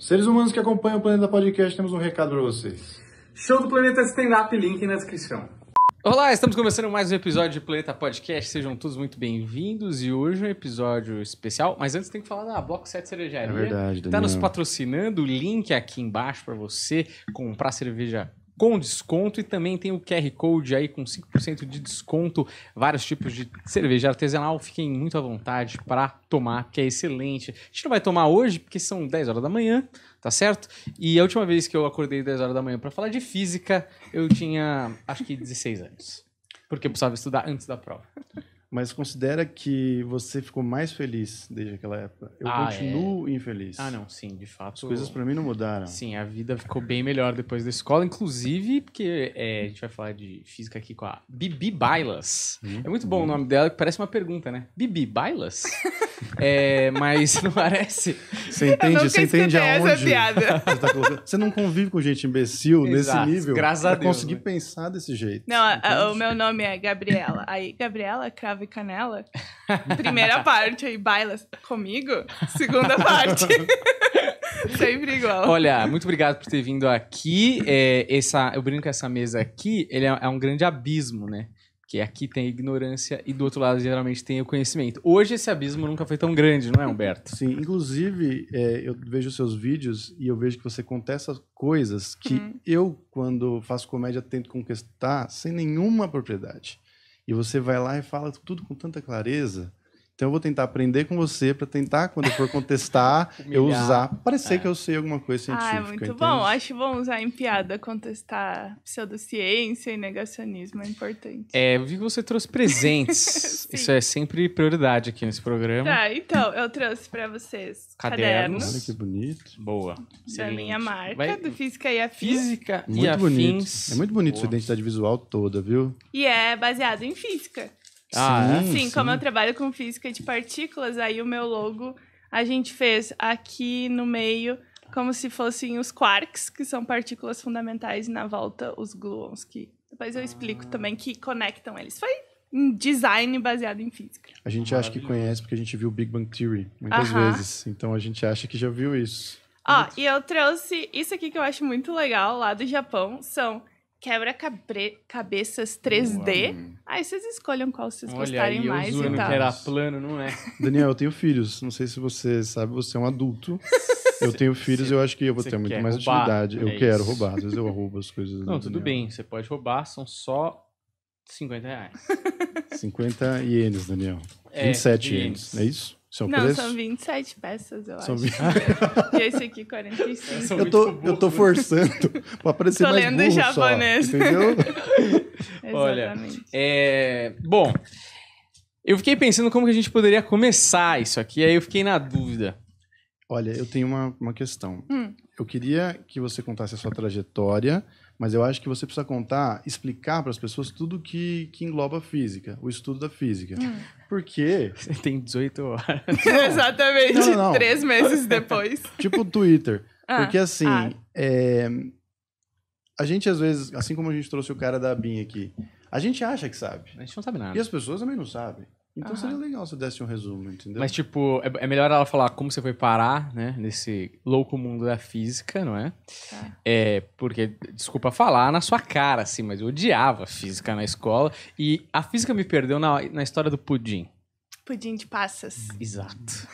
Seres humanos que acompanham o Planeta Podcast, temos um recado para vocês. Show do Planeta Stand Up, link na descrição. Olá, estamos começando mais um episódio de Planeta Podcast. Sejam todos muito bem-vindos e hoje é um episódio especial. Mas antes tem que falar da Bloco 7 Cervejaria. É né? verdade, tá Daniel. nos patrocinando, o link é aqui embaixo para você comprar cerveja com desconto e também tem o QR Code aí com 5% de desconto, vários tipos de cerveja artesanal, fiquem muito à vontade para tomar, que é excelente. A gente não vai tomar hoje porque são 10 horas da manhã, tá certo? E a última vez que eu acordei 10 horas da manhã para falar de física, eu tinha acho que 16 anos, porque eu precisava estudar antes da prova. Mas considera que você ficou mais feliz desde aquela época. Eu ah, continuo é. infeliz. Ah, não, sim, de fato. As coisas para mim não mudaram. Sim, a vida ficou bem melhor depois da escola, inclusive porque é, a gente vai falar de física aqui com a Bibi Bailas. Hum, é muito bom hum. o nome dela, que parece uma pergunta, né? Bibi Bailas? é, mas não parece. Você entende, você entende aonde? Essa piada. Você, tá você não convive com gente imbecil Exato, nesse nível. Graças a Deus. conseguir né? pensar desse jeito. Não, a, o meu nome é Gabriela. Aí, Gabriela crava. É canela. Primeira parte aí, bailas comigo. Segunda parte. Sempre igual. Olha, muito obrigado por ter vindo aqui. É, essa, eu brinco com essa mesa aqui ele é, é um grande abismo, né? que aqui tem a ignorância e do outro lado geralmente tem o conhecimento. Hoje esse abismo nunca foi tão grande, não é, Humberto? Sim, inclusive é, eu vejo seus vídeos e eu vejo que você contesta coisas que hum. eu, quando faço comédia, tento conquistar sem nenhuma propriedade. E você vai lá e fala tudo com tanta clareza então eu vou tentar aprender com você para tentar, quando eu for contestar, eu usar. Parecer é. que eu sei alguma coisa científica. Ah, é muito entende? bom. Acho bom usar em piada, contestar pseudociência e negacionismo. É importante. É, eu vi que você trouxe presentes. Isso é sempre prioridade aqui nesse programa. Tá, então, eu trouxe para vocês cadernos. cadernos. Olha que bonito. Boa. Da minha marca, Vai... do Física e a Física muito e Afins. Bonito. É muito bonito Boa. sua identidade visual toda, viu? E é baseado em física. Ah, sim, é? sim, como eu trabalho com física de partículas, aí o meu logo a gente fez aqui no meio como se fossem os quarks, que são partículas fundamentais, e na volta os gluons, que depois eu explico ah. também, que conectam eles. Foi um design baseado em física. A gente acha que conhece porque a gente viu Big Bang Theory muitas vezes, então a gente acha que já viu isso. Ó, ah, e eu trouxe isso aqui que eu acho muito legal lá do Japão, são quebra-cabeças 3D. Uau. Aí vocês escolham qual vocês Olha gostarem aí, mais e então. tal. Que era plano, não é? Daniel, eu tenho filhos. Não sei se você sabe, você é um adulto. Eu tenho filhos e eu acho que eu vou ter muito mais roubar, É eu isso. quero roubar, às vezes eu roubo as coisas. Não, tudo bem, você pode roubar, são só 50 reais. 50 ienes, Daniel. É, 27 ienes. ienes, é isso? Seu não, preço? são 27 peças, eu são acho. 20... e esse aqui, 45. Eu tô, eu tô forçando pra parecer mais burro Tô lendo japonês. entendeu? Olha, é... bom, eu fiquei pensando como que a gente poderia começar isso aqui, aí eu fiquei na dúvida. Olha, eu tenho uma, uma questão. Hum. Eu queria que você contasse a sua trajetória, mas eu acho que você precisa contar, explicar para as pessoas tudo que, que engloba a física, o estudo da física. Hum. Porque. Você tem 18 horas. Exatamente, não, não, não. três meses depois. tipo o Twitter. Ah, porque assim. Ah. É... A gente, às vezes, assim como a gente trouxe o cara da Bin aqui, a gente acha que sabe. A gente não sabe nada. E as pessoas também não sabem. Então seria legal se eu desse um resumo, entendeu? Mas, tipo, é, é, melhor ela falar como você foi parar, né? Nesse louco mundo da física, não é? é? É, porque, desculpa falar na sua cara, assim, mas eu odiava física na escola. E a física me perdeu na, na história do pudim. Pudim de passas. Exato.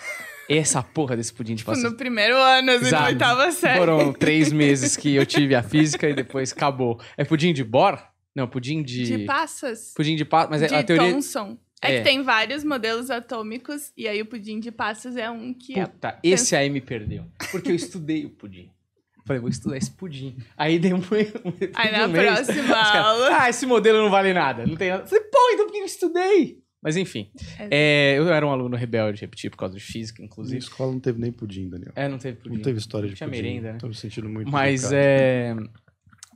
Essa porra desse pudim de tipo, passas. No primeiro ano, assim, Exato. oitava certo. Foram três meses que eu tive a física e depois acabou. É pudim de bor? Não, pudim de... De passas. Pudim de passas, mas é de a teoria... Thomson. É, é, que é. tem vários modelos atômicos e aí o pudim de passas é um que é Puta, é... esse aí me perdeu. Porque eu estudei o pudim. Falei, vou estudar esse pudim. Aí deu um. aí na um próxima aula. ah, esse modelo não vale nada. Não tem nada. falei, pô, então por que eu estudei? Mas enfim. É. é eu era um aluno rebelde, repetir por causa de física, inclusive. Na escola não teve nem pudim, Daniel. É, não teve pudim. Não teve história de Tinha pudim. merenda, né? Tô me sentindo muito. Mas é.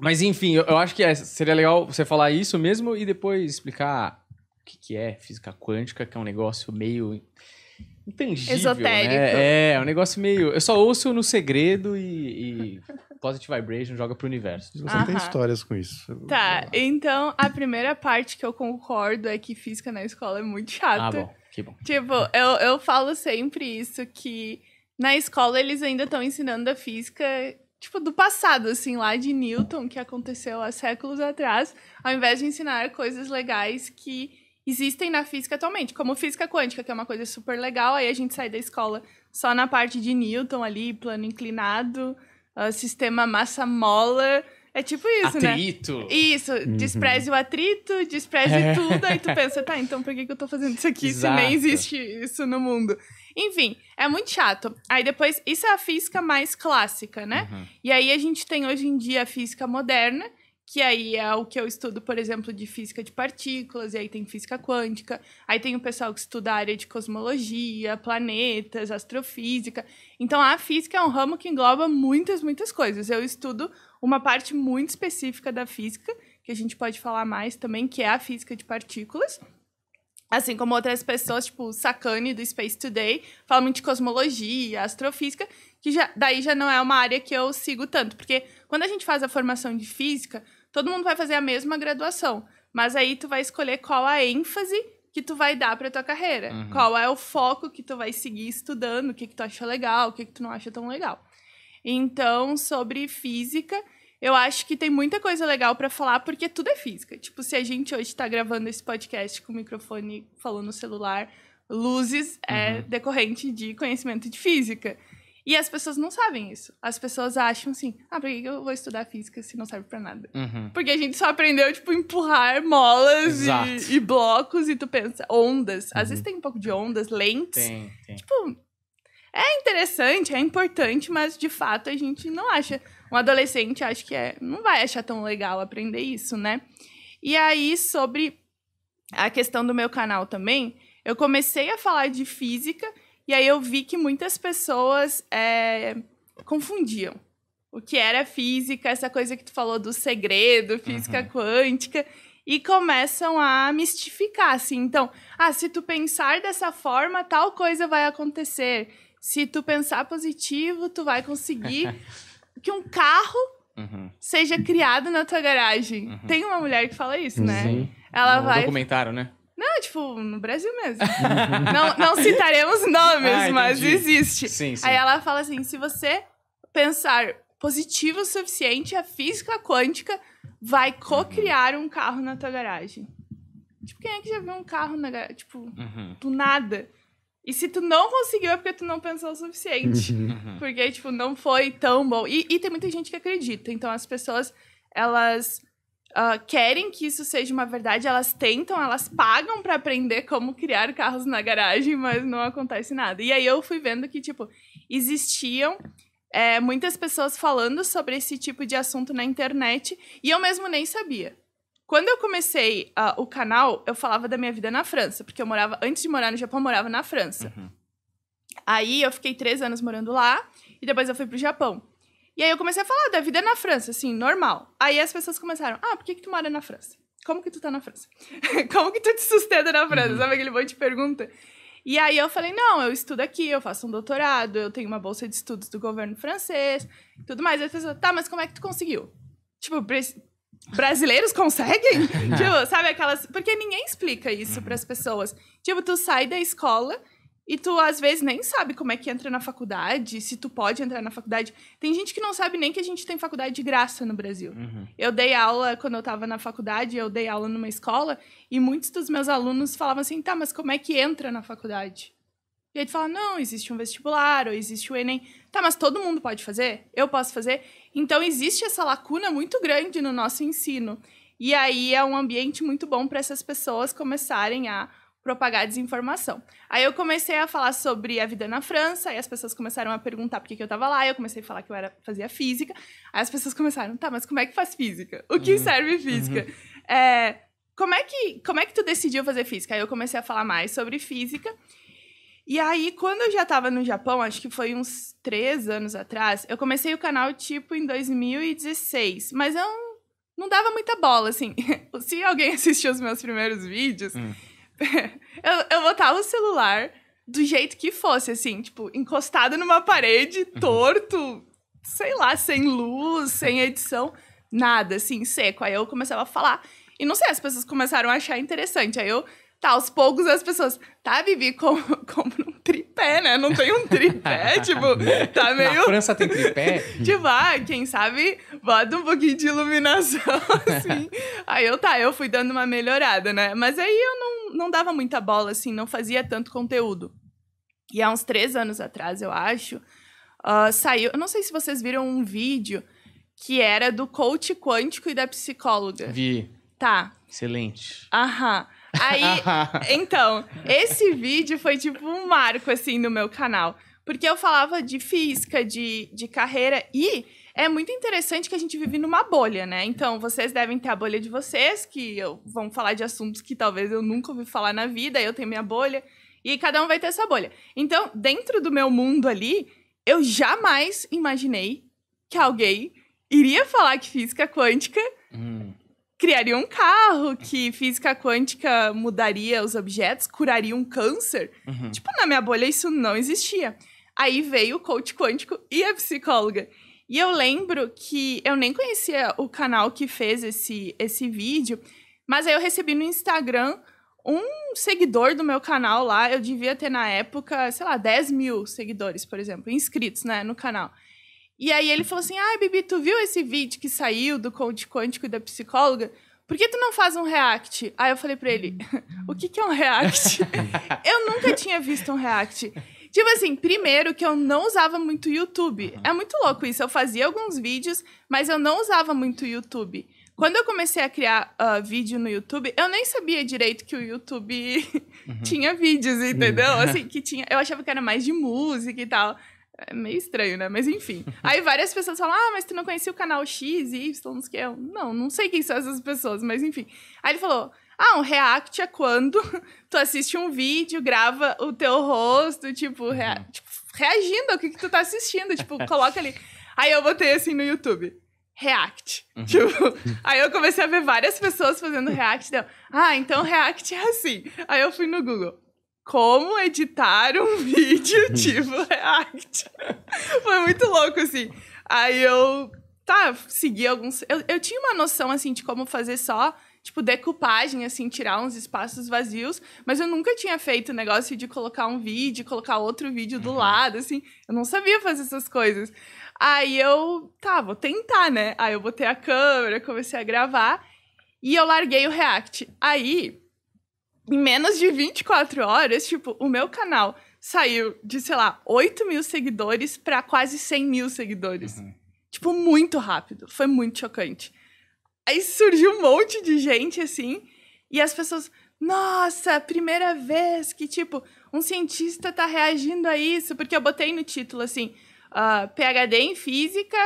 Mas enfim, eu, eu acho que seria legal você falar isso mesmo e depois explicar que, que é física quântica, que é um negócio meio intangível. Esotérico. Né? É, é um negócio meio. Eu só ouço no segredo e, e Positive Vibration joga pro universo. Você tem histórias com isso. Tá, então a primeira parte que eu concordo é que física na escola é muito chata Ah, bom, que bom. Tipo, eu, eu falo sempre isso, que na escola eles ainda estão ensinando a física tipo, do passado, assim, lá de Newton, que aconteceu há séculos atrás, ao invés de ensinar coisas legais que existem na física atualmente, como física quântica, que é uma coisa super legal, aí a gente sai da escola só na parte de Newton ali, plano inclinado, uh, sistema massa-mola, é tipo isso, atrito. né? Atrito. Isso, uhum. despreze o atrito, despreze é. tudo, aí tu pensa, tá, então por que, que eu tô fazendo isso aqui Exato. se nem existe isso no mundo? Enfim, é muito chato. Aí depois, isso é a física mais clássica, né? Uhum. E aí a gente tem hoje em dia a física moderna, que aí é o que eu estudo, por exemplo, de física de partículas, e aí tem física quântica, aí tem o pessoal que estuda a área de cosmologia, planetas, astrofísica. Então a física é um ramo que engloba muitas, muitas coisas. Eu estudo uma parte muito específica da física, que a gente pode falar mais também, que é a física de partículas. Assim como outras pessoas, tipo Sakane do Space Today, falam muito de cosmologia, astrofísica, que já, daí já não é uma área que eu sigo tanto, porque quando a gente faz a formação de física, todo mundo vai fazer a mesma graduação, mas aí tu vai escolher qual a ênfase que tu vai dar para tua carreira, uhum. qual é o foco que tu vai seguir estudando, o que que tu acha legal, o que que tu não acha tão legal. Então, sobre física, eu acho que tem muita coisa legal para falar, porque tudo é física. Tipo, se a gente hoje está gravando esse podcast com o microfone falando no celular, luzes é uhum. é decorrente de conhecimento de física. E as pessoas não sabem isso. As pessoas acham assim, ah, por que eu vou estudar física se não serve para nada? Uhum. Porque a gente só aprendeu, tipo, empurrar molas e, e, blocos e tu pensa, ondas. Uhum. Às vezes uhum. tem um pouco de ondas, lentes. Tem, tem. Tipo, é interessante, é importante, mas de fato a gente não acha. Um adolescente acho que é, não vai achar tão legal aprender isso, né? E aí, sobre a questão do meu canal também, eu comecei a falar de física e aí eu vi que muitas pessoas é, confundiam o que era física, essa coisa que tu falou do segredo, física uhum. quântica, e começam a mistificar, assim. Então, ah, se tu pensar dessa forma, tal coisa vai acontecer. Se tu pensar positivo, tu vai conseguir que um carro uhum. seja criado na tua garagem. Uhum. Tem uma mulher que fala isso, né? Sim. Ela vai. documentário, né? Não, tipo, no Brasil mesmo. não, não citaremos nomes, ah, mas existe. Sim, sim. Aí ela fala assim: se você pensar positivo o suficiente, a física quântica vai co-criar um carro na tua garagem. Tipo, quem é que já viu um carro na garagem? Tipo, uhum. do nada. E se tu não conseguiu, é porque tu não pensou o suficiente. Uhum. uhum. Porque, tipo, não foi tão bom. E, e tem muita gente que acredita. Então, as pessoas, elas uh, querem que isso seja uma verdade, elas tentam, elas pagam para aprender como criar carros na garagem, mas não acontece nada. E aí eu fui vendo que, tipo, existiam é, muitas pessoas falando sobre esse tipo de assunto na internet e eu mesmo nem sabia. Quando eu comecei uh, o canal, eu falava da minha vida na França, porque eu morava, antes de morar no Japão, eu morava na França. Uhum. Aí eu fiquei três anos morando lá e depois eu fui pro Japão. E aí eu comecei a falar da vida na França, assim, normal. Aí as pessoas começaram, ah, por que, que tu mora na França? Como que tu tá na França? Como que tu te sustenta na França? Uhum. Sabe aquele monte de pergunta? E aí eu falei, não, eu estudo aqui, eu faço um doutorado, eu tenho uma bolsa de estudos do governo francês, tudo mais. Aí as pessoas, tá, mas como é que tu conseguiu? Tipo, brasileiros conseguem? tipo, sabe aquelas... Porque ninguém explica isso para as pessoas. Tipo, tu sai da escola e tu, às vezes, nem sabe como é que entra na faculdade, se tu pode entrar na faculdade. Tem gente que não sabe nem que a gente tem faculdade de graça no Brasil. Uhum. Eu dei aula, quando eu estava na faculdade, eu dei aula numa escola, e muitos dos meus alunos falavam assim, tá, mas como é que entra na faculdade? E aí tu fala, não, existe um vestibular, ou existe o Enem. Tá, mas todo mundo pode fazer? Eu posso fazer? Então, existe essa lacuna muito grande no nosso ensino. E aí é um ambiente muito bom para essas pessoas começarem a propagar desinformação. Aí eu comecei a falar sobre a vida na França, e as pessoas começaram a perguntar por que, que eu estava lá, eu comecei a falar que eu era, fazia física. Aí as pessoas começaram, tá, mas como é que faz física? O que uhum. serve física? Uhum. É, como, é que, como é que tu decidiu fazer física? Aí eu comecei a falar mais sobre física. E aí, quando eu já estava no Japão, acho que foi uns três anos atrás, eu comecei o canal, tipo, em 2016. Mas eu não, não dava muita bola, assim. Se alguém assistiu os meus primeiros vídeos... Uhum eu, eu botava o celular do jeito que fosse, assim, tipo, encostado numa parede, uhum. torto, sei lá, sem luz, sem edição, nada, assim, seco. Aí eu começava a falar. E não sei, as pessoas começaram a achar interessante. Aí eu Tá, aos poucos as pessoas, tá, Vivi, como, como um tripé, né? Não tem um tripé, tipo, tá meio. Na França tem tripé? tipo, ah, quem sabe bota um pouquinho de iluminação, assim. aí eu, tá, eu fui dando uma melhorada, né? Mas aí eu não, não dava muita bola, assim, não fazia tanto conteúdo. E há uns três anos atrás, eu acho, uh, saiu. Eu não sei se vocês viram um vídeo que era do coach quântico e da psicóloga. Vi. Tá. Excelente. Aham. Aí, então, esse vídeo foi tipo um marco, assim, no meu canal. Porque eu falava de física, de, de carreira e é muito interessante que a gente vive numa bolha, né? Então, vocês devem ter a bolha de vocês, que eu, vão falar de assuntos que talvez eu nunca ouvi falar na vida, eu tenho minha bolha, e cada um vai ter essa bolha. Então, dentro do meu mundo ali, eu jamais imaginei que alguém iria falar que física quântica hum criaria um carro, que física quântica mudaria os objetos, curaria um câncer. Uhum. Tipo, na minha bolha isso não existia. Aí veio o coach quântico e a psicóloga. E eu lembro que eu nem conhecia o canal que fez esse, esse vídeo, mas aí eu recebi no Instagram um seguidor do meu canal lá. Eu devia ter na época, sei lá, 10 mil seguidores, por exemplo, inscritos né, no canal. E aí ele falou assim: ai, ah, Bibi, tu viu esse vídeo que saiu do conte quântico e da psicóloga? Por que tu não faz um react? Aí eu falei pra ele: o que, que é um react? eu nunca tinha visto um react. Tipo assim, primeiro que eu não usava muito YouTube. Uhum. É muito louco isso. Eu fazia alguns vídeos, mas eu não usava muito YouTube. Quando eu comecei a criar uh, vídeo no YouTube, eu nem sabia direito que o YouTube uhum. tinha vídeos, entendeu? Uhum. Assim, que tinha. Eu achava que era mais de música e tal. É meio estranho, né? Mas enfim. Aí várias pessoas falam: Ah, mas tu não conhecia o canal X, Y, não sei o que. não, não sei quem são essas pessoas, mas enfim. Aí ele falou: Ah, um react é quando tu assiste um vídeo, grava o teu rosto, tipo, rea... Uhum. tipo reagindo ao que, que tu tá assistindo. tipo, coloca ali. Aí eu botei assim no YouTube. React. Uhum. Tipo, aí eu comecei a ver várias pessoas fazendo React. Deu, ah, então React é assim. Aí eu fui no Google como editar um vídeo tipo react. Foi muito louco, assim. Aí eu, tá, segui alguns. Eu, eu tinha uma noção, assim, de como fazer só tipo, decupagem, assim, tirar uns espaços vazios, mas eu nunca tinha feito o negócio de colocar um vídeo, colocar outro vídeo do uhum. lado, assim, eu não sabia fazer essas coisas. Aí eu, tá, vou tentar, né? Aí eu botei a câmera, comecei a gravar e eu larguei o React. Aí em menos de 24 horas, tipo, o meu canal saiu de, sei lá, 8 mil seguidores para quase 100 mil seguidores. Uhum. Tipo, muito rápido. Foi muito chocante. Aí surgiu um monte de gente, assim, e as pessoas. Nossa, primeira vez que, tipo, um cientista tá reagindo a isso, porque eu botei no título assim: uh, ah, PhD em física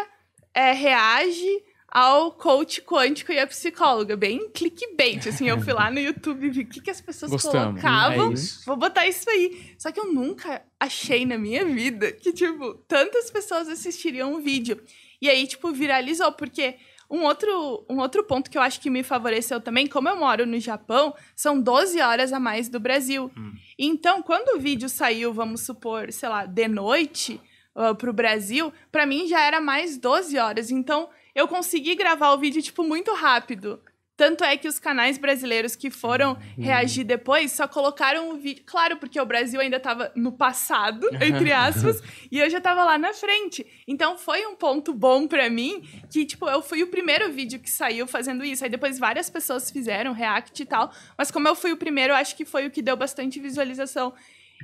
é, reage ao coach quântico e à psicóloga. Bem clickbait, assim. Eu fui lá no YouTube e vi o que, que as pessoas Gostamos. Né? colocavam. É Vou botar isso aí. Só que eu nunca achei na minha vida que, tipo, tantas pessoas assistiriam um vídeo. E aí, tipo, viralizou, porque... Um outro, um outro ponto que eu acho que me favoreceu também, como eu moro no Japão, são 12 horas a mais do Brasil. Hum. Então, quando o vídeo saiu, vamos supor, sei lá, de noite uh, ah, para o Brasil, para mim já era mais 12 horas. Então, eu consegui gravar o vídeo, tipo, muito rápido. Tanto é que os canais brasileiros que foram uhum. reagir depois só colocaram o vídeo. Claro, porque o Brasil ainda estava no passado, entre aspas, e eu já estava lá na frente. Então foi um ponto bom para mim que, tipo, eu fui o primeiro vídeo que saiu fazendo isso. Aí depois várias pessoas fizeram react e tal. Mas como eu fui o primeiro, acho que foi o que deu bastante visualização.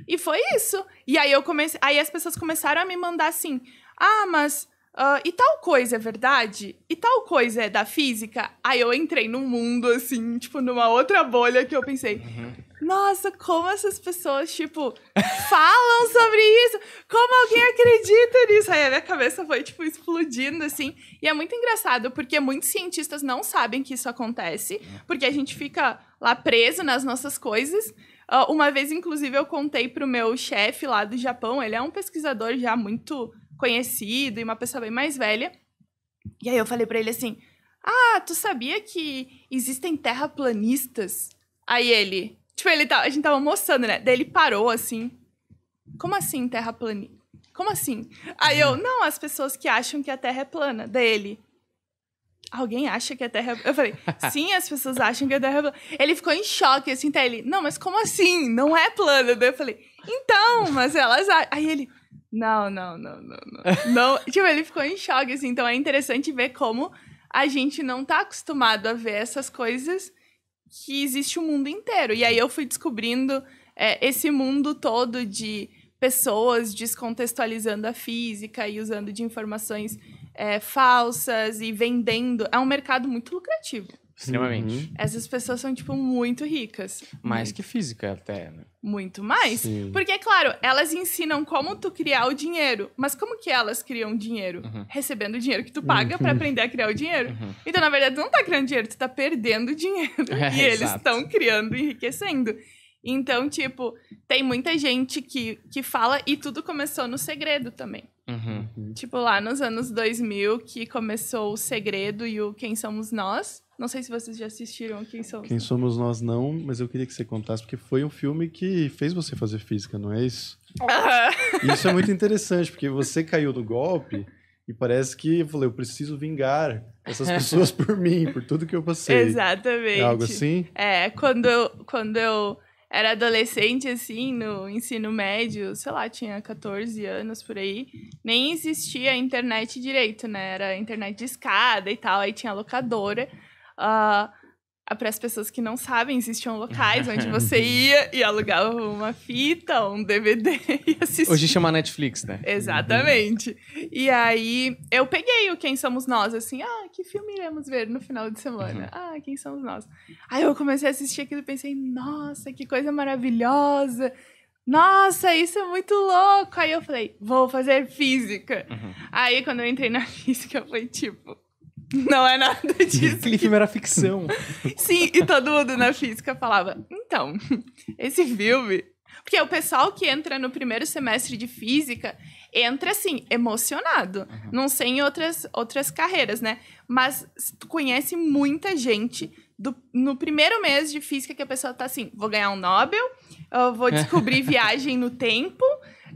E foi isso. E aí eu comecei. Aí as pessoas começaram a me mandar assim: ah, mas Uh, e tal coisa é verdade? E tal coisa é da física? Aí eu entrei num mundo, assim, tipo, numa outra bolha que eu pensei. Uhum. Nossa, como essas pessoas, tipo, falam sobre isso? Como alguém acredita nisso? Aí a minha cabeça foi, tipo, explodindo, assim. E é muito engraçado, porque muitos cientistas não sabem que isso acontece, porque a gente fica lá preso nas nossas coisas ah, uma vez, inclusive, eu contei pro meu chefe lá do Japão, ele é um pesquisador já muito conhecido e uma pessoa bem mais velha. E aí eu falei para ele assim: Ah, tu sabia que existem terraplanistas? Aí ele, tipo, ele tá, a gente tava mostrando, né? Daí ele parou assim. Como assim terraplanista? Como assim? Aí eu, não, as pessoas que acham que a Terra é plana. Daí ele, alguém acha que a Terra é... Eu falei, sim, as pessoas acham que a Terra é plana. Ele ficou em choque, assim, tá? Ele, não, mas como assim? Não é plana. Daí eu falei, então, mas elas... Aí ele, não, não, não, não, não. não tipo, ele ficou em choque, assim. Então é interessante ver como a gente não tá acostumado a ver essas coisas que existe o mundo inteiro. E aí eu fui descobrindo é, esse mundo todo de pessoas descontextualizando a física e usando de informações é, falsas e vendendo. É um mercado muito lucrativo. Extremamente. Uhum. Essas pessoas são, tipo, muito ricas. Mais que física, até, né? muito mais. Sim. Porque, claro, elas ensinam como tu criar o dinheiro, mas como que elas criam dinheiro? Uhum. Recebendo o dinheiro que tu paga uhum. para aprender a criar o dinheiro. Uhum. Então, na verdade, tu não tá criando dinheiro, tu tá perdendo dinheiro. É, e é eles estão criando e enriquecendo. Então, tipo, tem muita gente que, que fala e tudo começou no segredo também. Uhum. Uhum. Tipo, lá nos anos 2000 que começou o segredo e o Quem Somos Nós. Não sei se vocês já assistiram Quem Somos Quem Somos Nós não, mas eu queria que você contasse, porque foi um filme que fez você fazer física, não é isso? Uhum. Isso é muito interessante, porque você caiu do golpe e parece que eu falei, eu preciso vingar essas é. pessoas por mim, por tudo que eu passei. Exatamente. É algo assim? É, quando eu, quando eu era adolescente, assim, no ensino médio, sei lá, tinha 14 anos por aí, nem existia internet direito, né? Era internet de escada e tal, aí tinha locadora. Uh, para as pessoas que não sabem, existiam locais onde você ia e alugava uma fita, um DVD e assistia. Hoje chama Netflix, né? Exatamente. Uhum. E aí eu peguei o Quem Somos Nós, assim, ah, que filme iremos ver no final de semana? Uhum. Ah, Quem Somos Nós. Aí eu comecei a assistir aquilo e pensei, nossa, que coisa maravilhosa nossa, isso é muito louco. Aí eu falei, vou fazer física. Uhum. Aí quando eu entrei na física, foi tipo, não é nada disso. Aquele filme era ficção. Sim, e todo mundo na física falava: então, esse filme. Porque o pessoal que entra no primeiro semestre de física entra assim, emocionado. Uhum. Não sei em outras, outras carreiras, né? Mas tu conhece muita gente do, no primeiro mês de física que a pessoa tá assim, vou ganhar um Nobel, eu vou descobrir viagem no tempo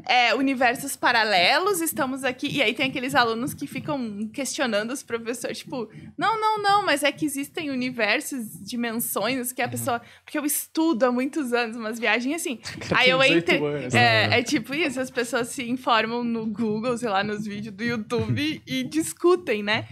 é, universos paralelos, estamos aqui. E aí tem aqueles alunos que ficam questionando os professores, tipo, não, não, não, mas é que existem universos, dimensões que a uhum. pessoa. Porque eu estudo há muitos anos umas viagens assim. aí eu entro. É, uhum. é, tipo isso, as pessoas se informam no Google, sei lá, nos vídeos do YouTube e discutem, né?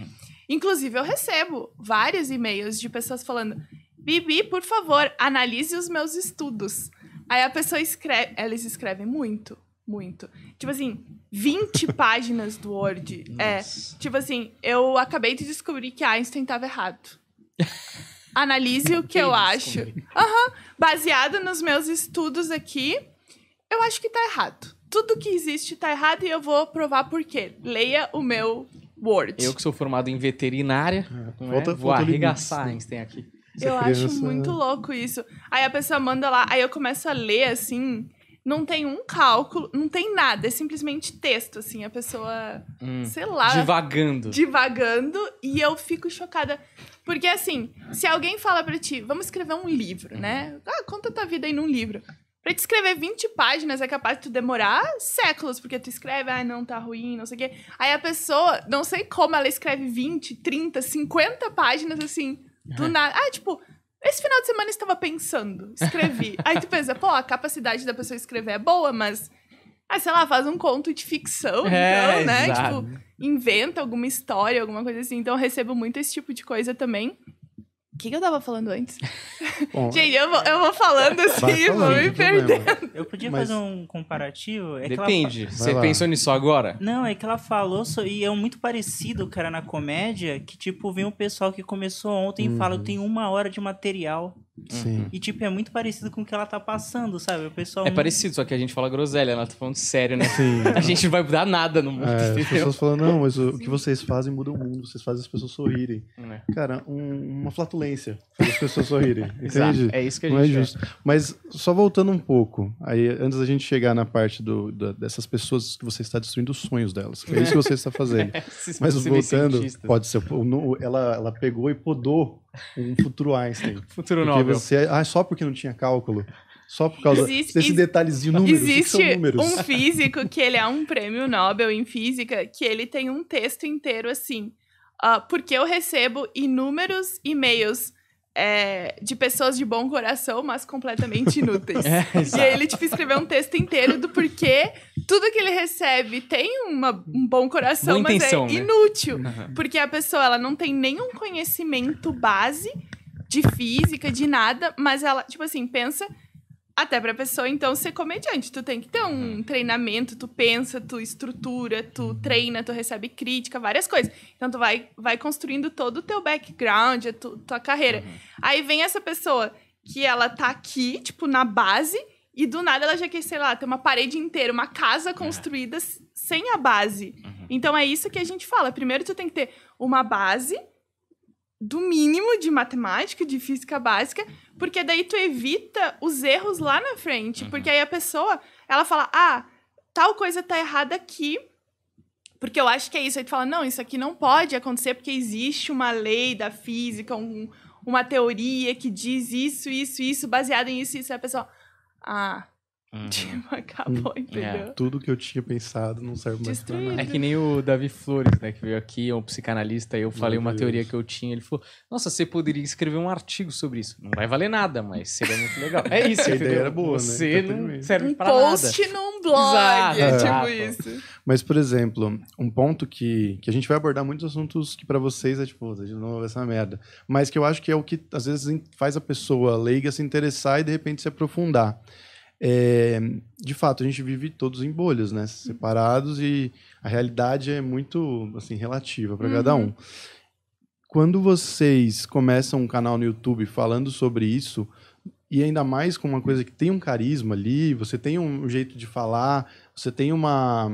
Inclusive, eu recebo vários e-mails de pessoas falando: Bibi, por favor, analise os meus estudos. Aí a pessoa escreve, elas escrevem muito. Muito. Tipo assim, 20 páginas do Word. É, Nossa. É. Tipo assim, eu acabei de descobrir que Einstein estava errado. Analise o que eu acho. Uhum. Baseado nos meus estudos aqui, eu acho que tá errado. Tudo que existe tá errado e eu vou provar por quê. Leia o meu Word. Eu que sou formado em veterinária, é, né? volta, é? vou arregaçar né? Einstein aqui. Essa eu criança, acho muito né? louco isso. Aí a pessoa manda lá, aí eu começo a ler assim, não tem um cálculo, não tem nada, é simplesmente texto, assim, a pessoa, hum, sei lá. Divagando. Divagando, e eu fico chocada. Porque, assim, se alguém fala para ti, vamos escrever um livro, né? Ah, conta tua vida aí num livro. Pra te escrever 20 páginas é capaz de tu demorar séculos, porque tu escreve, ah, não, tá ruim, não sei o quê. Aí a pessoa, não sei como, ela escreve 20, 30, 50 páginas, assim, do é. nada. Ah, tipo, esse final de semana eu estava pensando, escrevi. Aí tu pensa, pô, a capacidade da pessoa escrever é boa, mas. Ah, sei lá, faz um conto de ficção, é, então, né? Exato. Tipo, inventa alguma história, alguma coisa assim. Então eu recebo muito esse tipo de coisa também. O que, que, eu tava falando antes? Bom, Gente, eu vou, eu vou falando assim, vou me perdendo. Eu podia Mas... fazer um comparativo? É Depende. Você pensou nisso agora? Não, é que ela falou, so... e é muito parecido, cara, na comédia, que tipo, vem um pessoal que começou ontem uhum. e fala, uhum. eu tenho uma hora de material. Sim. E, tipo, é muito parecido com o que ela tá passando, sabe? O pessoal. É muito... parecido, só que a gente fala groselha, ela tá falando sério, né? Sim. a gente não vai mudar nada no mundo. É, as pessoas falam, não, mas o, o que vocês fazem muda o mundo, vocês fazem as pessoas sorrirem. É. Cara, um, uma flatulência faz as pessoas sorrirem. entende? É isso que a gente não é justo. Mas só voltando um pouco, aí antes da gente chegar na parte do, da, dessas pessoas que você está destruindo os sonhos delas. é isso que você está fazendo. se, mas se voltando, pode ser. Ela, ela pegou e podou um futuro Einstein. futuro porque Nobel. Você, é, ah, só porque não tinha cálculo. Só por causa existe, desse detalhezinho números. Existe um físico que ele é um prêmio Nobel em física, que ele tem um texto inteiro assim. Uh, ah, porque eu recebo inúmeros e-mails é, de pessoas de bom coração, mas completamente inúteis. é, e aí ele, tipo, escreveu um texto inteiro do porquê tudo que ele recebe tem uma, um bom coração, Boa mas é intenção, é inútil. Né? Porque a pessoa, ela não tem nenhum conhecimento base de física, de nada, mas ela, tipo assim, pensa até pra pessoa, então, ser comediante. Tu tem que ter um uhum. treinamento, tu pensa, tu estrutura, tu uhum. treina, tu recebe crítica, várias coisas. Então, tu vai, vai construindo todo o teu background, a tu, tua carreira. Uhum. Aí vem essa pessoa que ela tá aqui, tipo, na base, e do nada ela já quer, sei lá, ter uma parede inteira, uma casa é. construída sem a base. Uhum. Então, é isso que a gente fala. Primeiro, tu tem que ter uma base do mínimo de matemática, de física básica, porque daí tu evita os erros lá na frente. Uhum. Porque aí a pessoa, ela fala, ah, tal coisa tá errada aqui, porque eu acho que é isso. Aí tu fala, não, isso aqui não pode acontecer porque existe uma lei da física, um, uma teoria que diz isso, isso, isso, baseado em isso, isso. Aí a pessoa, ah, Uhum. Tipo, hum, acabou, é. entendeu? É. Tudo que eu tinha pensado não serve mais pra nada. É que nem o Davi Flores, né, que veio aqui, é um psicanalista, e eu falei Meu uma Deus. teoria que eu tinha. Ele falou: Nossa, você poderia escrever um artigo sobre isso. Não vai valer nada, mas seria muito legal. É isso, a entendeu? ideia era boa, né? você né? não serve um pra post nada. num blog, Exato, é tipo isso. Mas, por exemplo, um ponto que, que a gente vai abordar muitos assuntos que para vocês é tipo, de novo, essa merda. Mas que eu acho que é o que às vezes faz a pessoa leiga se interessar e de repente se aprofundar é, de fato, a gente vive todos em bolhas, né? Separados e a realidade é muito assim relativa para uhum. cada um. Quando vocês começam um canal no YouTube falando sobre isso, e ainda mais com uma coisa que tem um carisma ali, você tem um jeito de falar, você tem uma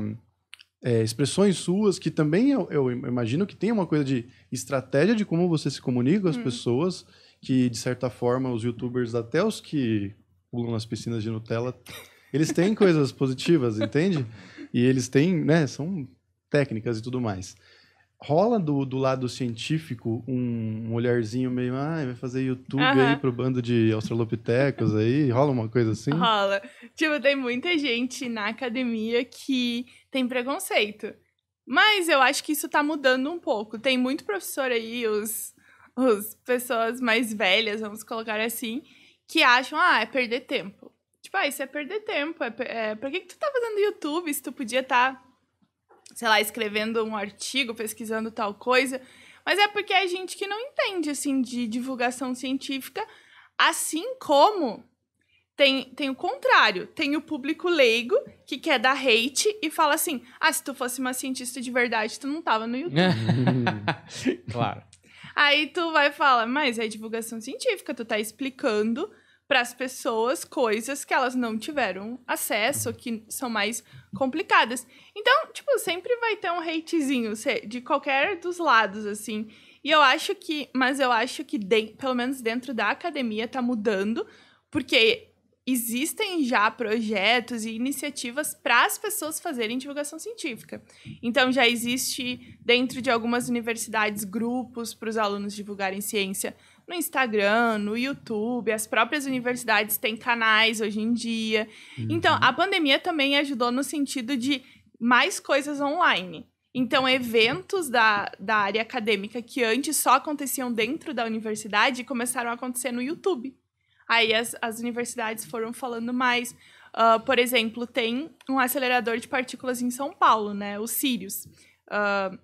é, expressões suas que também eu, eu, imagino que tem uma coisa de estratégia de como você se comunica com as uhum. pessoas que de certa forma os YouTubers até os que pulam nas piscinas de Nutella, eles têm coisas positivas, entende? E eles têm, né, são técnicas e tudo mais. Rola do, do lado científico um, um olharzinho meio, ah, vai fazer YouTube aí pro bando de australopitecos aí? Rola uma coisa assim? Rola. Tipo, tem muita gente na academia que tem preconceito. Mas eu acho que isso tá mudando um pouco. Tem muito professor aí, os, os pessoas mais velhas, vamos colocar assim, que acham, ah, é perder tempo. Tipo, ah, isso é perder tempo. É, é, pra que, que tu tá fazendo YouTube se tu podia estar, tá, sei lá, escrevendo um artigo, pesquisando tal coisa? Mas é porque a é gente que não entende, assim, de divulgação científica, assim como tem, tem o contrário. Tem o público leigo que quer dar hate e fala assim: ah, se tu fosse uma cientista de verdade, tu não tava no YouTube. claro. Aí tu vai falar, mas é divulgação científica, tu tá explicando para as pessoas coisas que elas não tiveram acesso, que são mais complicadas. Então, tipo, sempre vai ter um hatezinho de qualquer dos lados, assim. E eu acho que, mas eu acho que de, pelo menos dentro da academia tá mudando, porque existem já projetos e iniciativas para as pessoas fazerem divulgação científica. Então já existe dentro de algumas universidades grupos para os alunos divulgarem ciência no Instagram, no YouTube, as próprias universidades têm canais hoje em dia. Uhum. Então, a pandemia também ajudou no sentido de mais coisas online. Então, eventos da, da área acadêmica que antes só aconteciam dentro da universidade começaram a acontecer no YouTube. Aí as, as universidades foram falando mais. Uh, por exemplo, tem um acelerador de partículas em São Paulo, né? O Sirius. Uh,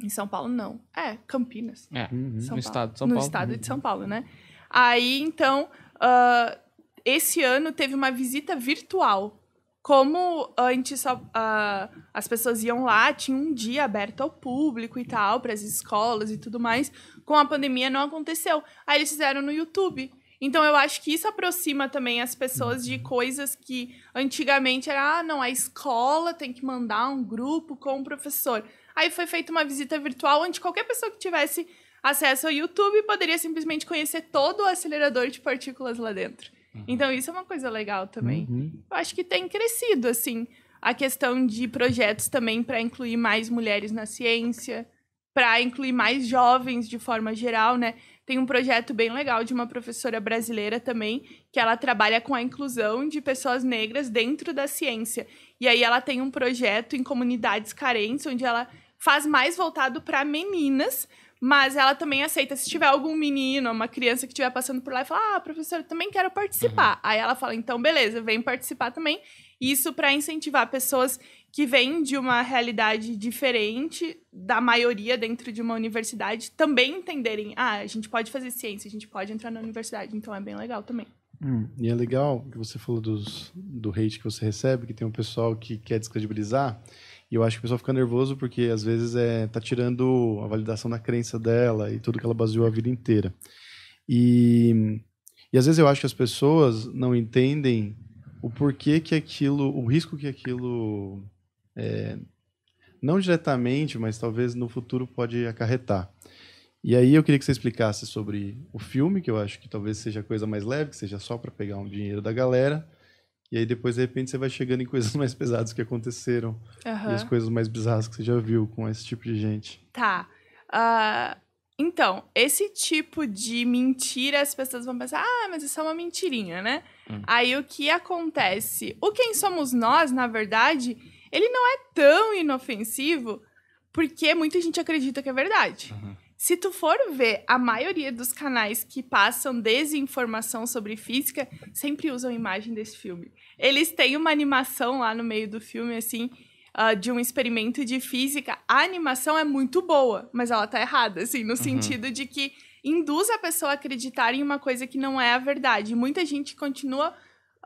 em São Paulo, não. É, Campinas. É, uhum. no estado de São no Paulo. No estado de São uhum. Paulo, né? Aí, então, uh, esse ano teve uma visita virtual. Como antes só, uh, as pessoas iam lá, tinha um dia aberto ao público e tal, para as escolas e tudo mais, com a pandemia não aconteceu. Aí eles fizeram no YouTube. Então eu acho que isso aproxima também as pessoas de uhum. coisas que antigamente era, ah, não, a escola tem que mandar um grupo com o professor. Aí foi feita uma visita virtual onde qualquer pessoa que tivesse acesso ao YouTube poderia simplesmente conhecer todo o acelerador de partículas lá dentro. Uhum. Então isso é uma coisa legal também. Uhum. Eu acho que tem crescido assim a questão de projetos também para incluir mais mulheres na ciência, para incluir mais jovens de forma geral, né? Tem um projeto bem legal de uma professora brasileira também, que ela trabalha com a inclusão de pessoas negras dentro da ciência. E aí ela tem um projeto em comunidades carentes, onde ela faz mais voltado para meninas, mas ela também aceita. Se tiver algum menino, uma criança que estiver passando por lá e falar, ah, professor, eu também quero participar. Uhum. Aí ela fala, então, beleza, vem participar também. Isso para incentivar pessoas que vêm de uma realidade diferente da maioria dentro de uma universidade também entenderem, ah, a gente pode fazer ciência, a gente pode entrar na universidade, então é bem legal também. Hum, e é legal que você falou dos, do hate que você recebe, que tem um pessoal que quer descredibilizar. E eu acho que o pessoal fica nervoso porque às vezes é, tá tirando a validação da crença dela e tudo que ela baseou a vida inteira. E, e às vezes eu acho que as pessoas não entendem o porquê que aquilo, o risco que aquilo, é, não diretamente, mas talvez no futuro pode acarretar. E aí eu queria que você explicasse sobre o filme, que eu acho que talvez seja a coisa mais leve, que seja só para pegar um dinheiro da galera, e aí depois, de repente, você vai chegando em coisas mais pesadas que aconteceram. Uhum. E as coisas mais bizarras que você já viu com esse tipo de gente. Tá. Uh, então, esse tipo de mentira, as pessoas vão pensar, ah, mas isso é uma mentirinha, né? Hum. Aí o que acontece? O Quem Somos Nós, na verdade, ele não é tão inofensivo porque muita gente acredita que é verdade. Uhum. Se tu for ver, a maioria dos canais que passam desinformação sobre física sempre usam imagem desse filme. Eles têm uma animação lá no meio do filme, assim, uh, de um experimento de física. A animação é muito boa, mas ela tá errada, assim, no uhum. sentido de que induz a pessoa a acreditar em uma coisa que não é a verdade. Muita gente continua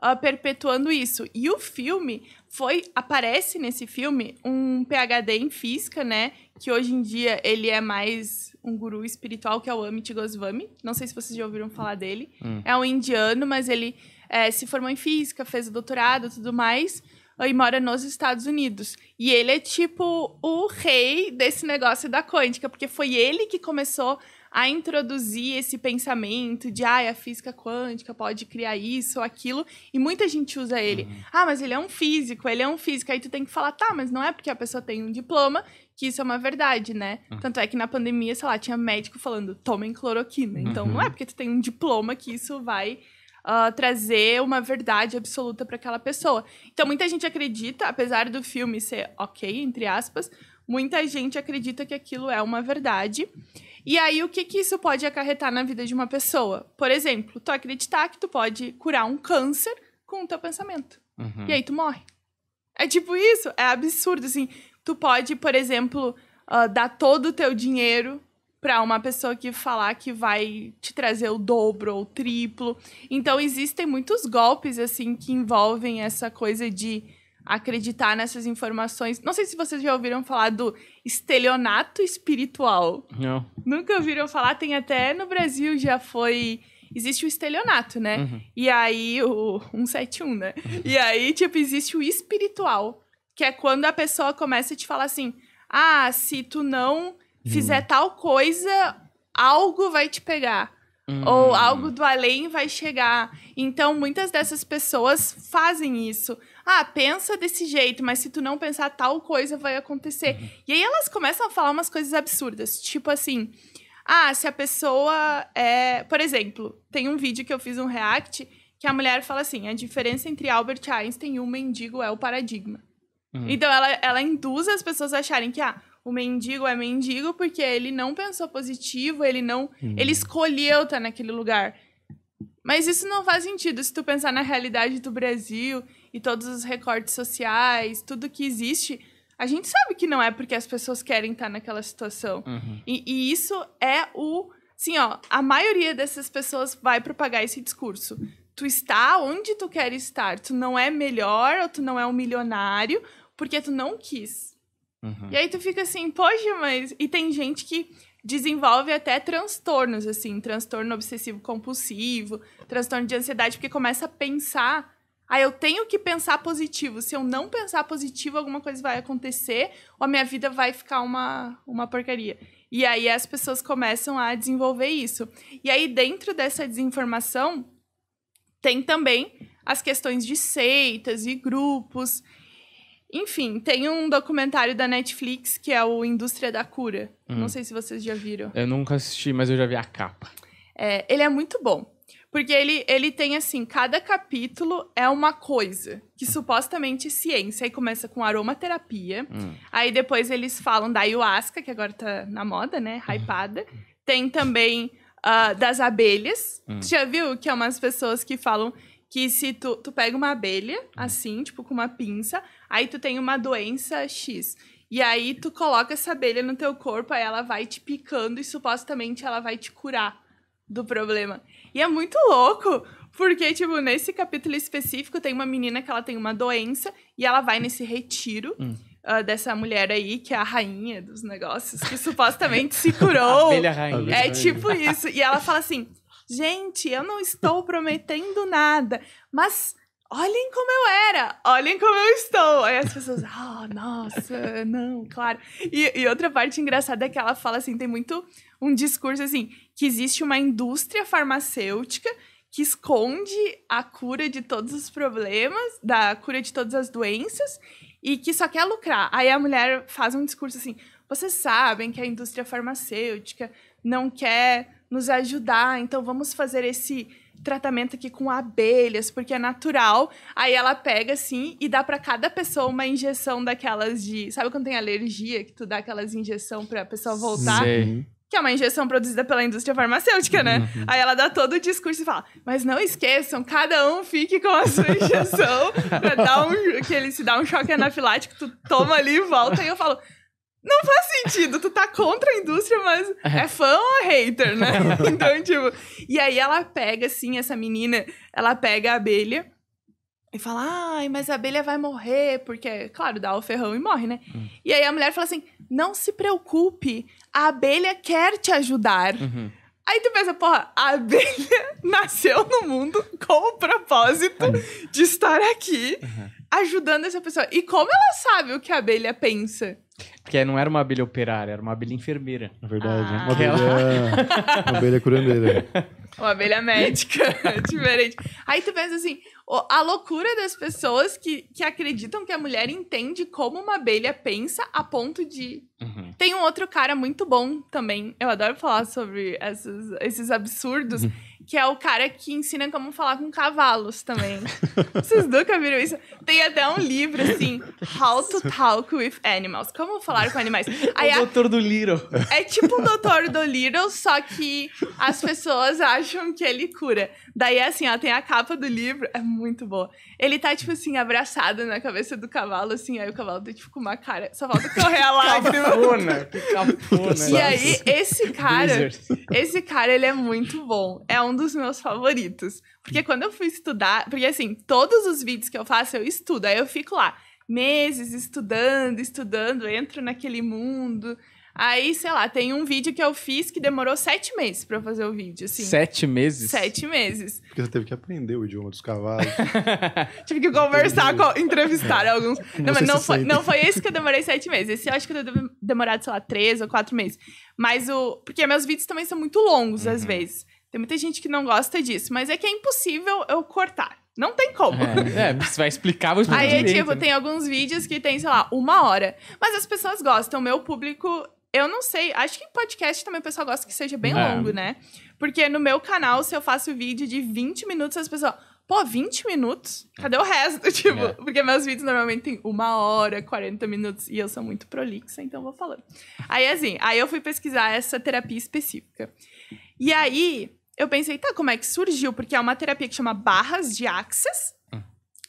uh, perpetuando isso. E o filme foi aparece nesse filme um PhD em física, né? Que hoje em dia ele é mais um guru espiritual que é o Amit Goswami. Não sei se vocês já ouviram falar dele. Hum. É um indiano, mas ele é, se formou em física, fez o doutorado e tudo mais. E mora nos Estados Unidos. E ele é tipo o rei desse negócio da quântica, porque foi ele que começou a introduzir esse pensamento de ah, a física quântica pode criar isso ou aquilo, e muita gente usa ele. Uhum. Ah, mas ele é um físico, ele é um físico. Aí tu tem que falar, tá, mas não é porque a pessoa tem um diploma que isso é uma verdade, né? Uhum. Tanto é que na pandemia, sei lá, tinha médico falando, tomem cloroquina. Então uhum. não é uhum. porque tu tem um diploma que isso vai uh, trazer uma verdade absoluta para aquela pessoa. Então muita gente acredita, apesar do filme ser ok, entre aspas, muita gente acredita que aquilo é uma verdade. E aí, o que, que isso pode acarretar na vida de uma pessoa? Por exemplo, tu acreditar que tu pode curar um câncer com o teu pensamento. Uhum. E aí tu morre. É tipo isso, é absurdo, assim tu pode, por exemplo, uh, dar todo o teu dinheiro para uma pessoa que falar que vai te trazer o dobro ou o triplo. Então existem muitos golpes assim que envolvem essa coisa de acreditar nessas informações. Não sei se vocês já ouviram falar do estelionato espiritual. Não. Nunca ouviram falar? Tem até no Brasil já foi existe o estelionato, né? Uhum. E aí o 171, né? Uhum. E aí tipo existe o espiritual que é quando a pessoa começa a te falar assim: ah, se tu não fizer hum. tal coisa, algo vai te pegar. Hum. Ou algo do além vai chegar. Então, muitas dessas pessoas fazem isso. Ah, pensa desse jeito, mas se tu não pensar tal coisa, vai acontecer. Uhum. E aí elas começam a falar umas coisas absurdas. Tipo assim: ah, se a pessoa é. Por exemplo, tem um vídeo que eu fiz um react que a mulher fala assim: a diferença entre Albert Einstein e um mendigo é o paradigma. Uhum. Então ela, ela induz as pessoas a acharem que ah, o mendigo é mendigo porque ele não pensou positivo, ele não. Uhum. Ele escolheu estar naquele lugar. Mas isso não faz sentido se tu pensar na realidade do Brasil e todos os recortes sociais, tudo que existe. A gente sabe que não é porque as pessoas querem estar naquela situação. Uhum. E, e isso é o. Sim, ó, a maioria dessas pessoas vai propagar esse discurso tu está onde tu quer estar. Tu não é melhor, ou tu não é um milionário, porque tu não quis. Uhum. E aí tu fica assim, poxa, mas. E tem gente que desenvolve até transtornos, assim, transtorno obsessivo compulsivo, transtorno de ansiedade, porque começa a pensar. Ah, eu tenho que pensar positivo. Se eu não pensar positivo, alguma coisa vai acontecer ou a minha vida vai ficar uma, uma porcaria. E aí as pessoas começam a desenvolver isso. E aí, dentro dessa desinformação, tem também as questões de seitas e grupos. Enfim, tem um documentário da Netflix que é o Indústria da Cura. Hum. Não sei se vocês já viram. Eu nunca assisti, mas eu já vi a capa. É, ele é muito bom. Porque ele, ele tem assim, cada capítulo é uma coisa que supostamente é ciência. Aí começa com aromaterapia. Hum. Aí depois eles falam da ayahuasca, que agora tá na moda, né? Hypada. Tem também uh, das abelhas. Hum. Já viu que é umas pessoas que falam que se tu, tu pega uma abelha, assim, tipo, com uma pinça, aí tu tem uma doença X. E aí tu coloca essa abelha no teu corpo, aí ela vai te picando e supostamente ela vai te curar do problema. E é muito louco, porque, tipo, nesse capítulo específico tem uma menina que ela tem uma doença e ela vai nesse retiro. Hum. Uh, dessa mulher aí, que é a rainha dos negócios, que supostamente se curou. abelha rainha. É tipo isso. E ela fala assim: Gente, eu não estou prometendo nada, mas olhem como eu era, olhem como eu estou. Aí as pessoas, ah, oh, nossa, não, claro. E, e, outra parte engraçada é que ela fala assim: tem muito um discurso assim, que existe uma indústria farmacêutica que esconde a cura de todos os problemas, da cura de todas as doenças, e que só quer lucrar. Aí a mulher faz um discurso assim: vocês sabem que a indústria farmacêutica não quer nos ajudar. Então vamos fazer esse tratamento aqui com abelhas, porque é natural. Aí ela pega assim e dá para cada pessoa uma injeção daquelas de, sabe quando tem alergia que tu dá aquelas injeção para a pessoa voltar? Sim que é uma injeção produzida pela indústria farmacêutica, né? Uhum. Aí ela dá todo o discurso e fala: mas não esqueçam, cada um fique com a sua injeção pra dar um, que ele se dá um choque anafilático, tu toma ali e volta. E eu falo: não faz sentido, tu tá contra a indústria, mas é, é fã ou é hater, né? Então, tipo. E aí ela pega, assim, essa menina, ela pega a abelha e fala: ai, mas a abelha vai morrer, porque, claro, dá o ferrão e morre, né? Hum. E aí a mulher fala assim: não se preocupe, a abelha quer te ajudar. Uhum. Aí tu pensa, porra, a abelha nasceu no mundo com o propósito uhum. de estar aqui uhum. ajudando essa pessoa. E como ela sabe o que a abelha pensa? Porque não era uma abelha operária, era uma abelha enfermeira. Na é verdade, ah. uma, abelha, uma abelha curandeira. Uma abelha médica, diferente. Aí tu pensa assim, a loucura das pessoas que, que acreditam que a mulher entende como uma abelha pensa a ponto de... Uhum. Tem um outro cara muito bom também, eu adoro falar sobre esses absurdos, uhum que é o cara que ensina como falar com cavalos também. Vocês nunca viram isso? Tem até um livro, assim, How to Talk with Animals. Como falar com animais. Aí o a... doutor do Little. É tipo o doutor do Little, só que as pessoas acham que ele cura. Daí, assim, ó, tem a capa do livro, é muito boa. Ele tá, tipo assim, abraçado na cabeça do cavalo, assim, aí o cavalo tá, tipo, com uma cara, só falta correr a lágrima. capona, capona. E aí, esse cara, esse cara, ele é muito bom. É um dos meus favoritos. Porque quando eu fui estudar, porque assim, todos os vídeos que eu faço, eu estudo, aí eu fico lá meses estudando, estudando, entro naquele mundo, Aí, sei lá, tem um vídeo que eu fiz que demorou sete meses para fazer o vídeo, assim. Sete meses? Sete meses. Porque você teve que aprender o idioma dos cavalos. Tive que conversar, com, entrevistar alguns. Não, não, foi, não foi esse que eu demorei sete meses. Esse eu acho que eu devo demorado, sei lá, três ou quatro meses. Mas o... Porque meus vídeos também são muito longos, uhum. às vezes. Tem muita gente que não gosta disso. Mas é que é impossível eu cortar. Não tem como. É, é, você vai explicar, vou explicar Aí, direito, tipo, né? tem alguns vídeos que tem, sei lá, uma hora. Mas as pessoas gostam, meu público eu não sei, acho que em podcast também o pessoal gosta que seja bem é. longo, né? Porque no meu canal, se eu faço vídeo de 20 minutos, as pessoas. Pô, 20 minutos? Cadê o resto? Tipo, é. porque meus vídeos normalmente tem uma hora, 40 minutos, e eu sou muito prolixa, então vou falando. Aí, assim, aí eu fui pesquisar essa terapia específica. E aí, eu pensei, tá, como é que surgiu? Porque é uma terapia que chama barras de axis, hum.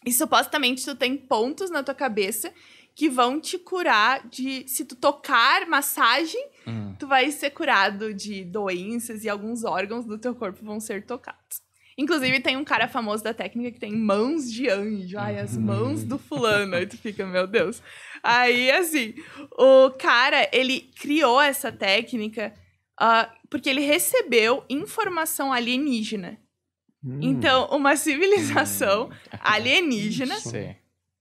e supostamente tu tem pontos na tua cabeça que vão te curar de. Se tu tocar massagem, hum. tu vai ser curado de doenças e alguns órgãos do teu corpo vão ser tocados. Inclusive, tem um cara famoso da técnica que tem mãos de anjo. Ai, as uhum. mãos do fulano. Aí tu fica, meu Deus. Aí, assim, o cara, ele criou essa técnica uh, porque ele recebeu informação alienígena. Hum. Então, uma civilização hum. alienígena Sim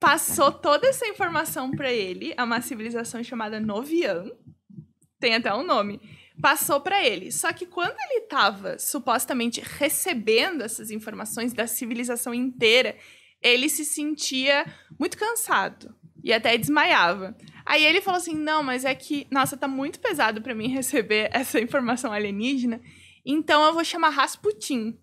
passou toda essa informação para ele, a é uma civilização chamada Novian, tem até um nome, passou para ele. Só que quando ele estava supostamente recebendo essas informações da civilização inteira, ele se sentia muito cansado e até desmaiava. Aí ele falou assim: "Não, mas é que, nossa, tá muito pesado para mim receber essa informação alienígena, então eu vou chamar Rasputin,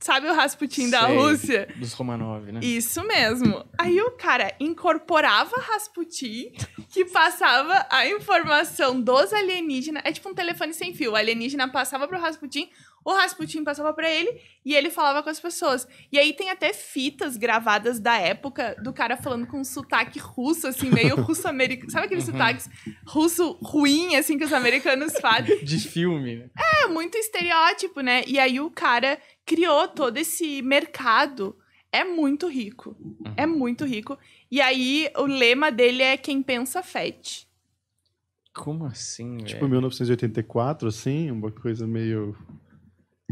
Sabe o Rasputin Sei, da Rússia? Dos Romanov, né? Isso mesmo. Aí o cara incorporava Rasputin, que passava a informação dos alienígenas. É tipo um telefone sem fio. O alienígena passava pro Rasputin, o Rasputin passava para ele e ele falava com as pessoas. E aí tem até fitas gravadas da época do cara falando com um sotaque russo, assim, meio russo-americano. Sabe aqueles uhum. sotaques russo ruim, assim, que os americanos fazem? De filme, né? É, muito estereótipo, né? E aí o cara criou todo esse mercado. É muito rico. Uhum. É muito rico. E aí o lema dele é quem pensa fete. Como assim, Tipo, 1984, assim, uma coisa meio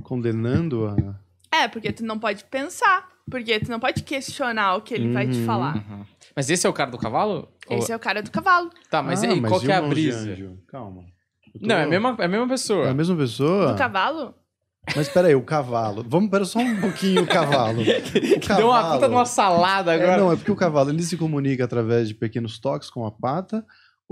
Condenando a. É, porque tu não pode pensar. Porque tu não pode questionar o que ele vai te uhum. falar. Uhum. Mas esse é o cara do cavalo? Esse é o cara do cavalo. Tá, mas, ah, e, mas qual que é a brisa? Calma. Tô... Não, é a, mesma, é a mesma pessoa. É a mesma pessoa? Do cavalo? Mas peraí, o cavalo. Vamos, para só um pouquinho o cavalo. O cavalo... Deu uma puta de uma salada é, agora. É, não, é porque o cavalo ele se comunica através de pequenos toques com a pata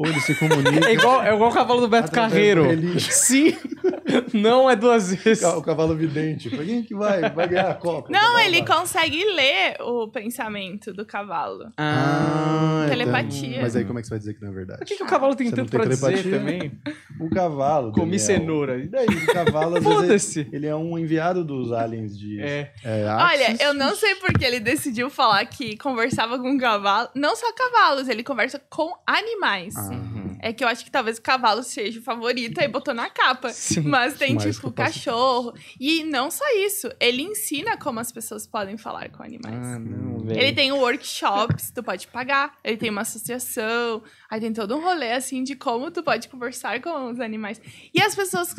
ou se comunica. É igual, é igual o cavalo do Beto Carreiro. Sim. Não é duas vezes. O cavalo vidente. Pra quem é que vai? Vai ganhar a Copa. Não, ele consegue ler o pensamento do cavalo. Ah. ah então. Telepatia. Então, mas aí como é que você vai dizer que não é verdade? O que, que o cavalo tem você tanto tem pra telepatia? dizer também? O cavalo. Comi cenoura. E daí? O cavalo. Foda-se. Ele é um enviado dos aliens de. É. é Olha, eu não sei porque ele decidiu falar que conversava com um cavalo. Não só cavalos, ele conversa com animais. Ah. Assim. Uhum. É que eu acho que talvez o cavalo seja o favorito, aí botou na capa. Sim, mas tem, tipo, cachorro. E não só isso, ele ensina como as pessoas podem falar com animais. Ah, não, Ele tem workshops, tu pode pagar. Ele tem uma associação. Aí tem todo um rolê, assim, de como tu pode conversar com os animais. E as pessoas,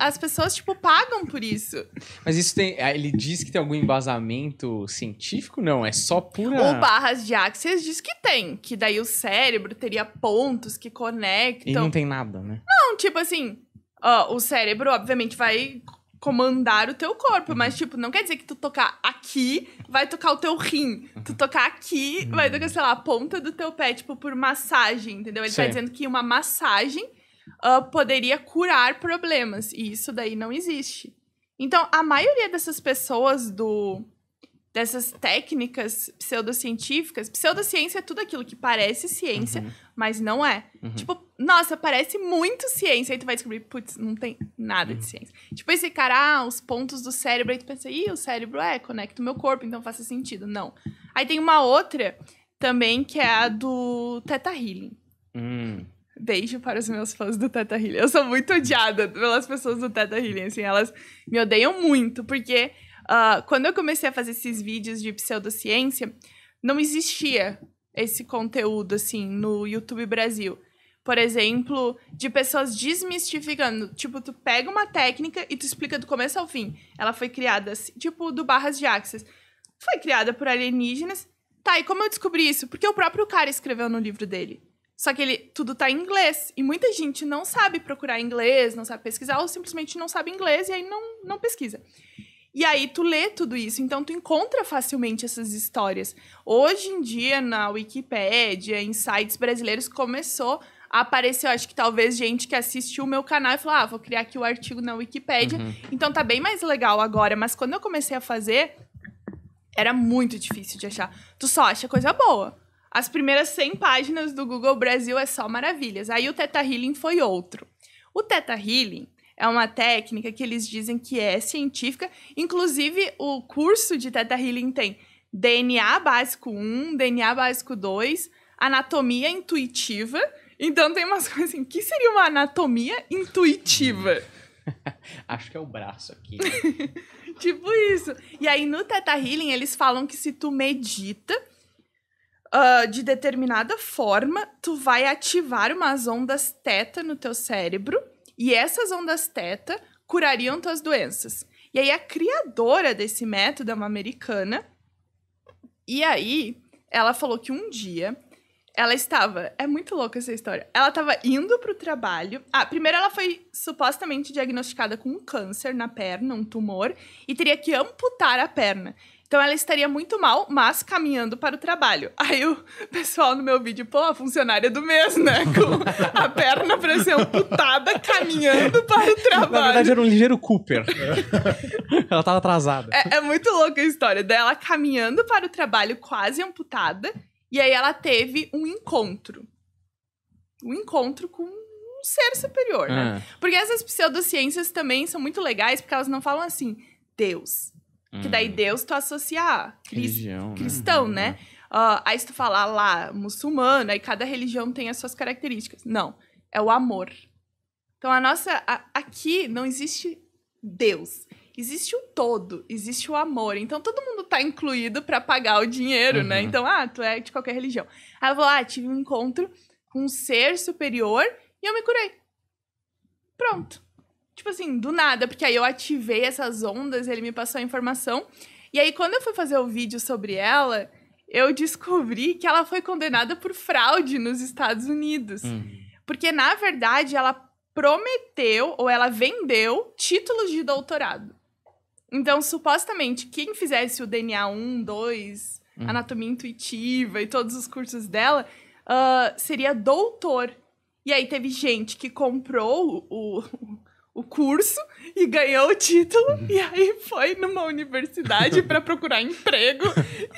as pessoas tipo, pagam por isso. Mas isso tem... Ah, ele diz que tem algum embasamento científico? Não, é só pura... O Barras de Axis diz que tem. Que daí o cérebro teria pontos que conectam. E não tem nada, né? Não, tipo assim... o cérebro, obviamente, vai comandar o teu corpo, uhum. mas tipo, não quer dizer que tu tocar aqui vai tocar o teu rim. Tu uhum. tocar aqui vai tocar, uhum. sei lá, a ponta do teu pé, tipo, por massagem, entendeu? Ele Sim. tá dizendo que uma massagem uh, poderia curar problemas, e isso daí não existe. Então, a maioria dessas pessoas do dessas técnicas pseudocientíficas. Pseudociência é tudo aquilo que parece ciência, uhum. mas não é. Uhum. Tipo, nossa, parece muito ciência. Aí tu vai descobrir, putz, não tem nada uhum. de ciência. Tipo, esse cara, ah, os pontos do cérebro. Aí tu pensa, ih, o cérebro é, conecta o meu corpo, então faz sentido. Não. Aí tem uma outra também, que é a do Teta Healing. Hum. Beijo para os meus fãs do Teta Healing. Eu sou muito odiada pelas pessoas do Teta Healing, assim, elas me odeiam muito, porque Uh, quando eu comecei a fazer esses vídeos de pseudociência, não existia esse conteúdo, assim, no YouTube Brasil. Por exemplo, de pessoas desmistificando. Tipo, tu pega uma técnica e tu explica do começo ao fim. Ela foi criada, assim, tipo, do Barras de Axis. Foi criada por alienígenas. Tá, e como eu descobri isso? Porque o próprio cara escreveu no livro dele. Só que ele tudo tá em inglês. E muita gente não sabe procurar inglês, não sabe pesquisar, ou simplesmente não sabe inglês e aí não, não pesquisa. E aí tu lê tudo isso, então tu encontra facilmente essas histórias. Hoje em dia, na Wikipédia, em sites brasileiros, começou a aparecer, acho que talvez gente que assistiu o meu canal e falou, ah, vou criar aqui o artigo na Wikipédia. Uhum. Então tá bem mais legal agora, mas quando eu comecei a fazer, era muito difícil de achar. Tu só acha coisa boa. As primeiras 100 páginas do Google Brasil é só maravilhas. Aí o Teta Healing foi outro. O Teta Healing é uma técnica que eles dizem que é científica. Inclusive, o curso de Teta Healing tem DNA básico 1, DNA básico 2, anatomia intuitiva. Então tem umas coisas assim, O que seria uma anatomia intuitiva? Acho que é o braço aqui. tipo isso. E aí no Teta Healing eles falam que se tu medita uh, de determinada forma, tu vai ativar umas ondas teta no teu cérebro e essas ondas teta curariam tuas doenças. E aí a criadora desse método é uma americana. E aí ela falou que um dia ela estava, é muito louca essa história. Ela estava indo para o trabalho. Ah, primeiro ela foi supostamente diagnosticada com um câncer na perna, um tumor, e teria que amputar a perna. Então ela estaria muito mal, mas caminhando para o trabalho. Aí o pessoal no meu vídeo, pô, a funcionária do mês, né? Com a perna para ser amputada, caminhando para o trabalho. Na verdade, era um ligeiro Cooper. ela tava atrasada. É, é muito louca a história dela caminhando para o trabalho, quase amputada. E aí ela teve um encontro. Um encontro com um ser superior, né? É. Porque essas pseudociências também são muito legais, porque elas não falam assim, Deus, que daí hum. Deus tu associar cris, religião, né? cristão, né? né? Uh, aí se tu falar lá, muçulmano, aí cada religião tem as suas características. Não, é o amor. Então a nossa. A, aqui não existe Deus. Existe o todo, existe o amor. Então todo mundo tá incluído para pagar o dinheiro, né? uhum. né? Então, ah, tu é de qualquer religião. Aí eu vou lá, tive um encontro com um ser superior e eu me curei. Pronto tipo assim, do nada, porque aí eu ativei essas ondas, ele me passou a informação. E aí, quando eu fui fazer o vídeo sobre ela, eu descobri que ela foi condenada por fraude nos Estados Unidos. Uhum. Porque, na verdade, ela prometeu ou ela vendeu títulos de doutorado. Então, supostamente, quem fizesse o DNA 1, 2, uhum. anatomia intuitiva e todos os cursos dela, uh, seria doutor. E aí teve gente que comprou o, o o curso e ganhou o título uhum. e aí foi numa universidade para procurar emprego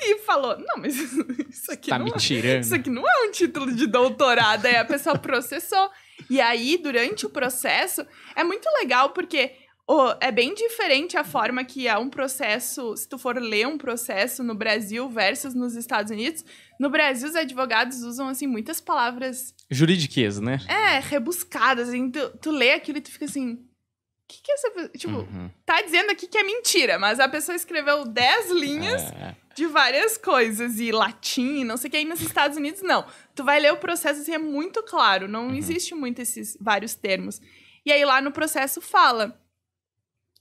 e falou: "Não, mas isso, aqui tá não é, isso aqui não é um título de doutorado". Aí a pessoa processou. E aí durante o processo é muito legal porque Oh, é bem diferente a forma que é um processo, se tu for ler um processo no Brasil versus nos Estados Unidos. No Brasil, os advogados usam, assim, muitas palavras Juridiqueza, né? É, rebuscadas. Assim, tu, tu lê aquilo e tu fica assim. O que, que é essa pessoa. Tipo, uhum. tá dizendo aqui que é mentira, mas a pessoa escreveu 10 linhas é, é. de várias coisas, e latim, não sei o que. Aí nos Estados Unidos, não. Tu vai ler o processo e assim, é muito claro, não uhum. existe muito esses vários termos. E aí lá no processo fala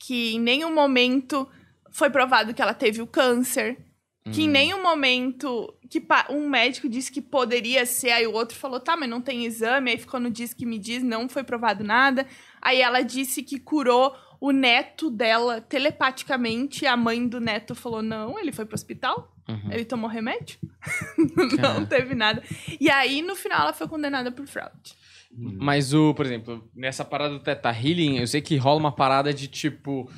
que em nenhum momento foi provado que ela teve o câncer, que em uhum. nenhum momento que um médico disse que poderia ser, aí o outro falou, tá, mas não tem exame, aí ficou no diz que me diz, não foi provado nada. Aí ela disse que curou o neto dela telepaticamente, a mãe do neto falou, não, ele foi pro hospital, uhum. ele tomou remédio, não é. teve nada. E aí, no final, ela foi condenada por fraude. Mas o, por exemplo, nessa parada do Teta Healing, eu sei que rola uma parada de tipo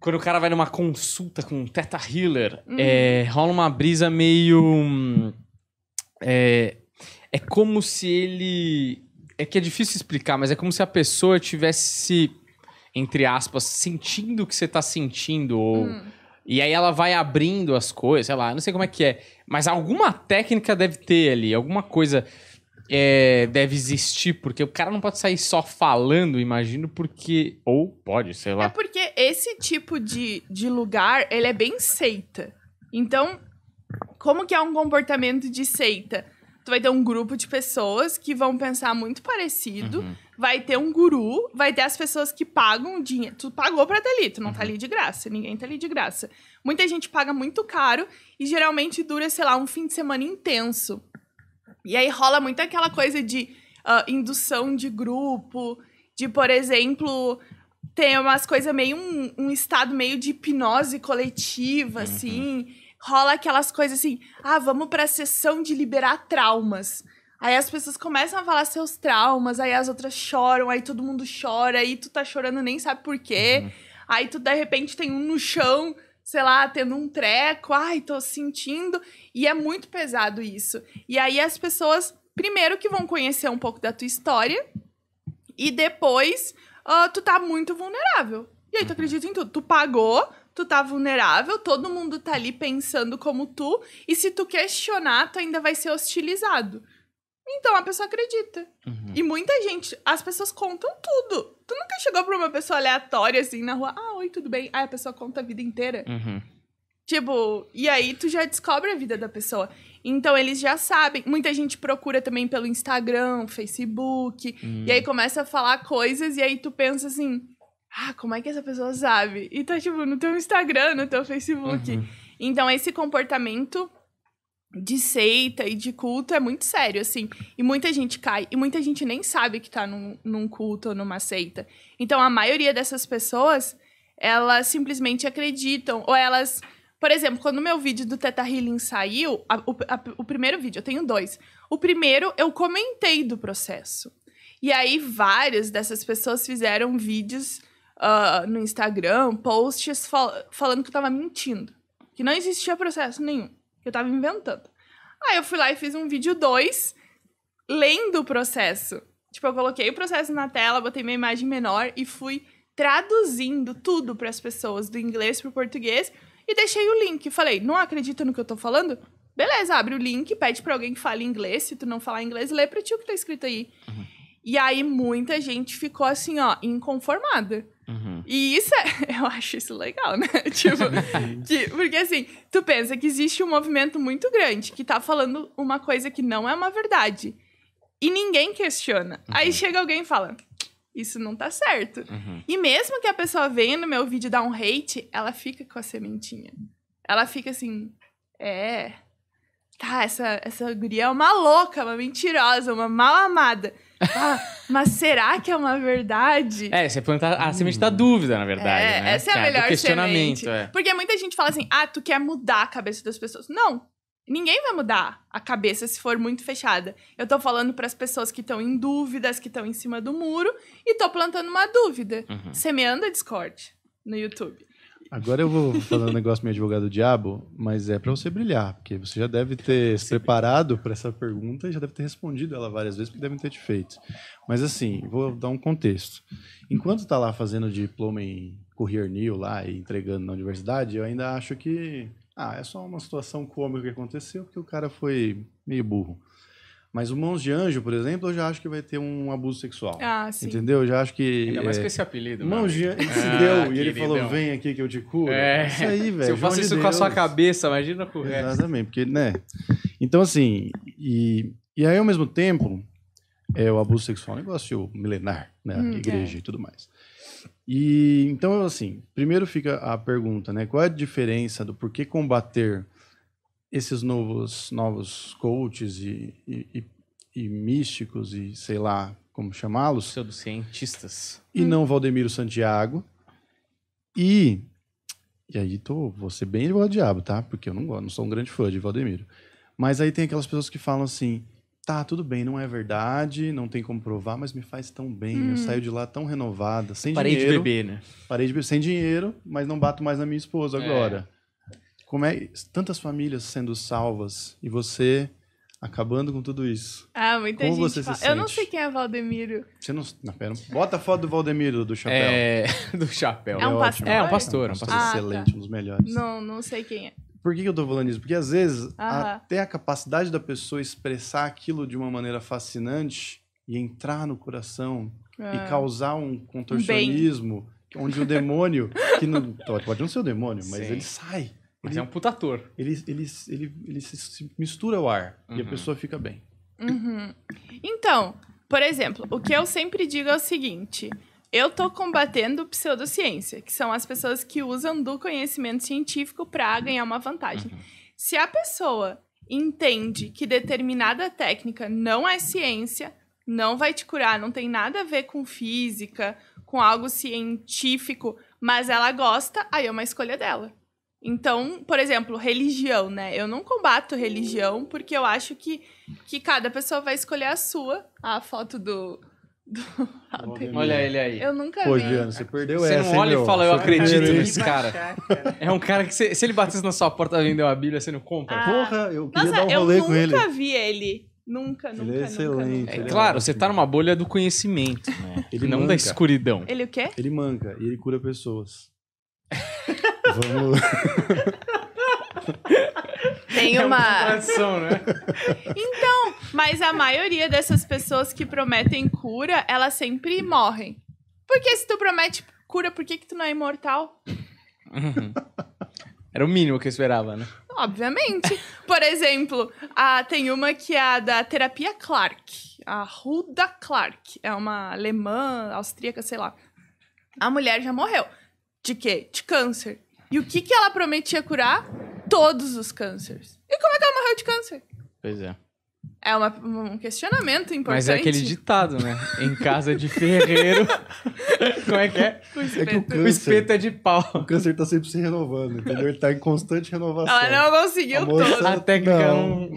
quando o cara vai numa consulta com um teta healer, hum. é, rola uma brisa meio. É, é como se ele. É que é difícil explicar, mas é como se a pessoa tivesse, entre aspas, sentindo o que você tá sentindo. Ou, hum. E aí ela vai abrindo as coisas, sei lá, não sei como é que é. Mas alguma técnica deve ter ali, alguma coisa é, deve existir, porque o cara não pode sair só falando, imagino, porque. Ou pode, sei lá. É porque esse tipo de, de lugar, ele é bem seita. Então, como que é um comportamento de seita? Tu vai ter um grupo de pessoas que vão pensar muito parecido, uhum. vai ter um guru, vai ter as pessoas que pagam dinheiro. Tu pagou pra estar tá ali, tu não tá uhum. tá ali de graça, ninguém tá ali de graça. Muita gente paga muito caro e geralmente dura, sei lá, um fim de semana intenso. E aí rola muito aquela coisa de uh, indução de grupo, de, por exemplo, ter umas coisas meio um, um, estado meio de hipnose coletiva, uhum. assim. Rola aquelas coisas assim, ah, vamos pra sessão de liberar traumas. Aí as pessoas começam a falar seus traumas, aí as outras choram, aí todo mundo chora, aí tu tá chorando nem sabe por quê. Uhum. Aí tu de repente tem um no chão sei lá, tendo um treco, ai, tô sentindo. E é muito pesado isso. E aí as pessoas, primeiro que vão conhecer um pouco da tua história, e depois uh, tu tá muito vulnerável. E aí tu acredita em tudo. Tu pagou, tu tá vulnerável, todo mundo tá ali pensando como tu, e se tu questionar, tu ainda vai ser hostilizado. Então a pessoa acredita. Uhum. E muita gente, as pessoas contam tudo. Tu nunca chegou pra uma pessoa aleatória assim na rua, ah, oi, tudo bem? Aí a pessoa conta a vida inteira. Uhum. Tipo, e aí tu já descobre a vida da pessoa. Então eles já sabem. Muita gente procura também pelo Instagram, Facebook. Uhum. E aí começa a falar coisas e aí tu pensa assim: ah, como é que essa pessoa sabe? E tá, tipo, no teu Instagram, no teu Facebook. Uhum. Então esse comportamento de seita e de culto é muito sério, assim. E muita gente cai, e muita gente nem sabe que tá num, num culto ou numa seita. Então, a maioria dessas pessoas, elas simplesmente acreditam, ou elas. Por exemplo, quando o meu vídeo do Teta Healing saiu, a, o, a, o primeiro vídeo, eu tenho dois. O primeiro, eu comentei do processo. E aí, várias dessas pessoas fizeram vídeos uh, no Instagram, posts fal falando que eu tava mentindo. Que não existia processo nenhum. Eu tava inventando. Aí eu fui lá e fiz um vídeo 2 lendo o processo. Tipo, eu coloquei o processo na tela, botei minha imagem menor e fui traduzindo tudo para as pessoas, do inglês pro português, e deixei o link. Falei, não acredita no que eu tô falando? Beleza, abre o link, pede para alguém que fale inglês, se tu não falar inglês, lê para ti o que tá escrito aí. Uhum. E aí muita gente ficou assim, ó, inconformada. E isso é, eu acho isso legal, né? tipo, que, porque assim, tu pensa que existe um movimento muito grande que tá falando uma coisa que não é uma verdade. E ninguém questiona. Uhum. Aí chega alguém e fala: Isso não tá certo. Uhum. E mesmo que a pessoa venha no meu vídeo dar um hate, ela fica com a sementinha. Ela fica assim: É. Tá, essa, essa guria é uma louca, uma mentirosa, uma mal amada. Ah, mas será que é uma verdade? É, você planta a ah, semente da dúvida, na verdade. É, né? essa é a ah, melhor do questionamento. Semente. É. Porque muita gente fala assim: ah, tu quer mudar a cabeça das pessoas. Não. Ninguém vai mudar a cabeça se for muito fechada. Eu tô falando para as pessoas que estão em dúvidas, que estão em cima do muro, e tô plantando uma dúvida, uhum. semeando a Discord no YouTube. Agora eu vou falar um negócio meio advogado diabo, mas é para você brilhar, porque você já deve ter se preparado para essa pergunta e já deve ter respondido ela várias vezes, porque devem ter te feito. Mas assim, vou dar um contexto. Enquanto está lá fazendo diploma em Courier New lá e entregando na universidade, eu ainda acho que ah, é só uma situação cômica que aconteceu, porque o cara foi meio burro. Mas o Mãos de Anjo, por exemplo, eu já acho que vai ter um abuso sexual. Ah, sim. Entendeu? Eu já acho que. Ainda mais é... com esse apelido. Mãos de Anjo. Ele ah, se deu ah, e ele falou: não. vem aqui que eu te curo. É. Isso aí, velho. Se eu faço isso de com a sua cabeça, imagina com o resto. Exatamente, porque, né? Então, assim. E, e aí, ao mesmo tempo, é, o abuso sexual um negócio milenar, né? Hum, igreja é. e tudo mais. E então, assim, primeiro fica a pergunta, né? Qual é a diferença do por que combater esses novos novos coaches e, e, e, e místicos e sei lá como chamá-los. Pseudocientistas. E hum. não Valdemiro Santiago. E, e aí tô, você bem advogado diabo, tá? Porque eu não, não sou um grande fã de Valdemiro. Mas aí tem aquelas pessoas que falam assim, tá, tudo bem, não é verdade, não tem como provar, mas me faz tão bem, hum. eu saio de lá tão renovada, sem Parei dinheiro. Parei de beber, né? Parei de beber, sem dinheiro, mas não bato mais na minha esposa é. agora como é tantas famílias sendo salvas e você acabando com tudo isso. Ah, muita como gente. Você fala... se sente? Eu não sei quem é Valdemiro. Você não, não pera, bota a foto do Valdemiro do chapéu. É, do chapéu. É, é um pastor. É um pastor, é um pastor ah, excelente, tá. um dos melhores. Não, não sei quem é. Por que eu tô falando isso? Porque às vezes até a capacidade da pessoa expressar aquilo de uma maneira fascinante e entrar no coração ah. e causar um contorcionismo. Bem onde o demônio, que não, pode não ser o demônio, mas Sim. ele sai. Mas ele, é um puta Ele, ele, ele, ele se mistura ao ar uhum. e a uhum. pessoa fica bem. Uhum. Então, por exemplo, o que eu sempre digo é o seguinte: eu estou combatendo pseudociência, que são as pessoas que usam do conhecimento científico para ganhar uma vantagem. Uhum. Se a pessoa entende que determinada técnica não é ciência, não vai te curar, não tem nada a ver com física, com algo científico, mas ela gosta, aí é uma escolha dela. Então, por exemplo, religião, né? Eu não combato religião hum. porque eu acho que, que cada pessoa vai escolher a sua. A foto do. do... Olha ele aí. Eu nunca Pô, vi. Diana, você perdeu você essa. Você não olha hein, e fala, eu acredito nesse cara. cara. É um cara que, se, se ele batesse na sua porta vender uma Bíblia, você não compra. Ah, Porra, eu queria nossa, dar um rolê com ele. Eu nunca vi ele. Nunca, ele é excelente. Nunca. É, é, claro, você tá numa bolha do conhecimento, é. né? ele não manca. da escuridão. Ele o quê? Ele manca e ele cura pessoas. Vamos. Tem uma. É uma né? Então, mas a maioria dessas pessoas que prometem cura, elas sempre morrem. Porque se tu promete cura, por que, que tu não é imortal? Uhum. Era o mínimo que eu esperava, né? Obviamente. Por exemplo, a, tem uma que é a da terapia Clark. A Ruda Clark. É uma alemã, austríaca, sei lá. A mulher já morreu. De quê? De câncer. E o que, que ela prometia curar? Todos os cânceres. E como é que ela morreu de câncer? Pois é. É uma, um questionamento importante. Mas é aquele ditado, né? em casa de ferreiro. Como é que é? O espeto. É que o, câncer, o espeto é de pau. O câncer tá sempre se renovando, entendeu? Ele tá em constante renovação. Ela não conseguiu moça, todo. A técnica não.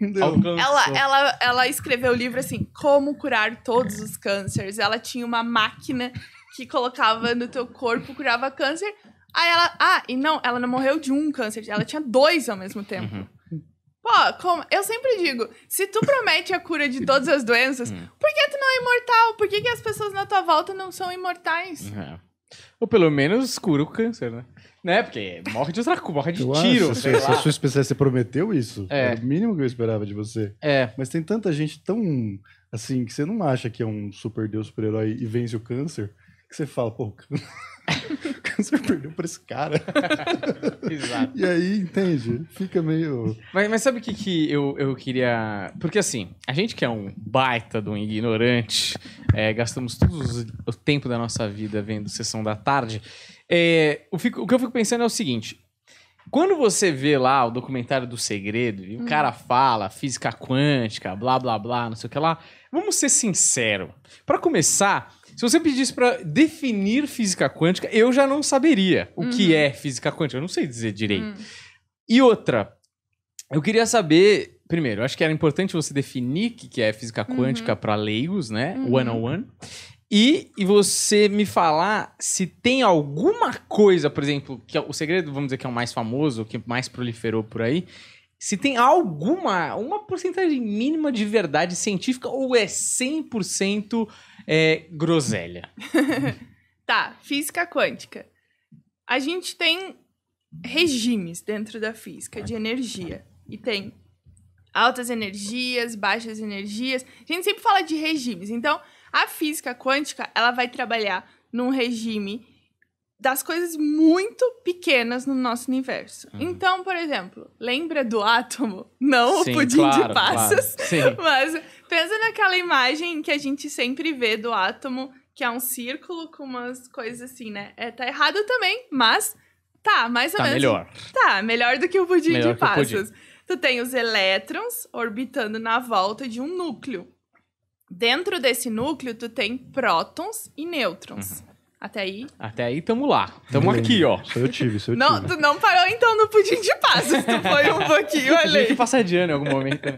não, não ela, ela, ela escreveu o livro assim: Como curar todos os cânceres. Ela tinha uma máquina que colocava no teu corpo, curava câncer. Aí ela, ah, e não, ela não morreu de um câncer, ela tinha dois ao mesmo tempo. Uhum. Pô, como? Eu sempre digo, se tu promete a cura de todas as doenças, uhum. por que tu não é imortal? Por que, que as pessoas na tua volta não são imortais? É. Ou pelo menos cura o câncer, né? Né? Porque morre de outra coisa, morre de eu tiro. Acho, sei se a sua especialista prometeu isso, é. é. o mínimo que eu esperava de você. É. Mas tem tanta gente tão assim que você não acha que é um super deus super-herói e vence o câncer, que você fala, pô, você perdeu pra esse cara. Exato. E aí, entende? Fica meio. Mas, mas sabe o que, que eu, eu queria. Porque assim, a gente que é um baita de um ignorante, é, gastamos todo o tempo da nossa vida vendo sessão da tarde. É, fico, o que eu fico pensando é o seguinte: quando você vê lá o documentário do segredo e o hum. cara fala física quântica, blá blá blá, não sei o que lá, vamos ser sinceros. Para começar, se você pedisse para definir física quântica, eu já não saberia o uhum. que é física quântica. Eu não sei dizer direito. Uhum. E outra, eu queria saber. Primeiro, acho que era importante você definir o que é física uhum. quântica uhum. para leigos, né? Uhum. One on one. E, e você me falar se tem alguma coisa, por exemplo, que é o segredo, vamos dizer, que é o mais famoso, que mais proliferou por aí, se tem alguma, uma porcentagem mínima de verdade científica ou é 100% é, groselha? tá, física quântica. A gente tem regimes dentro da física de energia. E tem altas energias, baixas energias. A gente sempre fala de regimes. Então, a física quântica, ela vai trabalhar num regime das coisas muito pequenas no nosso universo. Uhum. Então, por exemplo, lembra do átomo? Não Sim, o pudim claro, de passas, claro. mas pensa naquela imagem que a gente sempre vê do átomo, que é um círculo com umas coisas assim, né? É, tá errado também, mas tá, mais ou tá menos. melhor. Tá, melhor do que o pudim melhor de passas. Pudim. Tu tem os elétrons orbitando na volta de um núcleo. Dentro desse núcleo, tu tem prótons e nêutrons. Uhum. Até aí? Até aí, tamo lá. Tamo aqui, ó. Só eu tive, só eu não, tive. Tu não parou, então, no pudim de passos. Tu foi um pouquinho além. Tinha que passar de ano em algum momento. Né?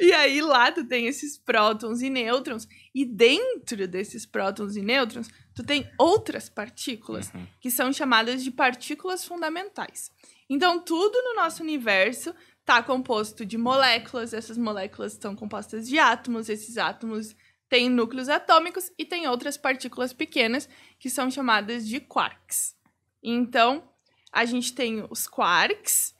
e aí, lá tu tem esses prótons e nêutrons. E dentro desses prótons e nêutrons, tu tem outras partículas, uhum. que são chamadas de partículas fundamentais. Então, tudo no nosso universo está composto de moléculas. Essas moléculas estão compostas de átomos. Esses átomos tem núcleos atômicos e tem outras partículas pequenas que são chamadas de quarks. Então, a gente tem os quarks,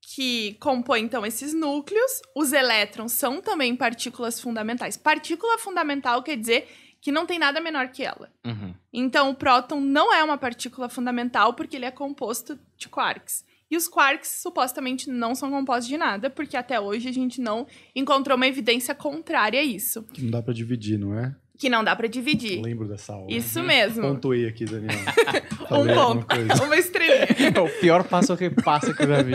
que compõem então esses núcleos. Os elétrons são também partículas fundamentais. Partícula fundamental quer dizer que não tem nada menor que ela. Uhum. Então, o próton não é uma partícula fundamental porque ele é composto de quarks. E os quarks supostamente não são compostos de nada, porque até hoje a gente não encontrou uma evidência contrária a isso. Que não dá para dividir, não é? Que não dá para dividir. Eu lembro dessa aula. Né? Isso né? mesmo. Pontuei aqui, Daniel. Tá um ponto. Uma estrelinha. é o pior passo que passa que eu já vi.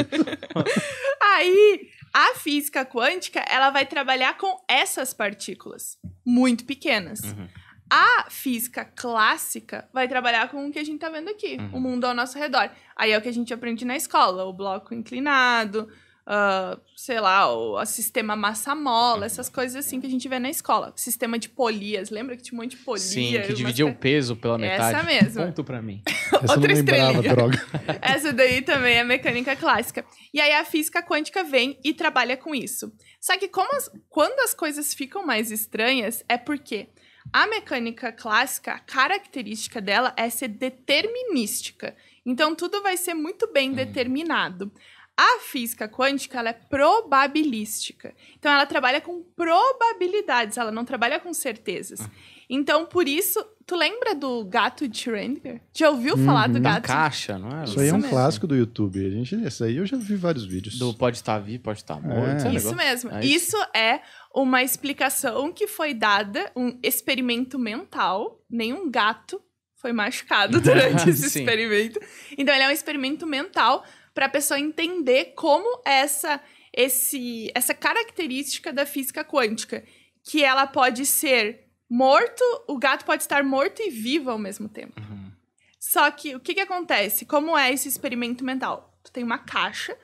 Aí, a física quântica, ela vai trabalhar com essas partículas muito pequenas. Uhum. A física clássica vai trabalhar com o que a gente está vendo aqui, uhum. o mundo ao nosso redor. Aí é o que a gente aprende na escola, o bloco inclinado, uh, sei lá, o sistema massa-mola, uhum. essas coisas assim que a gente vê na escola. Sistema de polias, lembra que tinha um monte de polias? Sim, que dividia o peso pela metade. Essa mesmo. Ponto para mim. Outra lembrava, droga. Essa daí também é mecânica clássica. E aí a física quântica vem e trabalha com isso. Só que as... quando as coisas ficam mais estranhas, é porque... quê? A mecânica clássica, a característica dela é ser determinística. Então, tudo vai ser muito bem uhum. determinado. A física quântica ela é probabilística. Então, ela trabalha com probabilidades, ela não trabalha com certezas. Uhum. Então, por isso, Tu lembra do gato de Schrödinger? Já ouviu falar do uhum. gato? caixa, não é? Isso, isso aí é um mesmo. clássico do YouTube. A gente, isso aí eu já vi vários vídeos. Do pode estar vivo, pode estar morto. É. Isso, é mesmo. É isso. isso é uma explicação que foi dada, um experimento mental. Nenhum gato foi machucado durante esse experimento. Então ele é um experimento mental para a pessoa entender como essa esse essa característica da física quântica, que ela pode ser morto, o gato pode estar morto e vivo ao mesmo tempo. Uhum. Só que o que, que acontece? Como é esse experimento mental? Tu tem uma caixa,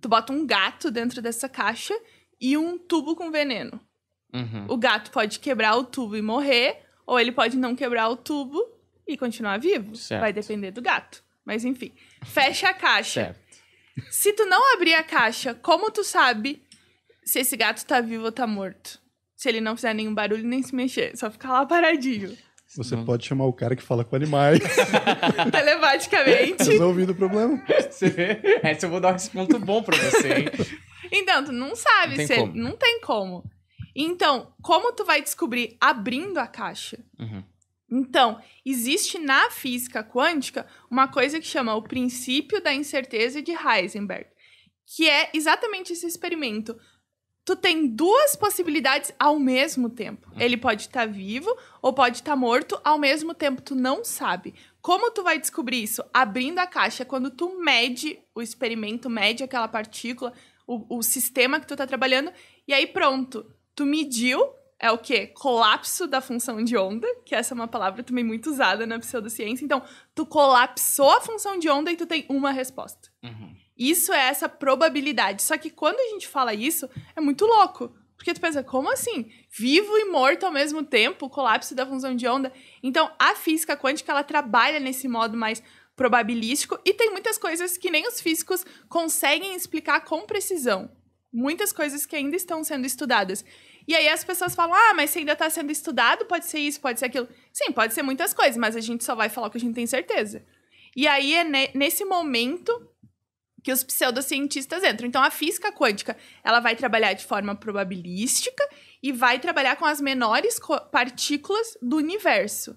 tu bota um gato dentro dessa caixa e um tubo com veneno. Uhum. O gato pode quebrar o tubo e morrer, ou ele pode não quebrar o tubo e continuar vivo. Certo. Vai depender do gato. Mas enfim, fecha a caixa. Certo. Se tu não abrir a caixa, como tu sabe se esse gato tá vivo ou tá morto? se ele não fizer nenhum barulho nem se mexer, só ficar lá paradinho. Você não. pode chamar o cara que fala com animais. Telepaticamente. Tá resolvido o problema. Você vê? Essa eu vou dar um ponto bom pra você, hein? Então, tu não sabe. Não tem, se... Não tem como. Então, como tu vai descobrir abrindo a caixa? Uhum. Então, existe na física quântica uma coisa que chama o princípio da incerteza de Heisenberg, que é exatamente esse experimento tu tem duas possibilidades ao mesmo tempo. Ele pode estar tá vivo ou pode estar tá morto, ao mesmo tempo tu não sabe. Como tu vai descobrir isso? Abrindo a caixa, quando tu mede o experimento, mede aquela partícula, o, o sistema que tu está trabalhando, e aí pronto, tu mediu, é o quê? Colapso da função de onda, que essa é uma palavra também muito usada na pseudociência. Então, tu colapsou a função de onda e tu tem uma resposta. Uhum. Isso é essa probabilidade. Só que quando a gente fala isso, é muito louco. Porque tu pensa, como assim? Vivo e morto ao mesmo tempo, colapso da função de onda. Então, a física quântica, ela trabalha nesse modo mais probabilístico e tem muitas coisas que nem os físicos conseguem explicar com precisão. Muitas coisas que ainda estão sendo estudadas. E aí as pessoas falam: ah, mas se ainda está sendo estudado, pode ser isso, pode ser aquilo. Sim, pode ser muitas coisas, mas a gente só vai falar o que a gente tem certeza. E aí é nesse momento que os pseudocientistas entram. Então, a física quântica, ela vai trabalhar de forma probabilística e vai trabalhar com as menores partículas do universo.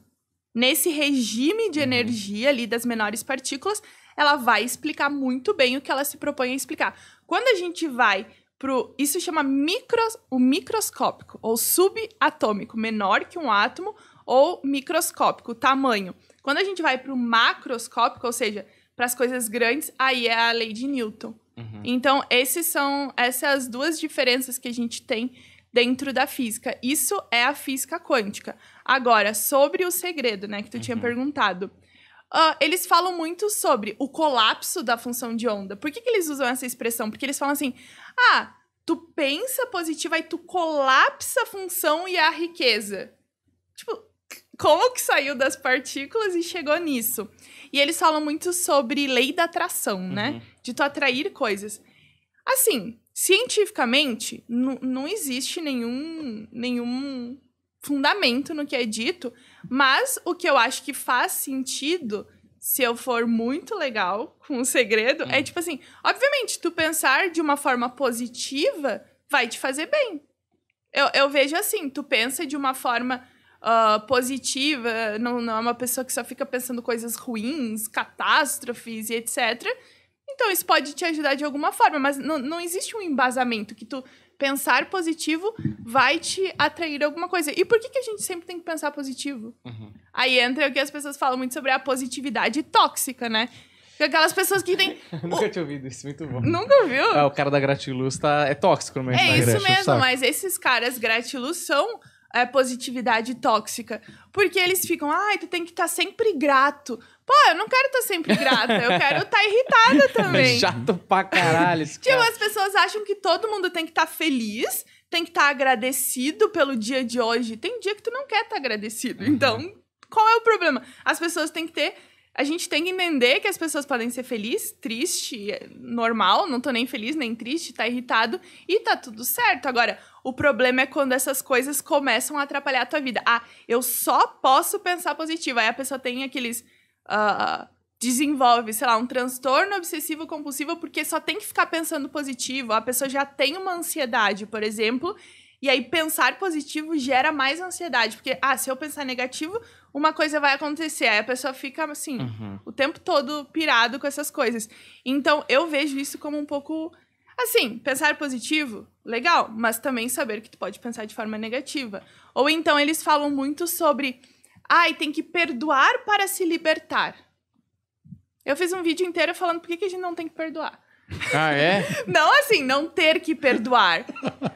Nesse regime de uhum. energia ali das menores partículas, ela vai explicar muito bem o que ela se propõe a explicar. Quando a gente vai pro isso chama micro o microscópico ou subatômico, menor que um átomo ou microscópico, tamanho. Quando a gente vai para o macroscópico, ou seja, para as coisas grandes, aí é a lei de Newton. Uhum. Então, esses são essas duas diferenças que a gente tem dentro da física. Isso é a física quântica. Agora, sobre o segredo, né, que tu uhum. tinha perguntado. Uh, eles falam muito sobre o colapso da função de onda. Por que, que eles usam essa expressão? Porque eles falam assim: ah, tu pensa positivo, aí tu colapsa a função e a riqueza. Tipo, como que saiu das partículas e chegou nisso. E eles falam muito sobre lei da atração, né? uhum. né? De tu atrair coisas. Assim, cientificamente, não existe nenhum, nenhum fundamento no que é dito, mas o que eu acho que faz sentido, se eu for muito legal com o segredo, uhum. é hum. tipo assim: obviamente, tu pensar de uma forma positiva vai te fazer bem. Eu, eu vejo assim, tu pensa de uma forma uh, positiva, não, não é uma pessoa que só fica pensando coisas ruins, catástrofes e etc. Então, isso pode te ajudar de alguma forma, mas não, não existe um embasamento que tu pensar positivo vai te atrair alguma coisa. E por que, que a gente sempre tem que pensar positivo? Uhum. Aí entra o que as pessoas falam muito sobre a positividade tóxica, né? Aquelas pessoas que têm. nunca tinha ouvido isso, muito bom. Nunca viu? é ah, o cara da Gratiluz tá... é tóxico no meu É isso mesmo, mas esses caras Gratiluz são é, positividade tóxica. Porque eles ficam, ai, ah, tu tem que estar tá sempre grato. Pô, eu não quero estar tá sempre grata, eu quero estar tá irritada também. É chato pra caralho. Esse tipo, as pessoas acham que todo mundo tem que estar tá feliz, tem que estar tá agradecido pelo dia de hoje. Tem dia que tu não quer estar tá agradecido. Uhum. Então, qual é o problema? As pessoas têm que ter a gente tem que entender que as pessoas podem ser felizes, triste, é, normal, não tô nem feliz, nem triste, tá irritado e tá tudo certo. Agora, o problema é quando essas coisas começam a atrapalhar a tua vida. Ah, eu só posso pensar positivo. Aí a pessoa tem aqueles. Uh, desenvolve, sei lá, um transtorno obsessivo compulsivo porque só tem que ficar pensando positivo. A pessoa já tem uma ansiedade, por exemplo, e aí pensar positivo gera mais ansiedade, porque ah, se eu pensar negativo, uma coisa vai acontecer. Aí a pessoa fica, assim, uhum. o tempo todo pirado com essas coisas. Então, eu vejo isso como um pouco. Assim, pensar positivo, legal, mas também saber que tu pode pensar de forma negativa. Ou então eles falam muito sobre. Ai, ah, tem que perdoar para se libertar. Eu fiz um vídeo inteiro falando por que, que a gente não tem que perdoar. Ah, é? não, assim, não ter que perdoar.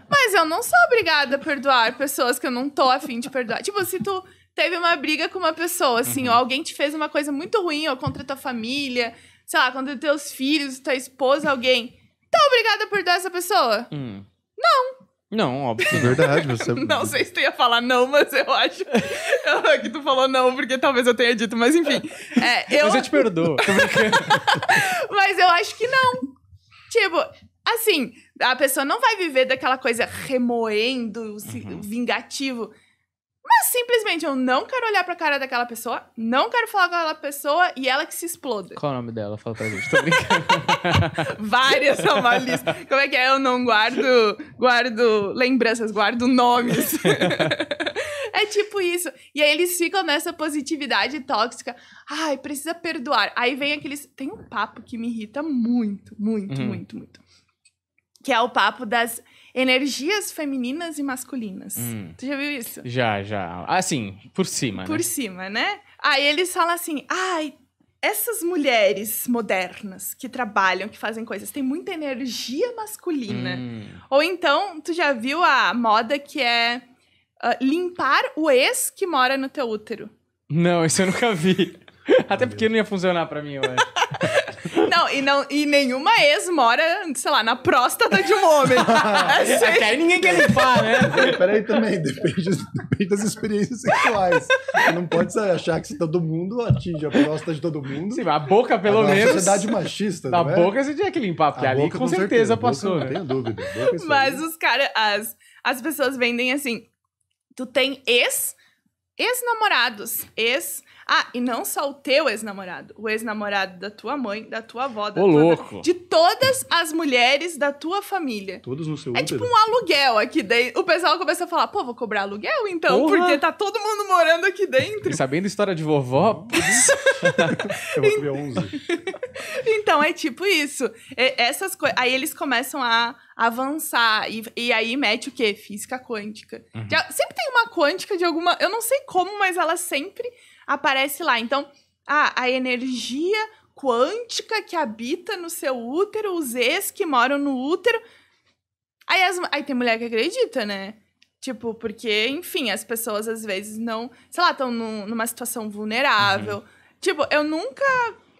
Mas eu não sou obrigada a perdoar pessoas que eu não tô afim de perdoar. Tipo, se tu teve uma briga com uma pessoa, assim, uhum. ou alguém te fez uma coisa muito ruim, ou contra tua família, sei lá, contra teus filhos, tua esposa, alguém. Tá obrigada por dar essa pessoa? Hum. Não. Não, óbvio. É verdade, você. É não sei se tu ia falar não, mas eu acho que tu falou não, porque talvez eu tenha dito, mas enfim. É, eu... Mas eu te perdoo. mas eu acho que não. Tipo, assim, a pessoa não vai viver daquela coisa remoendo, uhum. vingativo. Mas simplesmente eu não quero olhar pra cara daquela pessoa, não quero falar com aquela pessoa e ela que se exploda. Qual é o nome dela? Fala pra gente, tô brincando. Várias são uma lista. Como é que é? Eu não guardo, guardo lembranças, guardo nomes. é tipo isso. E aí eles ficam nessa positividade tóxica. Ai, precisa perdoar. Aí vem aqueles. Tem um papo que me irrita muito, muito, uhum. muito, muito. Que é o papo das energias femininas e masculinas. Hum. Tu já viu isso? Já, já. Assim, por cima. Por né? cima, né? Aí eles falam assim: ai, essas mulheres modernas que trabalham, que fazem coisas, têm muita energia masculina. Hum. Ou então, tu já viu a moda que é uh, limpar o ex que mora no teu útero? Não, isso eu nunca vi. Até porque não ia funcionar para mim, eu acho. Não, e, não, e nenhuma ex mora, sei lá, na próstata de um homem. É sempre... Assim. É ninguém quer limpar, né? Peraí também, depende, depende das experiências sexuais. Você não pode achar que se todo mundo atinge a próstata de todo mundo. Sim, a boca pelo Agora, menos. sociedade machista, A é? boca você tinha que limpar, porque a ali boca, com, com, certeza, certeza passou, né? boca, Não tenho dúvida. Mas os caras, as, as pessoas vendem assim, tu tem ex, ex-namorados, ex... -namorados, ex ah, e não só o teu ex-namorado, o ex-namorado da tua mãe, da tua avó, da Ô, tua louco. de todas as mulheres da tua família. Todos no seu Uber? É tipo um aluguel aqui dentro. O pessoal começa a falar, pô, vou cobrar aluguel então, Porra. porque tá todo mundo morando aqui dentro. E sabendo história de vovó, eu vou comer 11. então é tipo isso. essas coisas. Aí eles começam a avançar. E, e aí mete o quê? Física quântica. Uhum. Já, sempre tem uma quântica de alguma. Eu não sei como, mas ela sempre aparece lá. Então, a a energia quântica que habita no seu útero, os ex que moram no útero. Aí, as, aí tem mulher que acredita, né? Tipo, porque, enfim, as pessoas às vezes não. Sei lá, estão num, numa situação vulnerável. Uhum. Tipo, eu nunca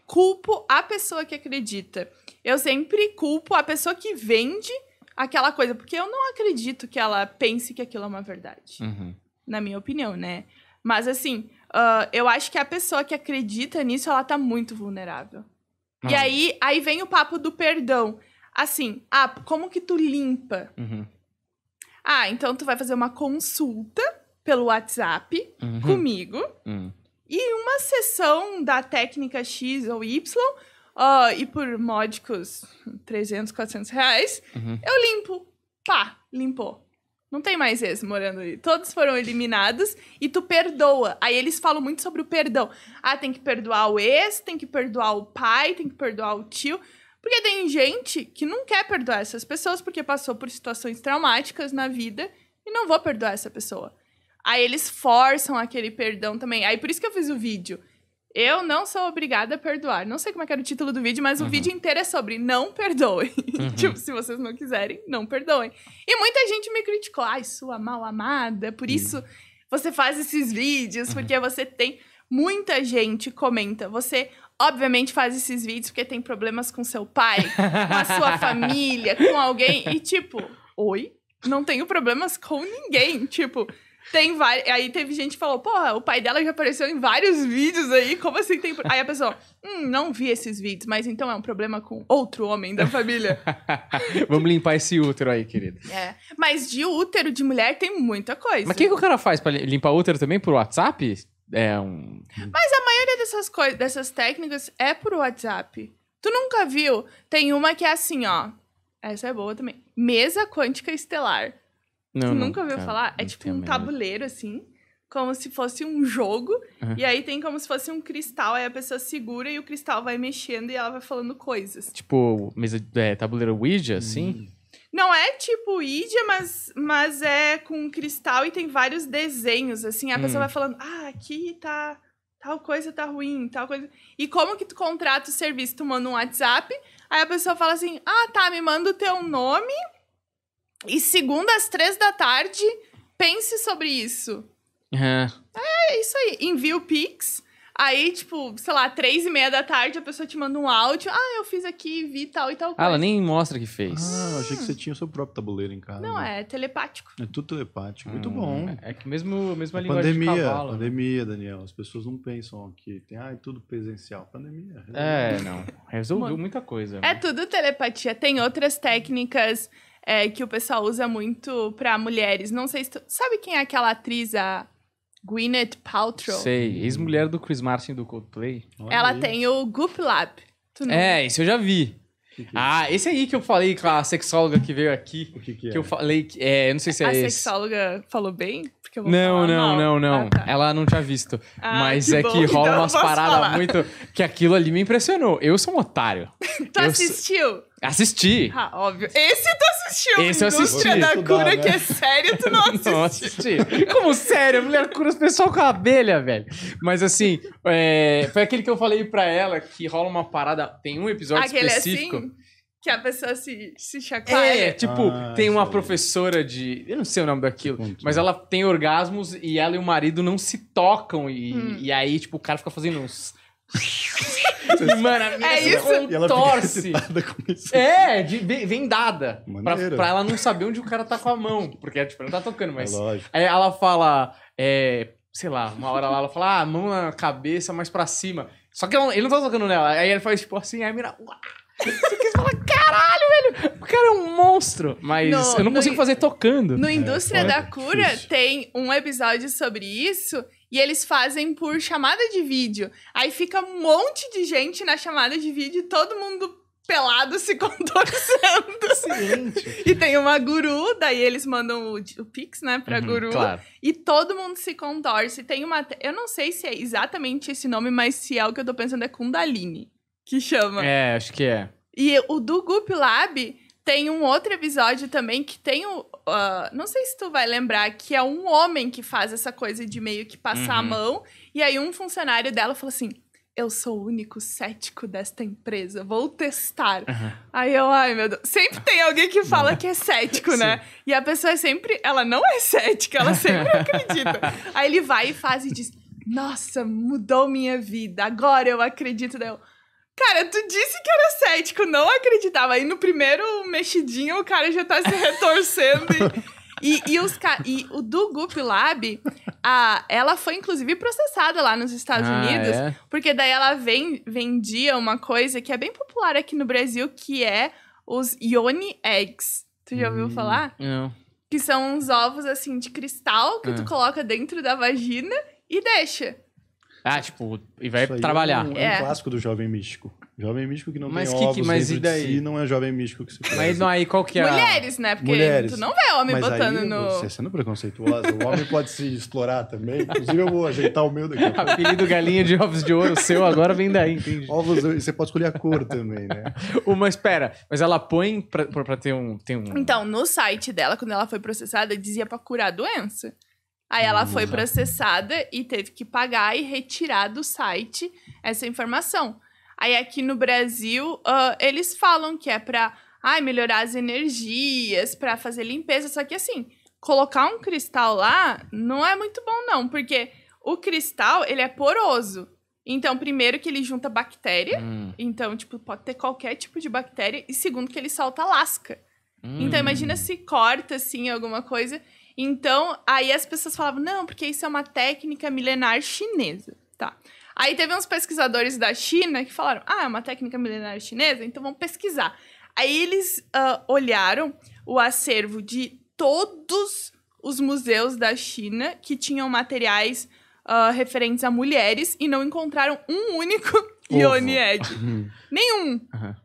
culpo a pessoa que acredita. Eu sempre culpo a pessoa que vende aquela coisa, porque eu não acredito que ela pense que aquilo é uma verdade. Uhum. Na minha opinião, né? Mas assim, Uh, eu acho que a pessoa que acredita nisso, ela tá muito vulnerável. Ah. E aí, aí vem o papo do perdão. Assim, ah, como que tu limpa? Uhum. Ah, então tu vai fazer uma consulta pelo WhatsApp uhum. comigo. Uhum. E uma sessão da técnica X ou Y, uh, e por módicos 300, 400 reais, uhum. eu limpo. Pá, limpou. Não tem mais esse morando ali. Todos foram eliminados e tu perdoa. Aí eles falam muito sobre o perdão. Ah, tem que perdoar o ex, tem que perdoar o pai, tem que perdoar o tio. Porque tem gente que não quer perdoar essas pessoas porque passou por situações traumáticas na vida e não vou perdoar essa pessoa. Aí eles forçam aquele perdão também. Aí por isso que eu fiz o vídeo. Eu não sou obrigada a perdoar. Não sei como é que era o título do vídeo, mas uhum. o vídeo inteiro é sobre não perdoem. Uhum. tipo, se vocês não quiserem, não perdoem. E muita gente me criticou. Ai, sua mal amada, por isso você faz esses vídeos, uhum. porque você tem. Muita gente comenta. Você obviamente faz esses vídeos porque tem problemas com seu pai, com a sua família, com alguém. E tipo, oi? Não tenho problemas com ninguém. Tipo, tem vários. Aí teve gente que falou: porra, o pai dela já apareceu em vários vídeos aí, como assim tem. Aí a pessoa, hum, não vi esses vídeos, mas então é um problema com outro homem da família. Vamos limpar esse útero aí, querida. É. Mas de útero de mulher tem muita coisa. Mas o que, que o cara faz? Pra limpar útero também por WhatsApp? É um. Mas a maioria dessas coisas, dessas técnicas é por WhatsApp. Tu nunca viu? Tem uma que é assim, ó. Essa é boa também. Mesa quântica estelar. Não, tu nunca ouviu cara, falar? É tipo um tabuleiro, assim, como se fosse um jogo. Uhum. E aí tem como se fosse um cristal, aí a pessoa segura e o cristal vai mexendo e ela vai falando coisas. Tipo, mesa, é, tabuleiro Ouija, assim? Hum. Não é tipo Ouija, mas, mas é com cristal e tem vários desenhos, assim. A hum. pessoa vai falando, ah, aqui tá tal coisa tá ruim, tal coisa. E como que tu contrata o serviço? Tu manda um WhatsApp, aí a pessoa fala assim: ah, tá, me manda o teu nome, e segunda às três da tarde, pense sobre isso. É. É isso aí. Envia o Pix. Aí, tipo, sei lá, três e meia da tarde, a pessoa te manda um áudio. Ah, eu fiz aqui, vi tal e tal coisa. Ah, ela nem mostra que fez. Ah, eu achei que você tinha o seu próprio tabuleiro em casa. Não, é telepático. É tudo telepático. Muito hum, bom. É, que mesmo, mesmo a, a linguagem pandemia, de cavalo. Né? Pandemia, Daniel. As pessoas não pensam que tem, ah, é tudo presencial. Pandemia. É, não. Resolveu muita coisa. É né? tudo telepatia. Tem outras técnicas é, que o pessoal usa muito para mulheres. Não sei se tu... Sabe quem é aquela atriz, a Gwyneth Paltrow? Sei, ex-mulher do Chris Martin do Coldplay. Olha Ela aí. tem o Goop Lab. Não... É, isso eu já vi. Que que é ah, esse aí que eu falei com a sexóloga que veio aqui. O que, que é? Que eu é? falei. É, eu não sei se é a esse. A sexóloga falou bem? que eu vou não, falar Não, mal. não, não, ah, tá. Ela não tinha visto. Ah, Mas que é bom, que rola então umas paradas muito... Que aquilo ali me impressionou. Eu sou um otário. tu eu assistiu? Assisti. Ah, óbvio. Esse tu assistiu. Esse eu assisti. Indústria da cura, né? que é né? sério, tu não assistiu. não assisti. Como sério? A mulher cura os pessoal com a abelha, velho. Mas assim, é... foi aquele que eu falei pra ela, que rola uma parada... Tem um episódio aquele específico... É assim? que a pessoa se, se chacoalha. É, tipo, ah, tem uma professora de. Eu não sei o nome daquilo, mas ela tem orgasmos e ela e o marido não se tocam. E, hum. e aí, tipo, o cara fica fazendo uns. Mano, a é isso? E ela torce. Com isso. É, de, dada Pra, pra, ela não saber onde o cara tá com a mão. Porque, tipo, não tá tocando, é mas. É lógico. aí ela fala. É, sei lá, uma hora lá ela fala, ah, mão na cabeça, mais pra cima. Só que ela, ele não tá tocando nela. Aí ele faz, tipo, assim, aí a você quis falar, caralho, velho! O cara é um monstro, mas no, eu não consigo in... fazer tocando. No Indústria é, da Cura tem um episódio sobre isso e eles fazem por chamada de vídeo. Aí fica um monte de gente na chamada de vídeo e todo mundo pelado se contorcendo. Excelente. E tem uma guru, daí eles mandam o, o pix, né, pra uhum, guru. Claro. E todo mundo se contorce. Tem uma. Eu não sei se é exatamente esse nome, mas se é o que eu tô pensando, é Kundalini que chama. É, acho que é. E o do Goop Lab tem um outro episódio também que tem o. Uh, não sei se tu vai lembrar, que é um homem que faz essa coisa de meio que passar uhum. a mão. E aí um funcionário dela fala assim: eu sou o único cético desta empresa, vou testar. Uhum. Aí eu, ai meu Deus. Sempre tem alguém que fala que é cético, né? E a pessoa é sempre, ela não é cética, ela sempre acredita. Aí ele vai e faz e diz: Nossa, mudou minha vida, agora eu acredito. Daí eu, Cara, tu disse que era cético, não acreditava. Aí no primeiro mexidinho o cara já tá se retorcendo. e, e, e, os, e o do Goop Lab, a, ela foi inclusive processada lá nos Estados ah, Unidos, é? porque daí ela vem, vendia uma coisa que é bem popular aqui no Brasil, que é os Yoni Eggs. Tu já ouviu hum, falar? Não. Que são uns ovos assim de cristal que ah. tu coloca dentro da vagina e deixa. Ah, tipo, e vai Isso trabalhar. É um, é. um clássico do jovem místico. Jovem místico que não mas tem que, ovos mas e daí? de si não é jovem místico que se pega. Mas não, aí qual que é? Mulheres, né? Porque Mulheres. tu não vê homem mas botando aí, no... Você é sendo preconceituosa, o homem pode se explorar também. Inclusive eu vou ajeitar o meu daqui. Apelido galinha de ovos de ouro, seu agora vem daí, entende? Ovos, você pode escolher a cor também, né? Uma, espera, mas ela põe pra, pra, pra ter um, ter um... Então, no site dela, quando ela foi processada, dizia pra curar a doença. Aí ela foi processada e teve que pagar e retirar do site essa informação. Aí aqui no Brasil, uh, eles falam que é para ai, melhorar as energias, para fazer limpeza. Só que assim, colocar um cristal lá não é muito bom, não, porque o cristal ele é poroso. Então, primeiro que ele junta bactéria. Hum. Então, tipo, pode ter qualquer tipo de bactéria. E segundo que ele solta lasca. Hum. Então, imagina hum. se corta, assim, alguma coisa então, aí as pessoas falavam, não, porque isso é uma técnica milenar chinesa, tá? Aí teve uns pesquisadores da China que falaram, ah, é uma técnica milenar chinesa, então vamos pesquisar. Aí eles uh, olharam o acervo de todos os museus da China que tinham materiais uh, referentes a mulheres e não encontraram um único Ovo. Ed. Nenhum. Uhum.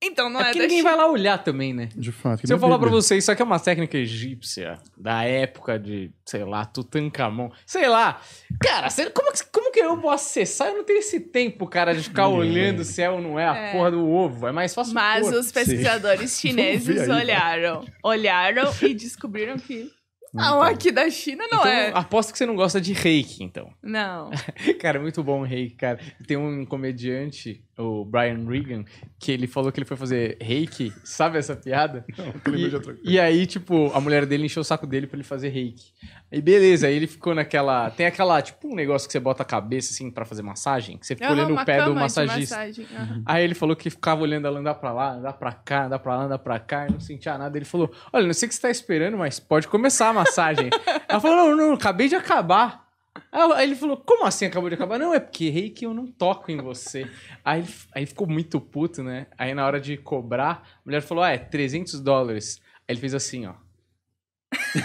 Então, não é, é ninguém vai lá olhar também, né? De fato. Se eu falar pra vocês, isso aqui é uma técnica egípcia da época de, sei lá, Tutankhamon. Sei lá. Cara, como, como que eu vou acessar? Eu não tenho esse tempo, cara, de ficar é. olhando se é ou não é a é. porra do ovo. É mais fácil. Mas porra. os pesquisadores Sim. chineses aí, olharam. Olharam e descobriram que não, aqui da China não então, é. Aposto que você não gosta de reiki, então. Não. cara, é muito bom reiki, cara. Tem um comediante o Brian Regan, que ele falou que ele foi fazer reiki, sabe essa piada? Não, e, de outra coisa. e aí, tipo, a mulher dele encheu o saco dele para ele fazer reiki. Aí, beleza, aí ele ficou naquela. Tem aquela, tipo, um negócio que você bota a cabeça, assim, para fazer massagem, que você fica olhando o pé do massagista. Uhum. Aí ele falou que ficava olhando ela andar pra lá, andar pra cá, andar pra lá, andar pra cá, e não sentia nada. Ele falou: Olha, não sei o que você tá esperando, mas pode começar a massagem. ela falou: Não, não, acabei de acabar. Aí ele falou, como assim acabou de acabar? Não, é porque Rei, que eu não toco em você. aí, aí ficou muito puto, né? Aí na hora de cobrar, a mulher falou, ah, é 300 dólares. Aí ele fez assim, ó.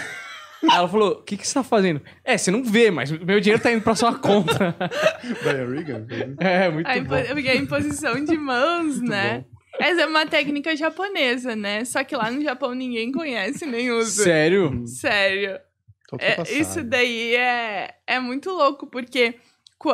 Aí ela falou: O que, que você tá fazendo? É, você não vê, mas meu dinheiro tá indo pra sua conta. É, muito a bom. Porque a imposição de mãos, né? Bom. Essa é uma técnica japonesa, né? Só que lá no Japão ninguém conhece nem usa. Sério? Hum. Sério. É, isso daí é, é muito louco, porque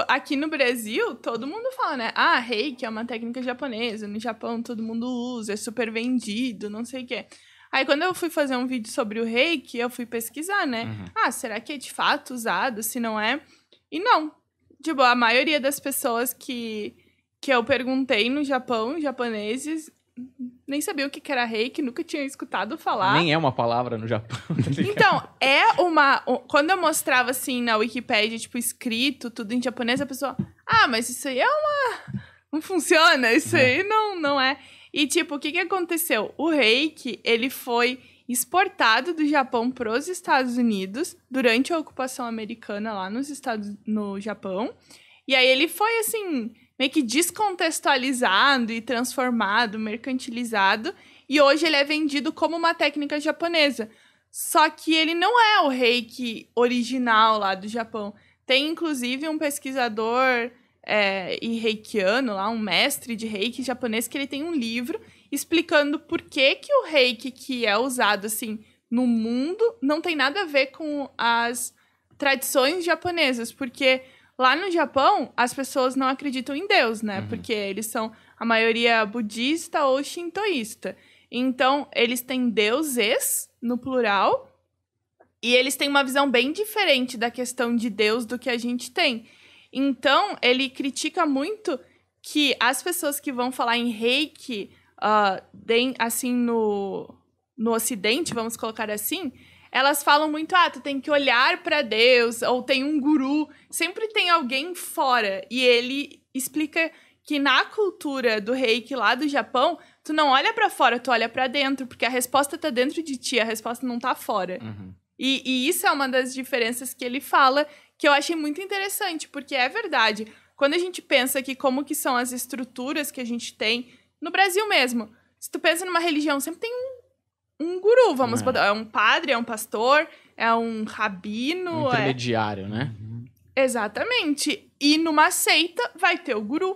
aqui no Brasil, todo mundo fala, né? Ah, reiki é uma técnica japonesa, no Japão todo mundo usa, é super vendido, não sei o quê. Aí quando eu fui fazer um vídeo sobre o reiki, eu fui pesquisar, né? Uhum. Ah, será que é de fato usado? Se não é. E não. Tipo, a maioria das pessoas que, que eu perguntei no Japão, japoneses, nem sabia o que era reiki, nunca tinha escutado falar. Nem é uma palavra no Japão. Tá então, é uma. Quando eu mostrava assim na Wikipedia, tipo, escrito, tudo em japonês, a pessoa. Ah, mas isso aí é uma. Não funciona, isso é. aí não, não é. E, tipo, o que, que aconteceu? O reiki, ele foi exportado do Japão para os Estados Unidos durante a ocupação americana lá nos Estados no Japão. E aí ele foi assim meio que descontextualizado e transformado, mercantilizado, e hoje ele é vendido como uma técnica japonesa. Só que ele não é o reiki original lá do Japão. Tem inclusive um pesquisador é, e reikiano lá, um mestre de reiki japonês, que ele tem um livro explicando por que, que o reiki que é usado assim no mundo não tem nada a ver com as tradições japonesas, porque Lá no Japão, as pessoas não acreditam em Deus, né? Uhum. Porque eles são a maioria budista ou shintoísta. Então, eles têm deuses, no plural, e eles têm uma visão bem diferente da questão de Deus do que a gente tem. Então, ele critica muito que as pessoas que vão falar em reiki, uh, assim, no, no ocidente, vamos colocar assim, elas falam muito, ah, tu tem que olhar para Deus, ou tem um guru. Sempre tem alguém fora. E ele explica que na cultura do reiki lá do Japão, tu não olha para fora, tu olha para dentro, porque a resposta tá dentro de ti, a resposta não tá fora. Uhum. E, e isso é uma das diferenças que ele fala, que eu achei muito interessante, porque é verdade. Quando a gente pensa que como que são as estruturas que a gente tem, no Brasil mesmo, se tu pensa numa religião, sempre tem um um guru, vamos é. é um padre, é um pastor, é um rabino. Um é intermediário, é... né? Uhum. Exatamente. E numa seita vai ter o guru.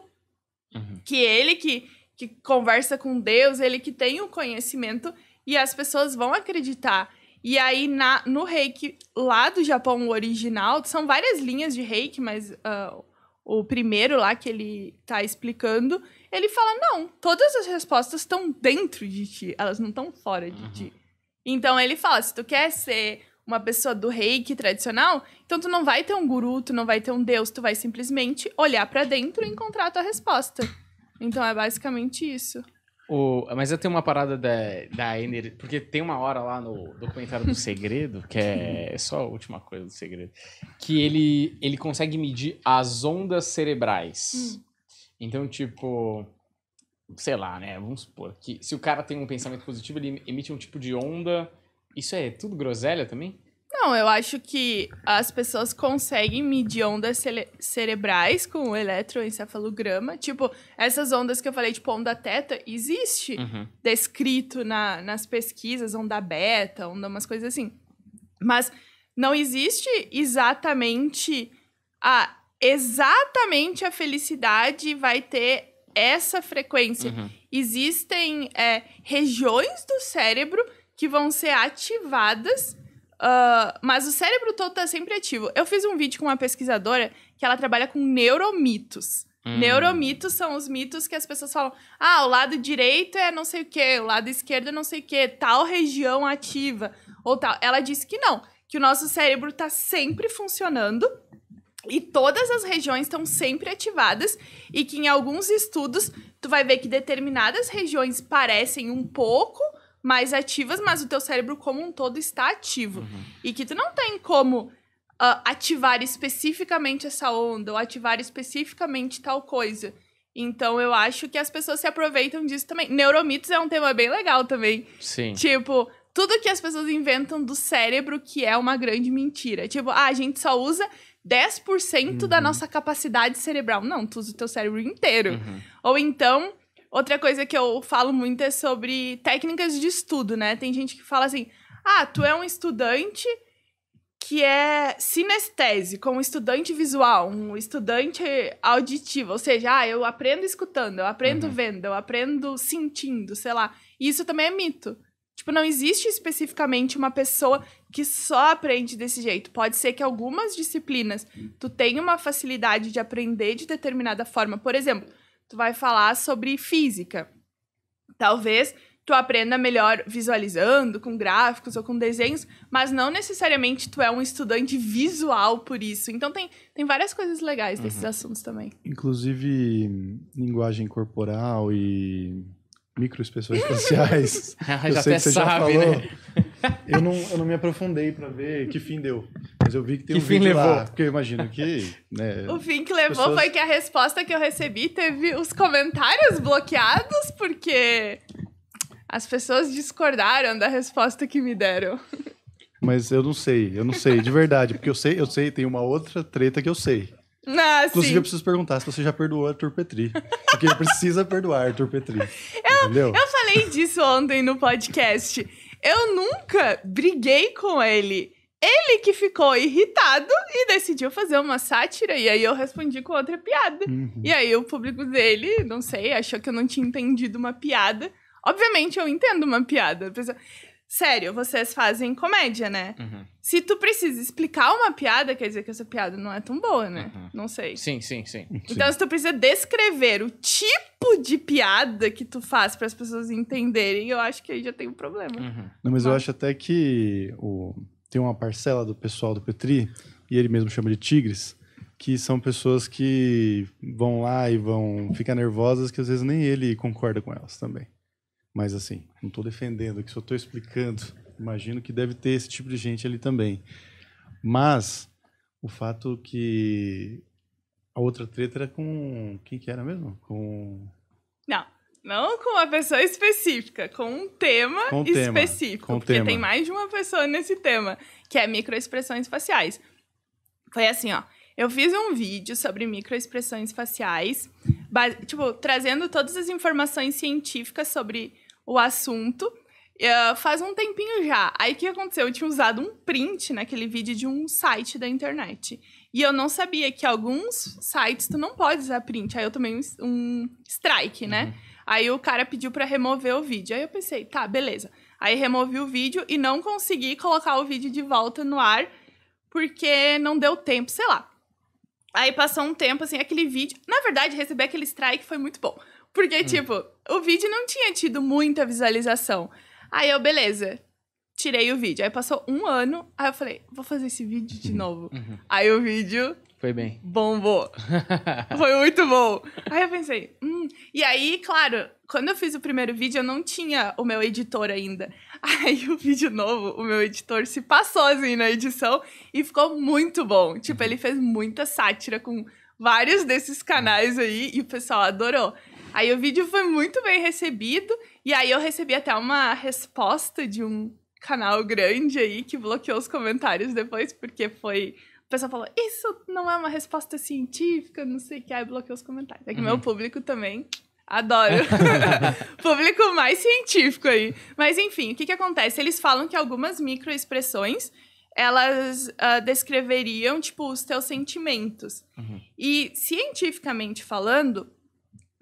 Uhum. Que ele que, que conversa com Deus, ele que tem o conhecimento e as pessoas vão acreditar. E aí, na, no reiki lá do Japão original, são várias linhas de reiki, mas uh, o primeiro lá que ele tá explicando ele fala: não, todas as respostas estão dentro de ti, elas não estão fora de uhum. ti. Então ele fala: se tu quer ser uma pessoa do reiki tradicional, então tu não vai ter um guru, tu não vai ter um deus, tu vai simplesmente olhar para dentro e encontrar a tua resposta. Então é basicamente isso. O, mas eu tenho uma parada da, da energia. Porque tem uma hora lá no documentário do Segredo, que é só a última coisa do segredo, que ele, ele consegue medir as ondas cerebrais. Hum. Então, tipo, sei lá, né? Vamos supor que se o cara tem um pensamento positivo, ele emite um tipo de onda. Isso é tudo groselha também? Não, eu acho que as pessoas conseguem medir ondas cere cerebrais com o eletroencefalograma. Tipo, essas ondas que eu falei, tipo, onda teta, existe uhum. descrito na, nas pesquisas, onda beta, onda umas coisas assim. Mas não existe exatamente a exatamente a felicidade vai ter essa frequência. Uhum. Existem é, regiões do cérebro que vão ser ativadas, uh, mas o cérebro todo está sempre ativo. Eu fiz um vídeo com uma pesquisadora que ela trabalha com neuromitos. Hum. Neuromitos são os mitos que as pessoas falam: ah, o lado direito é não sei o que, o lado esquerdo é não sei o que, tal região ativa ou tal. Ela disse que não, que o nosso cérebro está sempre funcionando e todas as regiões estão sempre ativadas e que em alguns estudos tu vai ver que determinadas regiões parecem um pouco mais ativas, mas o teu cérebro como um todo está ativo. Uhum. E que tu não tem como uh, ativar especificamente essa onda ou ativar especificamente tal coisa. Então eu acho que as pessoas se aproveitam disso também. Neuromitos é um tema bem legal também. Sim. Tipo, tudo que as pessoas inventam do cérebro que é uma grande mentira. Tipo, ah, a gente só usa 10% uhum. da nossa capacidade cerebral. Não, tu usa o teu cérebro inteiro. Uhum. Ou então, outra coisa que eu falo muito é sobre técnicas de estudo, né? Tem gente que fala assim: ah, tu é um estudante que é sinestésico, um estudante visual, um estudante auditivo, ou seja, ah, eu aprendo escutando, eu aprendo uhum. vendo, eu aprendo sentindo, sei lá. E isso também é mito. Tipo, não existe especificamente uma pessoa que só aprende desse jeito. Pode ser que algumas disciplinas tu tenha uma facilidade de aprender de determinada forma. Por exemplo, tu vai falar sobre física. Talvez tu aprenda melhor visualizando, com gráficos ou com desenhos, mas não necessariamente tu é um estudante visual por isso. Então tem, tem várias coisas legais desses uhum. assuntos também. Inclusive, linguagem corporal e microexpressões faciais. Ah, eu sei que você sabe, já falou. Né? Eu, não, eu não me aprofundei para ver que fim deu. Mas eu vi que tem que um fim vídeo levou? lá, porque eu imagino que... Né, o fim que levou pessoas... foi que a resposta que eu recebi teve os comentários bloqueados, porque as pessoas discordaram da resposta que me deram. Mas eu não sei, eu não sei, de verdade, porque eu sei, eu sei, tem uma outra treta que eu sei. Ah, Inclusive, sim. eu preciso perguntar se você já perdoou Arthur Petri. Porque ele precisa perdoar Arthur Petri. Eu, entendeu? eu falei disso ontem no podcast. Eu nunca briguei com ele. Ele que ficou irritado e decidiu fazer uma sátira, e aí eu respondi com outra piada. Uhum. E aí o público dele, não sei, achou que eu não tinha entendido uma piada. Obviamente eu entendo uma piada. A pessoa, sério, vocês fazem comédia, né? Uhum. Se tu precisa explicar uma piada, quer dizer que essa piada não é tão boa, né? Uhum. Não sei. Sim, sim, sim. Então, se tu precisa descrever o tipo de piada que tu faz para as pessoas entenderem, eu acho que aí já tem um problema. Uhum. Não, mas eu acho até que o... tem uma parcela do pessoal do Petri, e ele mesmo chama de Tigres, que são pessoas que vão lá e vão ficar nervosas que às vezes nem ele concorda com elas também. Mas assim, não estou defendendo aqui, só estou explicando. Imagino que deve ter esse tipo de gente ali também. Mas o fato que a outra treta era com. Quem que era mesmo? Com. Não, não com uma pessoa específica, com um tema com específico. Tema, porque tema. tem mais de uma pessoa nesse tema, que é microexpressões faciais. Foi assim, ó. Eu fiz um vídeo sobre microexpressões faciais, tipo, trazendo todas as informações científicas sobre o assunto. Uh, faz um tempinho já. Aí o que aconteceu? Eu tinha usado um print naquele né, vídeo de um site da internet. E eu não sabia que alguns sites tu não pode usar print. Aí eu tomei um, um strike, né? Uhum. Aí o cara pediu para remover o vídeo. Aí eu pensei, tá, beleza. Aí removi o vídeo e não consegui colocar o vídeo de volta no ar porque não deu tempo, sei lá. Aí passou um tempo, assim, aquele vídeo. Na verdade, receber aquele strike foi muito bom. Porque, hum. tipo, o vídeo não tinha tido muita visualização. Aí eu, beleza, tirei o vídeo. Aí passou um ano, aí eu falei, vou fazer esse vídeo de uhum. novo. Uhum. Aí o vídeo. Foi bem. Bombou. Foi muito bom. Aí eu pensei, hum. E aí, claro, quando eu fiz o primeiro vídeo, eu não tinha o meu editor ainda. Aí o vídeo novo, o meu editor se passou assim na edição e ficou muito bom. Tipo, uhum. ele fez muita sátira com vários desses canais uhum. aí e o pessoal adorou. Aí o vídeo foi muito bem recebido, e aí eu recebi até uma resposta de um canal grande aí que bloqueou os comentários depois, porque foi. O pessoal falou: Isso não é uma resposta científica, não sei o que, aí bloqueou os comentários. É que uhum. meu público também Adoro. Público mais científico aí. Mas enfim, o que, que acontece? Eles falam que algumas microexpressões elas uh, descreveriam, tipo, os teus sentimentos. Uhum. E cientificamente falando,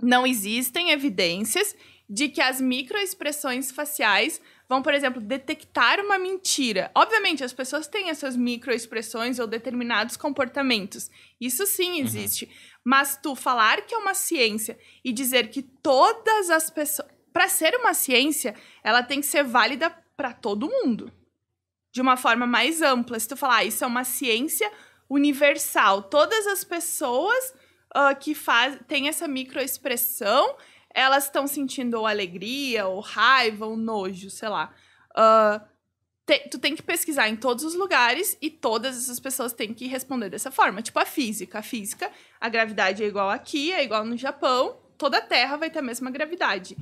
não existem evidências de que as microexpressões faciais vão, por exemplo, detectar uma mentira. Obviamente, as pessoas têm essas microexpressões ou determinados comportamentos. Isso sim uhum. existe. Uhum. Mas tu falar que é uma ciência e dizer que todas as pessoas. Para ser uma ciência, ela tem que ser válida para todo mundo. De uma forma mais ampla. Se tu falar, ah, isso é uma ciência universal, todas as pessoas uh, que faz, tem essa microexpressão, elas estão sentindo ou alegria, ou raiva, ou nojo, sei lá. Uh, te, tu tem que pesquisar em todos os lugares e todas essas pessoas têm que responder dessa forma. Tipo a física. A física, a gravidade é igual aqui, é igual no Japão, toda a Terra vai ter a mesma gravidade.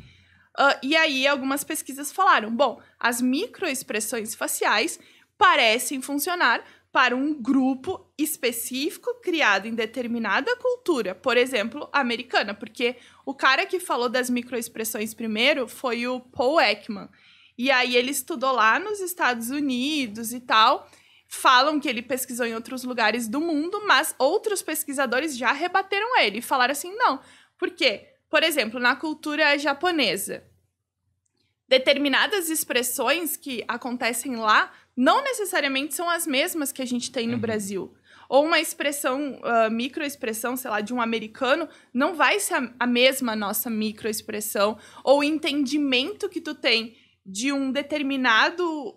Uh, e aí, algumas pesquisas falaram: bom, as microexpressões faciais parecem funcionar para um grupo específico criado em determinada cultura, por exemplo, americana, porque o cara que falou das microexpressões primeiro foi o Paul Ekman. E aí ele estudou lá nos Estados Unidos e tal. Falam que ele pesquisou em outros lugares do mundo, mas outros pesquisadores já rebateram ele e falaram assim: não, porque, por exemplo, na cultura japonesa, determinadas expressões que acontecem lá não necessariamente são as mesmas que a gente tem no uhum. Brasil. Ou uma expressão, uh, microexpressão, sei lá, de um americano, não vai ser a, a mesma nossa microexpressão. Ou entendimento que tu tem de um determinado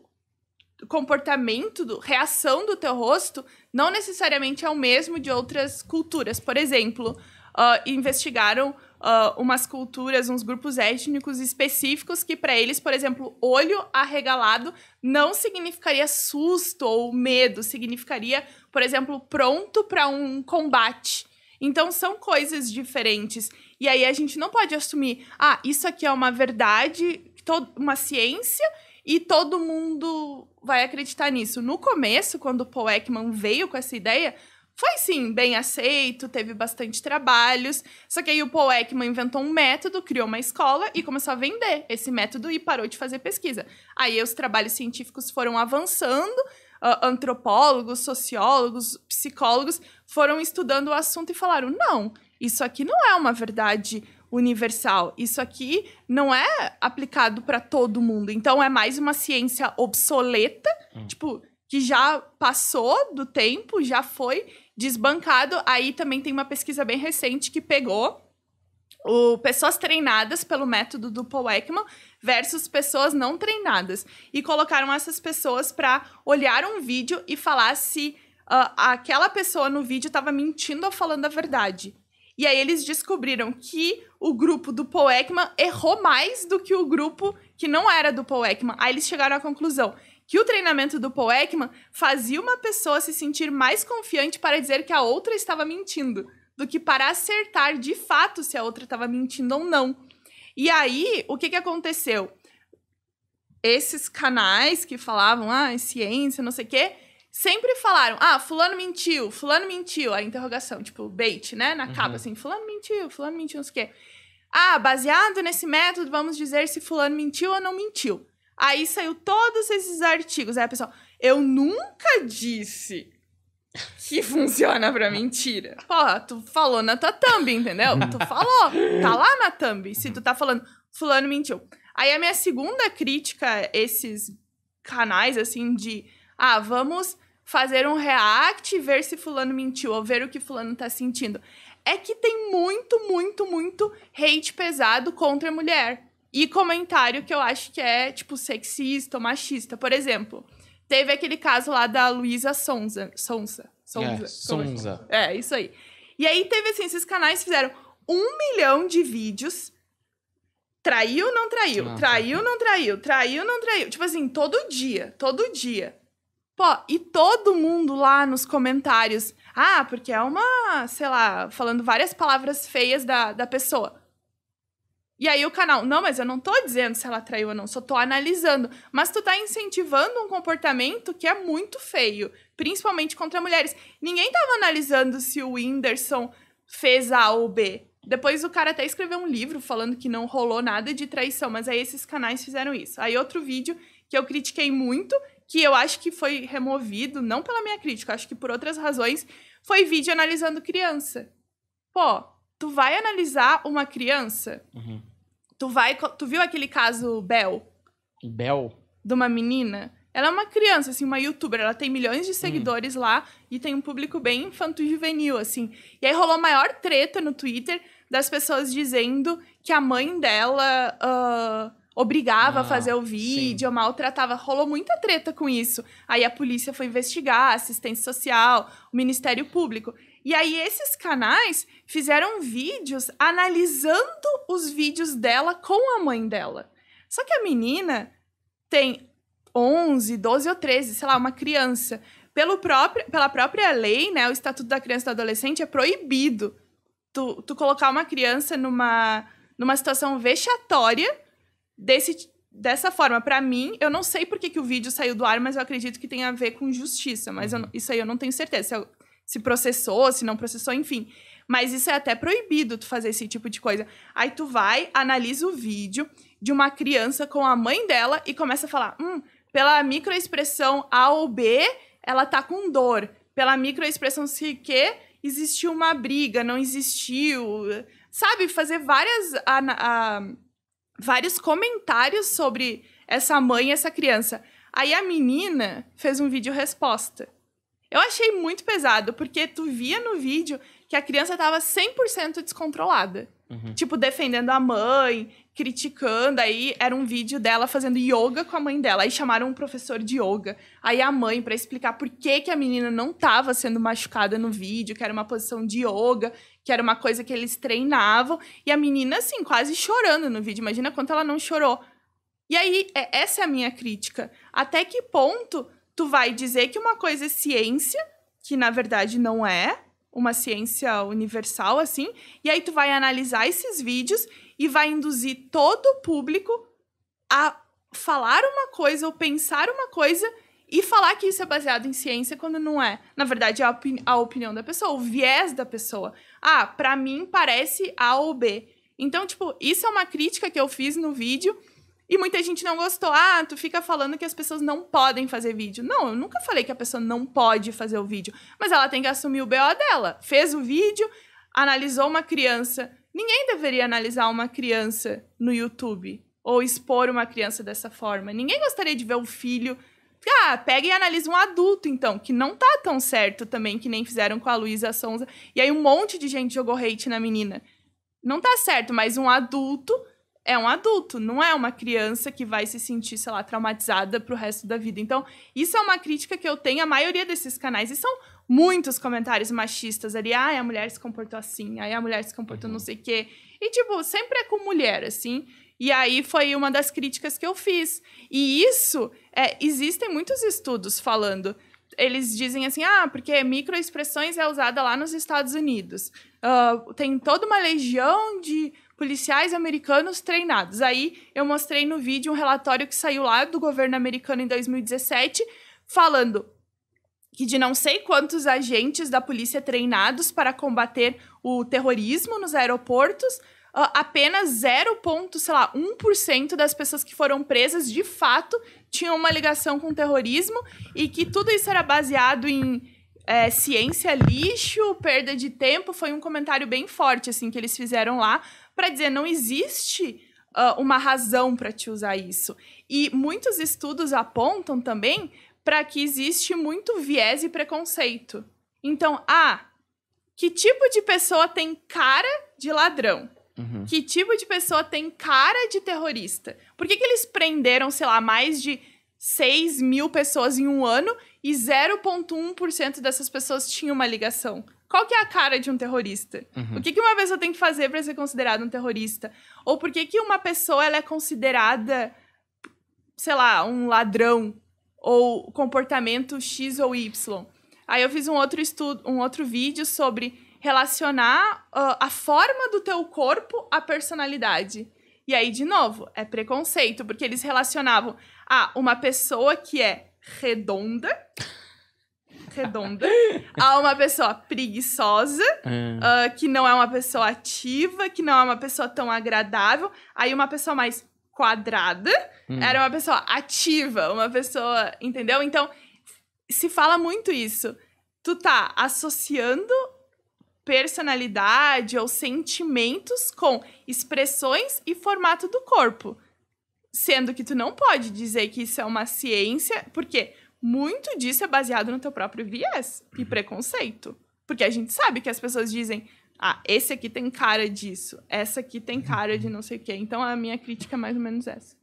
comportamento, do, reação do teu rosto, não necessariamente é o mesmo de outras culturas. Por exemplo, uh, investigaram uh, umas culturas, uns grupos étnicos específicos que para eles, por exemplo, olho arregalado não significaria susto ou medo, significaria, por exemplo, pronto para um combate. Então são coisas diferentes. E aí a gente não pode assumir, ah, isso aqui é uma verdade, uma ciência e todo mundo vai acreditar nisso. No começo, quando o Paul Ekman veio com essa ideia, foi sim, bem aceito, teve bastante trabalhos. Só que aí o Paul Ekman inventou um método, criou uma escola e começou a vender esse método e parou de fazer pesquisa. Aí os trabalhos científicos foram avançando, uh, antropólogos, sociólogos, psicólogos foram estudando o assunto e falaram: não, isso aqui não é uma verdade universal. Isso aqui não é aplicado para todo mundo. Então é mais uma ciência obsoleta, hum. tipo, que já passou do tempo, já foi desbancado. Aí também tem uma pesquisa bem recente que pegou o, pessoas treinadas pelo método do Paul Ekman versus pessoas não treinadas. E colocaram essas pessoas para olhar um vídeo e falar se uh, aquela pessoa no vídeo estava mentindo ou falando a verdade. E aí eles descobriram que o grupo do Paul Ekman errou mais do que o grupo que não era do Paul Ekman. Aí eles chegaram à conclusão que o treinamento do Paul Ekman fazia uma pessoa se sentir mais confiante para dizer que a outra estava mentindo, do que para acertar de fato se a outra estava mentindo ou não. E aí, o que, que aconteceu? Esses canais que falavam, ah, é ciência, não sei o quê, sempre falaram, ah, fulano mentiu, fulano mentiu, a interrogação, tipo, bait, né, na uhum. capa, assim, fulano mentiu, fulano mentiu, não sei o quê. Ah, baseado nesse método, vamos dizer se fulano mentiu ou não mentiu. Aí saiu todos esses artigos. Aí a pessoa, eu nunca disse que funciona pra mentira. Porra, tu falou na tua thumb, entendeu? Tu falou, tá lá na thumb. Se tu tá falando, fulano mentiu. Aí a minha segunda crítica, esses canais, assim, de, ah, vamos fazer um react e ver se fulano mentiu, ou ver o que fulano tá sentindo. É que tem muito, muito, muito hate pesado contra a mulher e comentário que eu acho que é, tipo, sexista ou machista. Por exemplo, teve aquele caso lá da Luísa Sonza. Sonza. Sonza. É, é Sonza. é, isso aí. E aí teve, assim, esses canais fizeram um milhão de vídeos. Traiu, não traiu. traiu Traiu, não traiu. Traiu, não traiu. Tipo assim, todo dia. Todo dia. Pô, e todo mundo lá nos comentários. Ah, porque é uma, sei lá, falando várias palavras feias da, da pessoa. E aí o canal, não, mas eu não tô dizendo se ela traiu ou não, só tô analisando. Mas tu tá incentivando um comportamento que é muito feio, principalmente contra mulheres. Ninguém tava analisando se o Whindersson fez A ou B. Depois o cara até escreveu um livro falando que não rolou nada de traição, mas aí esses canais fizeram isso. Aí outro vídeo que eu critiquei muito, que eu acho que foi removido, não pela minha crítica, acho que por outras razões, foi vídeo analisando criança. Pô, tu vai analisar uma criança. Uhum. Tu vai. Tu viu aquele caso Bel? Bel? De uma menina. Ela é uma criança, assim, uma youtuber. Ela tem milhões de hum. seguidores uhum. lá e tem um público bem e juvenil assim. E aí rolou a maior treta no Twitter das pessoas dizendo que a mãe dela. Uh, obrigava ah, a fazer o vídeo, sim. maltratava. Rolou muita treta com isso. Aí a polícia foi investigar, assistência social, o Ministério Público. E aí esses canais fizeram vídeos analisando os vídeos dela com a mãe dela. Só que a menina tem 11, 12 ou 13, sei lá, uma criança. Pelo próprio, pela própria lei, né, o Estatuto da Criança e do Adolescente é proibido tu, tu colocar uma criança numa, numa situação vexatória desse, dessa forma. para mim, eu não sei por que, que o vídeo saiu do ar, mas eu acredito que tem a ver com justiça. Mas eu, uhum. isso aí eu não tenho certeza. Se se processou, se não processou, enfim. Mas isso é até proibido tu fazer esse tipo de coisa. Aí tu vai, analisa o vídeo de uma criança com a mãe dela e começa a falar: hum, pela microexpressão A ou B, ela tá com dor. Pela microexpressão C que existiu uma briga, não existiu. Sabe, fazer várias a, a, vários comentários sobre essa mãe e essa criança. Aí a menina fez um vídeo resposta. Eu achei muito pesado, porque tu via no vídeo que a criança tava 100% descontrolada. Uhum. Tipo, defendendo a mãe, criticando. Aí era um vídeo dela fazendo yoga com a mãe dela. Aí chamaram um professor de yoga. Aí a mãe, para explicar por que, que a menina não tava sendo machucada no vídeo, que era uma posição de yoga, que era uma coisa que eles treinavam. E a menina, assim, quase chorando no vídeo. Imagina quanto ela não chorou. E aí, é, essa é a minha crítica. Até que ponto tu vai dizer que uma coisa é ciência, que na verdade não é uma ciência universal assim, e aí tu vai analisar esses vídeos e vai induzir todo o público a falar uma coisa ou pensar uma coisa e falar que isso é baseado em ciência quando não é. Na verdade, é a, opini a opinião da pessoa, o viés da pessoa. Ah, para mim parece A ou B. Então, tipo, isso é uma crítica que eu fiz no vídeo e muita gente não gostou. Ah, tu fica falando que as pessoas não podem fazer vídeo. Não, eu nunca falei que a pessoa não pode fazer o vídeo. Mas ela tem que assumir o BO dela. Fez o vídeo, analisou uma criança. Ninguém deveria analisar uma criança no YouTube ou expor uma criança dessa forma. Ninguém gostaria de ver o filho. Ah, pega e analisa um adulto, então, que não tá tão certo também, que nem fizeram com a Luísa Sonza. E aí um monte de gente jogou hate na menina. Não tá certo, mas um adulto é um adulto, não é uma criança que vai se sentir, sei lá, traumatizada pro resto da vida. Então, isso é uma crítica que eu tenho à maioria desses canais. E são muitos comentários machistas ali. Ah, a mulher se comportou assim, aí a mulher se comportou uhum. não sei o quê. E, tipo, sempre é com mulher, assim. E aí foi uma das críticas que eu fiz. E isso, é, existem muitos estudos falando. Eles dizem assim, ah, porque microexpressões é usada lá nos Estados Unidos. Uh, tem toda uma legião de policiais americanos treinados. Aí eu mostrei no vídeo um relatório que saiu lá do governo americano em 2017, falando que de não sei quantos agentes da polícia treinados para combater o terrorismo nos aeroportos, ah, apenas 0,1% sei lá, das pessoas que foram presas de fato tinham uma ligação com o terrorismo e que tudo isso era baseado em é, ciência lixo, perda de tempo. Foi um comentário bem forte assim que eles fizeram lá para dizer não existe uh, uma razão para te usar isso. E muitos estudos apontam também para que existe muito viés e preconceito. Então, ah, que tipo de pessoa tem cara de ladrão? Uhum. Que tipo de pessoa tem cara de terrorista? Por que, que eles prenderam, sei lá, mais de 6 mil pessoas em um ano e 0,1% dessas pessoas tinham uma ligação qual que é a cara de um terrorista? Uhum. O que, que uma pessoa tem que fazer para ser considerada um terrorista? Ou por que, que uma pessoa ela é considerada, sei lá, um ladrão ou comportamento X ou Y? Aí eu fiz um outro estudo, um outro vídeo sobre relacionar uh, a forma do teu corpo à personalidade. E aí, de novo, é preconceito, porque eles relacionavam a uma pessoa que é redonda redonda, a uma pessoa preguiçosa, uh, que não é uma pessoa ativa, que não é uma pessoa tão agradável. Aí uma pessoa mais quadrada hum. era uma pessoa ativa, uma pessoa, entendeu? Então, se fala muito isso. Tu tá associando personalidade ou sentimentos com expressões e formato do corpo. Sendo que tu não pode dizer que isso é uma ciência, porque muito disso é baseado no teu próprio viés e uhum. preconceito. Porque a gente sabe que as pessoas dizem, ah, esse aqui tem cara disso, essa aqui tem uhum. cara de não sei o quê. Então a minha crítica é mais ou menos essa.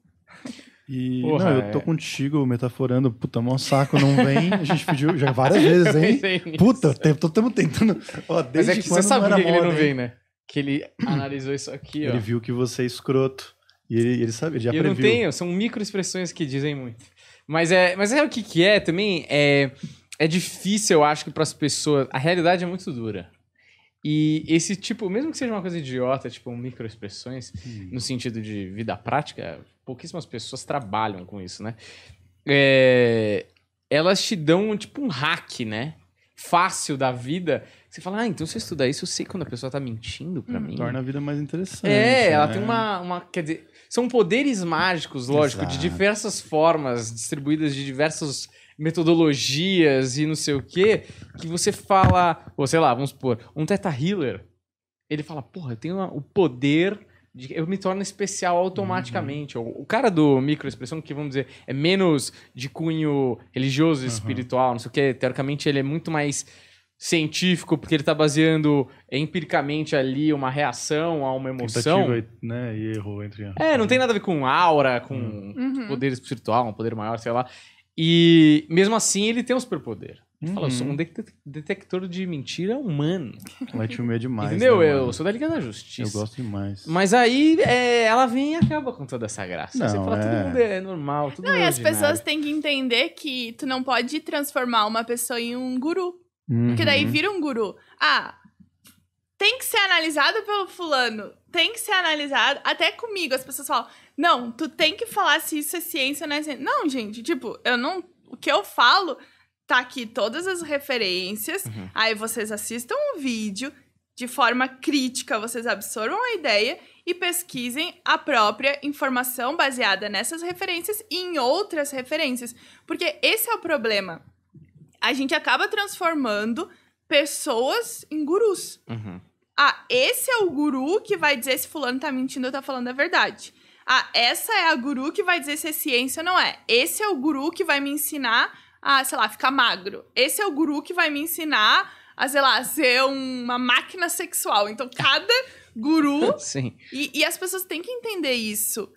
E Porra, não, eu tô é. contigo metaforando, puta, mó saco, não vem. A gente pediu já várias vezes, hein? puta, tempo, todo tentando. Ó, Mas é que você sabe que ele moda, não vem, né? Que ele analisou isso aqui, ó. Ele viu que você é escroto. E ele, ele sabe, ele já e previu. Eu não tenho, são microexpressões que dizem muito. Mas é, mas é o que que é também? É, é difícil, eu acho, que para as pessoas. A realidade é muito dura. E esse tipo, mesmo que seja uma coisa idiota, tipo microexpressões, hum. no sentido de vida prática, pouquíssimas pessoas trabalham com isso, né? É, elas te dão tipo um hack, né? Fácil da vida você fala, ah, então se eu estudar isso, eu sei quando a pessoa está mentindo para hum, mim. Torna a vida mais interessante. É, ela tem né? uma, uma. Quer dizer, são poderes mágicos, lógico, Exato. de diversas formas, distribuídas de diversas metodologias e não sei o quê, que você fala, ou sei lá, vamos supor, um teta healer, ele fala, porra, eu tenho uma, o poder de, eu me torno especial automaticamente. Uhum. O, o, cara do microexpressão, que vamos dizer, é menos de cunho religioso, uhum. espiritual, não sei o quê, teoricamente ele é muito mais científico, porque ele está baseando empiricamente ali uma reação a uma emoção. Tentativa, né, e erro entre É, não tem uhum. nada a ver com aura, com uhum. uhum. poder espiritual, um poder maior, sei lá. E mesmo assim ele tem um superpoder. Uhum. Fala, eu sou um uhum. de detector de mentira humano. Vai te humilhar demais. Entendeu? Né, eu sou da Liga da Justiça. Eu gosto demais. Mas aí é, ela vem e acaba com toda essa graça. Não, Você fala, é... todo mundo é normal, tudo Não, e é as pessoas têm que entender que tu não pode transformar uma pessoa em um guru. Uhum. Porque daí uhum. vira um guru. Ah, tem que ser analisado pelo fulano, tem que ser analisado. Até comigo, as pessoas falam: não, tu tem que falar se isso é ciência ou não é ciência. Não, gente, tipo, eu não. O que eu falo tá aqui todas as referências. Uhum. Aí vocês assistam o vídeo de forma crítica, vocês absorvam a ideia e pesquisem a própria informação baseada nessas referências e em outras referências. Porque esse é o problema a gente acaba transformando pessoas em gurus. Uhum. Ah, esse é o guru que vai dizer se fulano tá mentindo ou tá falando a verdade. Ah, essa é a guru que vai dizer se é ciência ou não é. Esse é o guru que vai me ensinar a, sei lá, ficar magro. Esse é o guru que vai me ensinar a, sei lá, ser uma máquina sexual. Então, cada guru. Sim. E, e as pessoas têm que entender isso.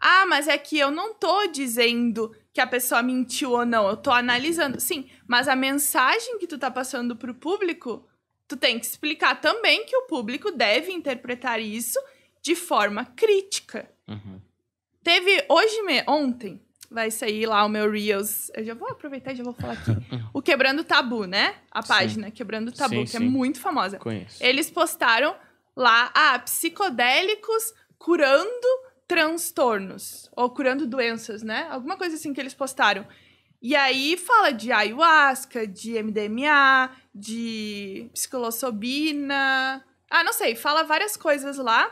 Ah, mas é que eu não tô dizendo que a pessoa mentiu ou não, eu tô analisando. Sim, mas a mensagem que tu tá passando pro público, tu tem que explicar também que o público deve interpretar isso de forma crítica. Uhum. Teve hoje, me... ontem, vai sair lá o meu Reels. Eu já vou aproveitar e já vou falar aqui. o Quebrando Tabu, né? A página sim. Quebrando Tabu, sim, que é sim. é muito famosa. Conheço. Eles postaram lá, ah, psicodélicos curando transtornos ou curando doenças, né? Alguma coisa assim que eles postaram. E aí fala de ayahuasca, de MDMA, de psicolossobina. Ah, não sei, fala várias coisas lá.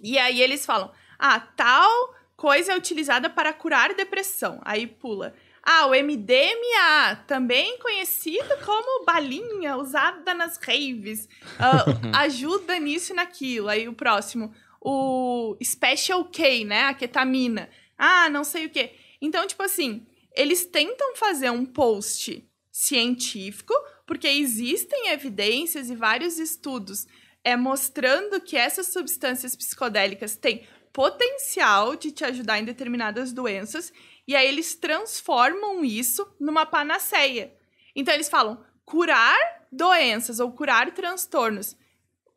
E aí eles falam: "Ah, tal coisa é utilizada para curar depressão". Aí pula: "Ah, o MDMA, também conhecido como balinha usada nas raves, uh, ajuda nisso e naquilo". Aí o próximo: o Special K, né? A ketamina. Ah, não sei o quê. Então, tipo assim, eles tentam fazer um post científico, porque existem evidências e vários estudos é, mostrando que essas substâncias psicodélicas têm potencial de te ajudar em determinadas doenças, e aí eles transformam isso numa panaceia. Então eles falam curar doenças ou curar transtornos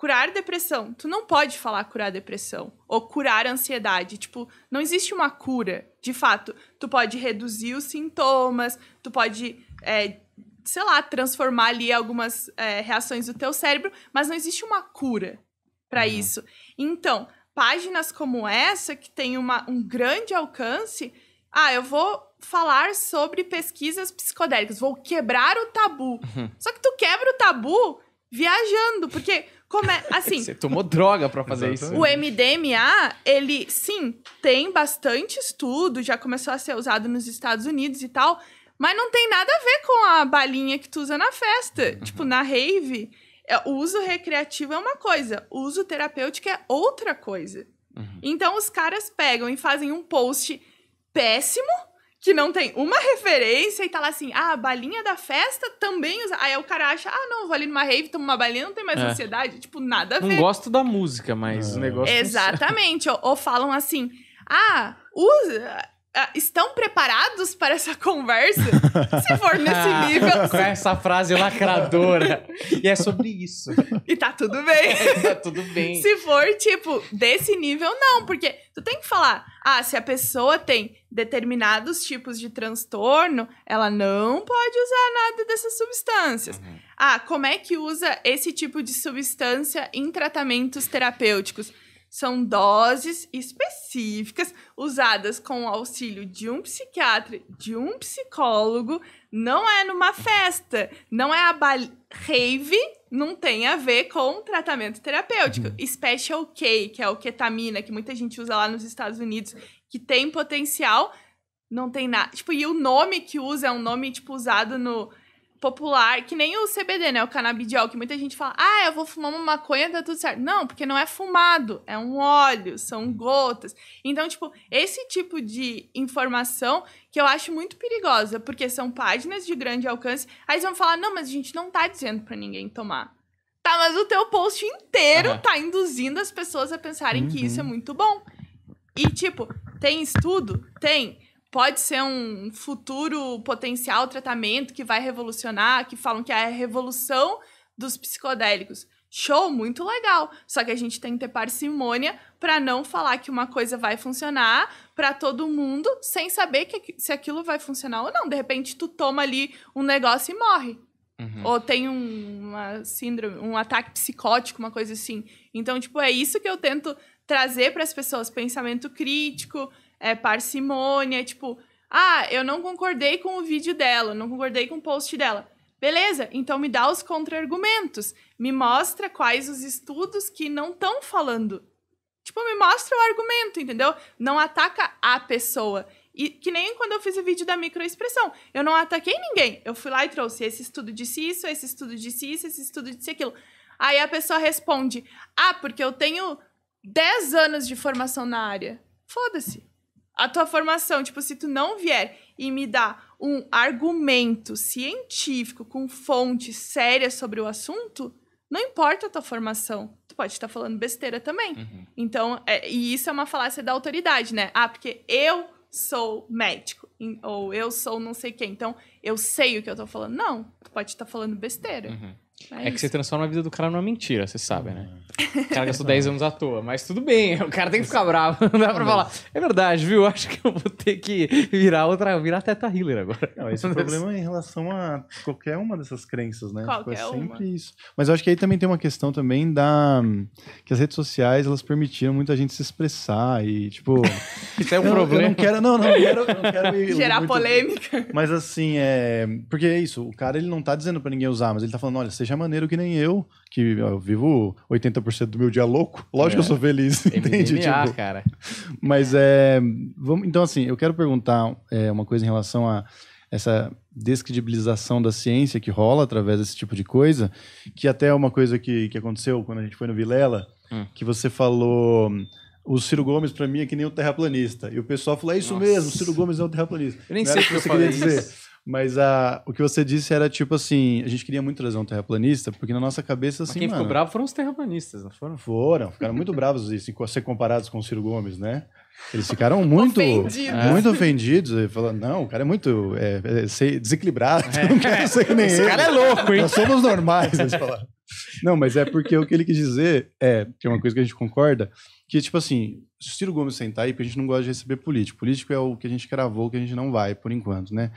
curar depressão. Tu não pode falar curar depressão ou curar ansiedade. Tipo, não existe uma cura. De fato, tu pode reduzir os sintomas, tu pode, é, sei lá, transformar ali algumas é, reações do teu cérebro, mas não existe uma cura para uhum. isso. Então, páginas como essa, que tem uma, um grande alcance, ah, eu vou falar sobre pesquisas psicodélicas, vou quebrar o tabu. Uhum. Só que tu quebra o tabu viajando, porque como é, assim. Você tomou droga para fazer isso. O MDMA, ele sim, tem bastante estudo, já começou a ser usado nos Estados Unidos e tal, mas não tem nada a ver com a balinha que tu usa na festa. Uhum. Tipo, na rave, é, o uso recreativo é uma coisa, o uso terapêutico é outra coisa. Uhum. Então os caras pegam e fazem um post péssimo que não tem uma referência e tá lá assim, ah, a balinha da festa também usa. Aí o cara acha, ah, não, vou ali numa rave, tomo uma balinha, não tem mais é. ansiedade. Tipo, nada a ver. Não gosto da música, mas o é. negócio. Exatamente. ou, ou falam assim, ah, usa. Ah, estão preparados para essa conversa? Se for nesse nível. Com essa frase lacradora. e é sobre isso. E tá tudo bem. É, tá tudo bem. Se for, tipo, desse nível, não, porque tu tem que falar. Ah, se a pessoa tem determinados tipos de transtorno, ela não pode usar nada dessas substâncias. Uhum. Ah, como é que usa esse tipo de substância em tratamentos terapêuticos? São doses específicas usadas com o auxílio de um psiquiatra, de um psicólogo. Não é numa festa, não é a rave, não tem a ver com tratamento terapêutico. Uhum. Special K, que é o ketamina, que muita gente usa lá nos Estados Unidos, que tem potencial, não tem nada. Tipo, e o nome que usa é um nome, tipo, usado no popular, que nem o CBD, né? O canabidiol, que muita gente fala, ah, eu vou fumar uma maconha, tá tudo certo. Não, porque não é fumado, é um óleo, são gotas. Então, tipo, esse tipo de informação que eu acho muito perigosa, porque são páginas de grande alcance, aí vão falar, não, mas a gente não tá dizendo para ninguém tomar. Tá, mas o teu post inteiro uhum. tá induzindo as pessoas a pensarem uhum. que isso é uhum. muito bom. E, tipo, tem estudo? Tem pode ser um futuro potencial tratamento que vai revolucionar, que falam que é a revolução dos psicodélicos. Show, muito legal. Só que a gente tem que ter parcimônia para não falar que uma coisa vai funcionar para todo mundo sem saber que, se aquilo vai funcionar ou não. De repente, tu toma ali um negócio e morre. Uhum. Ou tem um, uma síndrome, um ataque psicótico, uma coisa assim. Então, tipo, é isso que eu tento trazer para as pessoas: pensamento crítico, é, parcimônia, tipo, ah, eu não concordei com o vídeo dela, não concordei com o post dela. Beleza, então me dá os contra-argumentos. Me mostra quais os estudos que não estão falando. Tipo, me mostra o argumento, entendeu? Não ataca a pessoa. E que nem quando eu fiz o vídeo da microexpressão. Eu não ataquei ninguém. Eu fui lá e trouxe esse estudo disse isso, esse estudo disse isso, esse estudo disse aquilo. Aí a pessoa responde: Ah, porque eu tenho 10 anos de formação na área. Foda-se a tua formação, tipo, se tu não vier e me dar um argumento científico com fonte séria sobre o assunto, não importa a tua formação, tu pode estar falando besteira também. Uhum. Então, é, e isso é uma falácia da autoridade, né? Ah, porque eu sou médico, ou eu sou não sei quem, então eu sei o que eu tô falando. Não, tu pode estar falando besteira. Uhum. É, é que você transforma a vida do cara numa mentira, você sabe, né? O cara gastou 10 anos à toa, mas tudo bem, o cara tem que ficar bravo, não dá pra falar. É verdade, viu? Acho que eu vou ter que virar outra, virar teta healer agora. Não, esse é o problema em relação a qualquer uma dessas crenças, né? Qualquer tipo, é sempre uma. isso. Mas eu acho que aí também tem uma questão também da que as redes sociais, elas permitiram muita gente se expressar e tipo, isso é um eu, problema. Eu não quero, não, não quero, não quero gerar muito, polêmica. Mas assim, é, porque é isso, o cara ele não tá dizendo para ninguém usar, mas ele tá falando, olha, seja é maneiro que nem eu, que eu vivo 80% do meu dia louco. Lógico é. que eu sou é. feliz, entende? Tipo, cara. Mas é. Vamos, então, assim, eu quero perguntar é, uma coisa em relação a essa descredibilização da ciência que rola através desse tipo de coisa, que até é uma coisa que, que aconteceu quando a gente foi no Vilela, hum. que você falou o Ciro Gomes para mim é que nem o terraplanista. E o pessoal falou, é isso Nossa. mesmo, o Ciro Gomes é o terraplanista. Eu nem Não sei o que, que você queria isso. dizer. Mas a, o que você disse era tipo assim: a gente queria muito trazer um terraplanista, porque na nossa cabeça, assim. Mas quem mano, ficou bravo foram os terraplanistas, não foram? Foram, ficaram muito bravos isso, em ser comparados com o Ciro Gomes, né? Eles ficaram muito ofendidos. É. muito ofendidos, falaram: não, o cara é muito é, é, desequilibrado, é. não quero ser que nem Esse ele. cara é louco, hein? Nós somos normais, eles falaram. Não, mas é porque o que ele quis dizer é, que é uma coisa que a gente concorda, que, tipo assim, se o Ciro Gomes sentar aí, porque a gente não gosta de receber político. Político é o que a gente cravou que a gente não vai, por enquanto, né?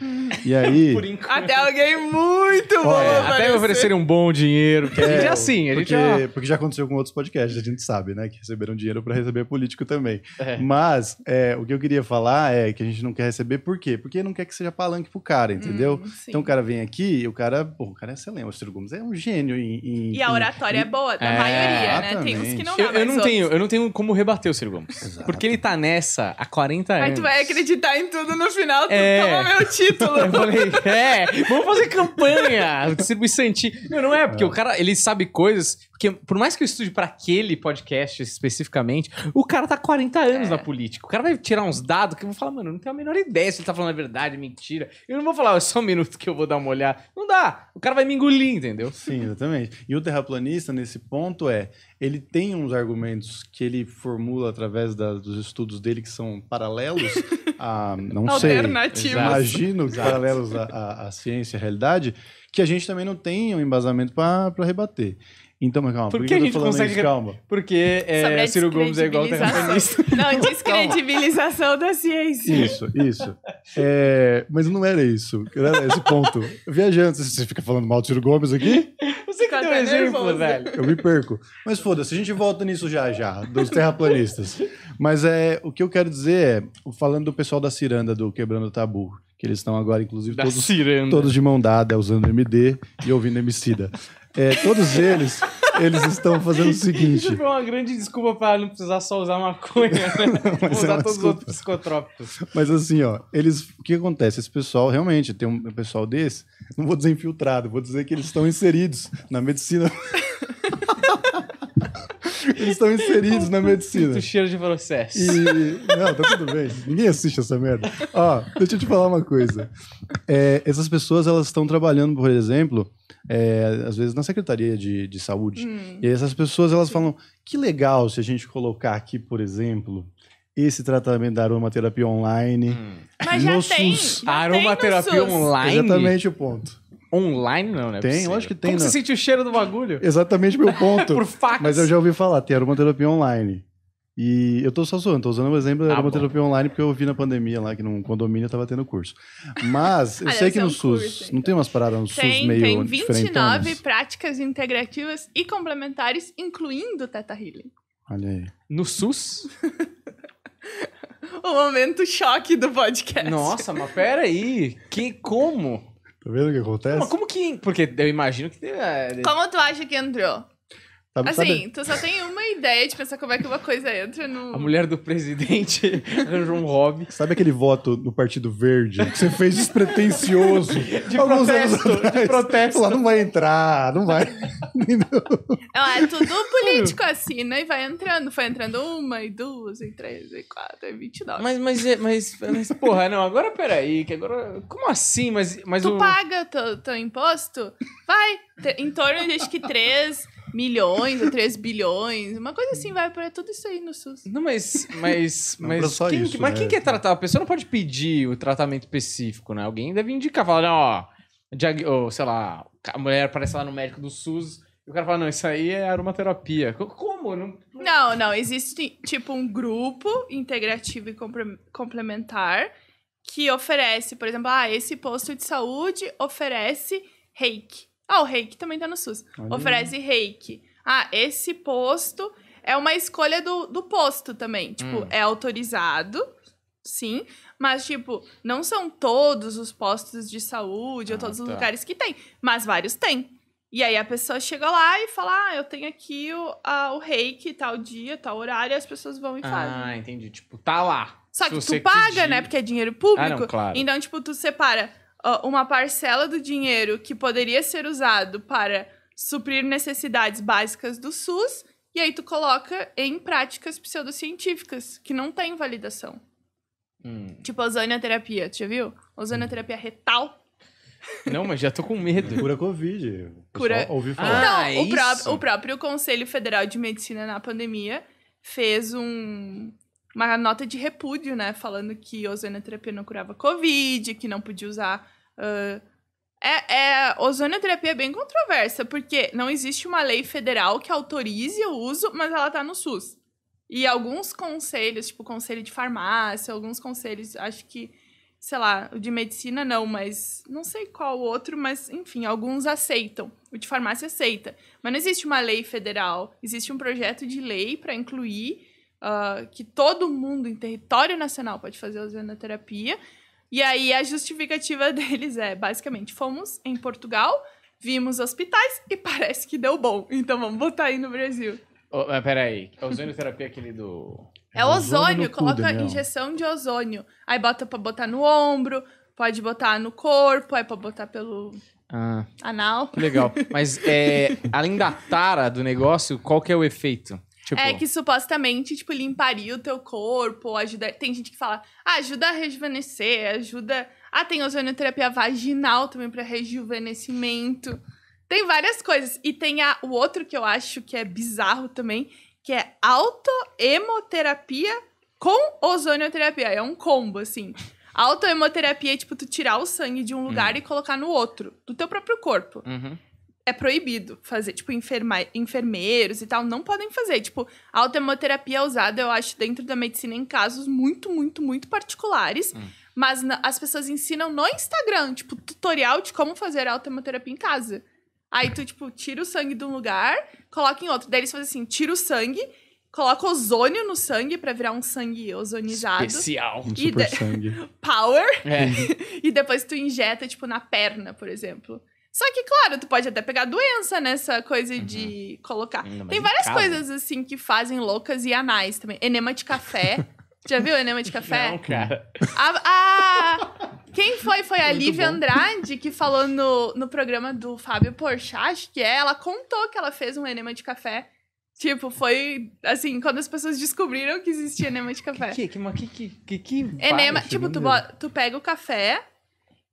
E aí. enquanto. Até alguém muito bom! É, até oferecer um bom dinheiro. Porque é, a gente é, é assim, a porque, gente é- já... Porque já aconteceu com outros podcasts, a gente sabe, né? Que receberam dinheiro para receber político também. É. Mas é, o que eu queria falar é que a gente não quer receber, por quê? Porque não quer que seja palanque pro cara, entendeu? Hum, então o cara vem aqui e o cara. Pô, o cara é excelente. O Ciro Gomes é um gênio em, em e a oratória e... é boa, da é, maioria, né? Tem uns que não dá eu, eu não tenho, Eu não tenho como rebater o Ciro Gomes. Exato. Porque ele tá nessa há 40 anos. Aí tu vai acreditar em tudo no final, tu é. toma meu título. eu falei, é, vamos fazer campanha. Ciro Santi. Não, não é, porque o cara, ele sabe coisas porque por mais que eu estude para aquele podcast especificamente, o cara tá 40 anos é. na política. O cara vai tirar uns dados que eu vou falar, mano, eu não tenho a menor ideia se ele tá falando a verdade, mentira. Eu não vou falar, é só um minuto que eu vou dar uma olhada. Não dá. O cara vai me engolir, entendeu? Sim, exatamente. E o terraplanista, nesse ponto, é ele tem uns argumentos que ele formula através da, dos estudos dele que são paralelos a, não sei, imagino paralelos à ciência e à realidade, que a gente também não tem um embasamento para rebater. Então, mas calma, por que, por que a gente consegue. Isso? Calma. Porque é, Ciro Gomes é igual terraplanista. Não, descredibilização da ciência. Isso, isso. É, mas não era isso. Era esse ponto. Viajando, você fica falando mal do Ciro Gomes aqui? Você que deu exemplo, velho. Eu me perco. Mas foda-se, a gente volta nisso já já, dos terraplanistas. Mas é, o que eu quero dizer é, falando do pessoal da Ciranda, do Quebrando o Tabu, que eles estão agora, inclusive, todos, todos de mão dada, usando MD e ouvindo Emicida. É, todos eles, eles estão fazendo o seguinte. Isso foi uma grande desculpa para não precisar só usar maconha, né? É usar é todos desculpa. os outros psicotrópicos. Mas assim, ó, eles, o que acontece? Esse pessoal realmente tem um pessoal desse, não vou dizer infiltrado, vou dizer que eles estão inseridos na medicina Eles estão inseridos na medicina. Muito cheiro de processo. E... Não, tá tudo bem. Ninguém assiste essa merda. Ó, deixa eu te falar uma coisa. É, essas pessoas, elas estão trabalhando, por exemplo, é, às vezes na Secretaria de, de Saúde. Hum. E essas pessoas, elas falam, que legal se a gente colocar aqui, por exemplo, esse tratamento da aromaterapia online. Hum. Mas já tem. Já aromaterapia tem online? Exatamente o ponto. Online não, né? Tem, eu acho que tem. Como não. você sente o cheiro do bagulho? Exatamente meu ponto. Por fax. Mas eu já ouvi falar, tem aromaterapia online. E eu tô só zoando, tô usando o um exemplo da ah, aromaterapia bom. online porque eu vi na pandemia lá que num condomínio eu tava tendo curso. Mas eu sei que é no SUS, então. não tem umas paradas no tem, SUS meio Tem 29 práticas integrativas e complementares, incluindo Teta Healing. Olha aí. No SUS? o momento choque do podcast. Nossa, mas peraí, que como? Tá vendo o que acontece? Mas como que. Porque eu imagino que. É, como tu acha que entrou? Sabe, tá assim, tu só tem uma ideia de pensar como é que uma coisa entra no. A mulher do presidente arranjou um hobby. Sabe aquele voto no Partido Verde que você fez despretensioso? de alguns protesto, anos atrás. de protesto. Lá não vai entrar, não vai. não, é, é tudo político assim, né? E vai entrando. Foi entrando uma, e duas, e três, e quatro, e vinte e nove. Mas, mas, é, mas, mas porra, não, agora peraí, que agora. Como assim? Mas, mas tu o... paga teu, teu imposto? Vai, em torno de acho que três milhões ou 3 bilhões. Uma coisa assim, vai para tudo isso aí no SUS. Não, mas. Mas, não, mas, quem, isso, mas né? quem quer tratar? A pessoa não pode pedir o tratamento específico, né? Alguém deve indicar, falar, não, ó. Diag... Ou, sei lá, a mulher aparece lá no médico do SUS. E o cara fala, não, isso aí é aromaterapia. Como? Não, não, não existe tipo um grupo integrativo e complementar que oferece, por exemplo, ah, esse posto de saúde oferece reiki. Ah, o reiki também tá no SUS. Olha. Oferece reiki. Ah, esse posto é uma escolha do, do posto também. Tipo, hum. é autorizado, sim, mas, tipo, não são todos os postos de saúde ah, ou todos tá. os lugares que tem, mas vários tem. E aí a pessoa chega lá e fala: Ah, eu tenho aqui o, a, o reiki, tal dia, tal horário, e as pessoas vão e ah, fazem. Ah, entendi. Tipo, tá lá. Só que tu paga, pedir... né? Porque é dinheiro público. Ah, não, claro. Então, tipo, tu separa uma parcela do dinheiro que poderia ser usado para suprir necessidades básicas do SUS e aí tu coloca em práticas pseudocientíficas que não têm validação. Hum. Tipo ozonioterapia, ozonoterapia, tu já viu? Ozonoterapia retal. Não, mas já tô com medo. Cura Covid. Cura... Ouvi falar. então, ah, o, é pró o, próprio Conselho Federal de Medicina na pandemia fez um, uma nota de repúdio, né? Falando que ozonoterapia não curava Covid, que não podia usar Uh, é, é, ozonioterapia é bem controversa, porque não existe uma lei federal que autorize o uso, mas ela tá no SUS. E alguns conselhos, tipo conselho de farmácia, alguns conselhos, acho que, sei lá, o de medicina não, mas não sei qual outro, mas enfim, alguns aceitam. O de farmácia aceita. Mas não existe uma lei federal, existe um projeto de lei para incluir uh, que todo mundo em território nacional pode fazer ozonoterapia. terapia e aí a justificativa deles é, basicamente, fomos em Portugal, vimos hospitais e parece que deu bom. Então vamos botar aí no Brasil. Oh, mas peraí, é ozônio terapia aquele do. É, é ozônio, ozônio coloca injeção de ozônio. Aí bota pra botar no ombro, pode botar no corpo, é pra botar pelo. Ah, anal. legal. Mas é, além da tara do negócio, qual que é o efeito? Tipo... É que supostamente, tipo, limparia o teu corpo, ajuda. Tem gente que fala, ah, ajuda a rejuvenescer, ajuda. Ah, tem ozonioterapia vaginal também para rejuvenescimento. Tem várias coisas. E tem a... o outro que eu acho que é bizarro também, que é autoemoterapia com ozonioterapia. É um combo, assim. Autoemoterapia é tipo tu tirar o sangue de um lugar uhum. e colocar no outro, do teu próprio corpo. Uhum é proibido fazer. Tipo, enferma, enfermeiros e tal não podem fazer. Tipo, a altermoterapia é usada, eu acho, dentro da medicina em casos muito, muito, muito particulares. Hum. Mas as pessoas ensinam no Instagram, tipo, tutorial de como fazer altermoterapia em casa. Aí tu, tipo, tira o sangue de um lugar, coloca em outro. Daí eles fazem assim, tira o sangue, coloca ozônio no sangue para virar um sangue ozonizado. Especial. Um super sangue. Power. É. e depois tu injeta, tipo, na perna, por exemplo. Só que, claro, tu pode até pegar doença nessa coisa uhum. de colocar. Não, Tem várias coisas assim que fazem loucas e anais também. Enema de café. Já viu enema de café? Não, cara. A, a... Quem foi? Foi a Lívia Andrade, que falou no, no programa do Fábio Porchat, que é, ela contou que ela fez um enema de café. Tipo, foi assim, quando as pessoas descobriram que existia enema de café. Que que, que, que, que, que enema, tipo, tu, tu pega o café,